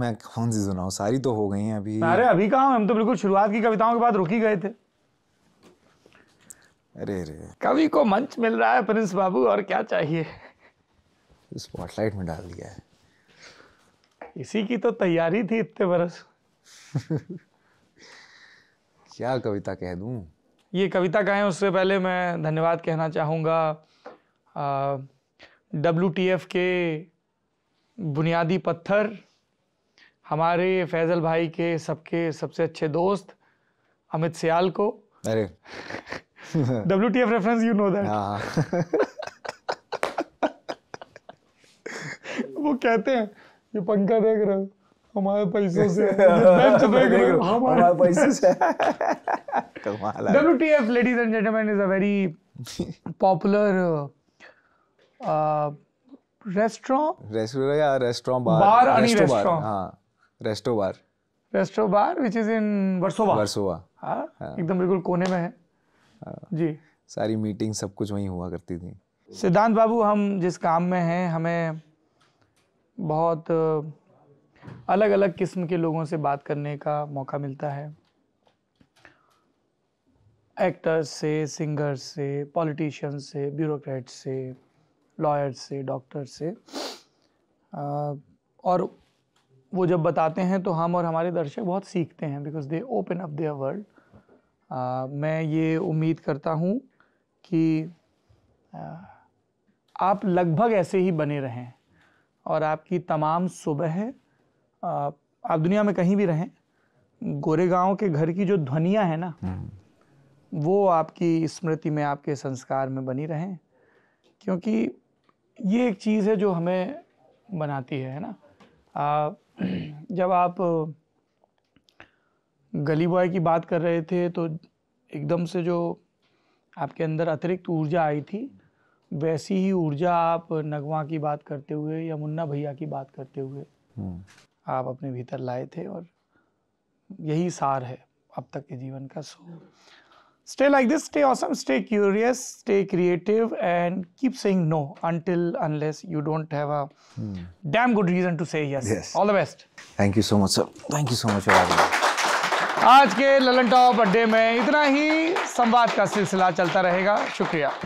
मैं कौन सी सुनाऊँ सारी तो हो गई हैं अभी अरे अभी कहा हम तो बिल्कुल शुरुआत की कविताओं के बाद रुकी गए थे अरे अरे कवि को मंच मिल रहा है प्रिंस बाबू और क्या चाहिए स्पॉटलाइट में डाल दिया है इसी की तो तैयारी थी इतने बरस क्या कविता कह दूं ये कविता कहे उससे पहले मैं धन्यवाद कहना चाहूँगा डब्ल्यू टी एफ के बुनियादी पत्थर हमारे फैज़ल भाई के सबके सबसे अच्छे दोस्त अमित सियाल को अरे WTF reference, you know that. हाँ। वो कहते हैं ये पंखा देख रहे हो हमारे पैसों से हमारे पैसों से कमाल है WTF ladies and gentlemen is a very popular restaurant restaurant या रेस्टोरेंट बार बार अनी रेस्टोरेंट हाँ resto bar resto bar which is in Versova Versova हाँ एकदम बिल्कुल कोने में है जी सारी मीटिंग सब कुछ वहीं हुआ करती थी सिद्धांत बाबू हम जिस काम में हैं हमें बहुत अलग अलग किस्म के लोगों से बात करने का मौका मिलता है एक्टर्स से सिंगर्स से पॉलिटिशियन से ब्यूरोक्रेट से लॉयर से डॉक्टर से और वो जब बताते हैं तो हम और हमारे दर्शक बहुत सीखते हैं because they open up their world आ, मैं ये उम्मीद करता हूँ कि आप लगभग ऐसे ही बने रहें और आपकी तमाम सुबह आप, आप दुनिया में कहीं भी रहें गोरेगांव के घर की जो ध्वनियाँ हैं ना हम्म। वो आपकी स्मृति में आपके संस्कार में बनी रहें क्योंकि ये एक चीज़ है जो हमें बनाती है ना आ, जब आप गली बॉय की बात कर रहे थे तो एकदम से जो आपके अंदर अतिरिक्त ऊर्जा आई थी वैसी ही ऊर्जा आप नगवा की बात करते हुए या मुन्ना भैया की बात करते हुए हम्म। आप अपने भीतर लाए थे और यही सार है अब तक के जीवन का so stay like this stay awesome stay curious stay creative and keep saying no until unless you don't have a damn good reason to say yes all the best thank you so much sir thank you so much for आज के Lalan top अड्डे में इतना ही संवाद का सिलसिला चलता रहेगा शुक्रिया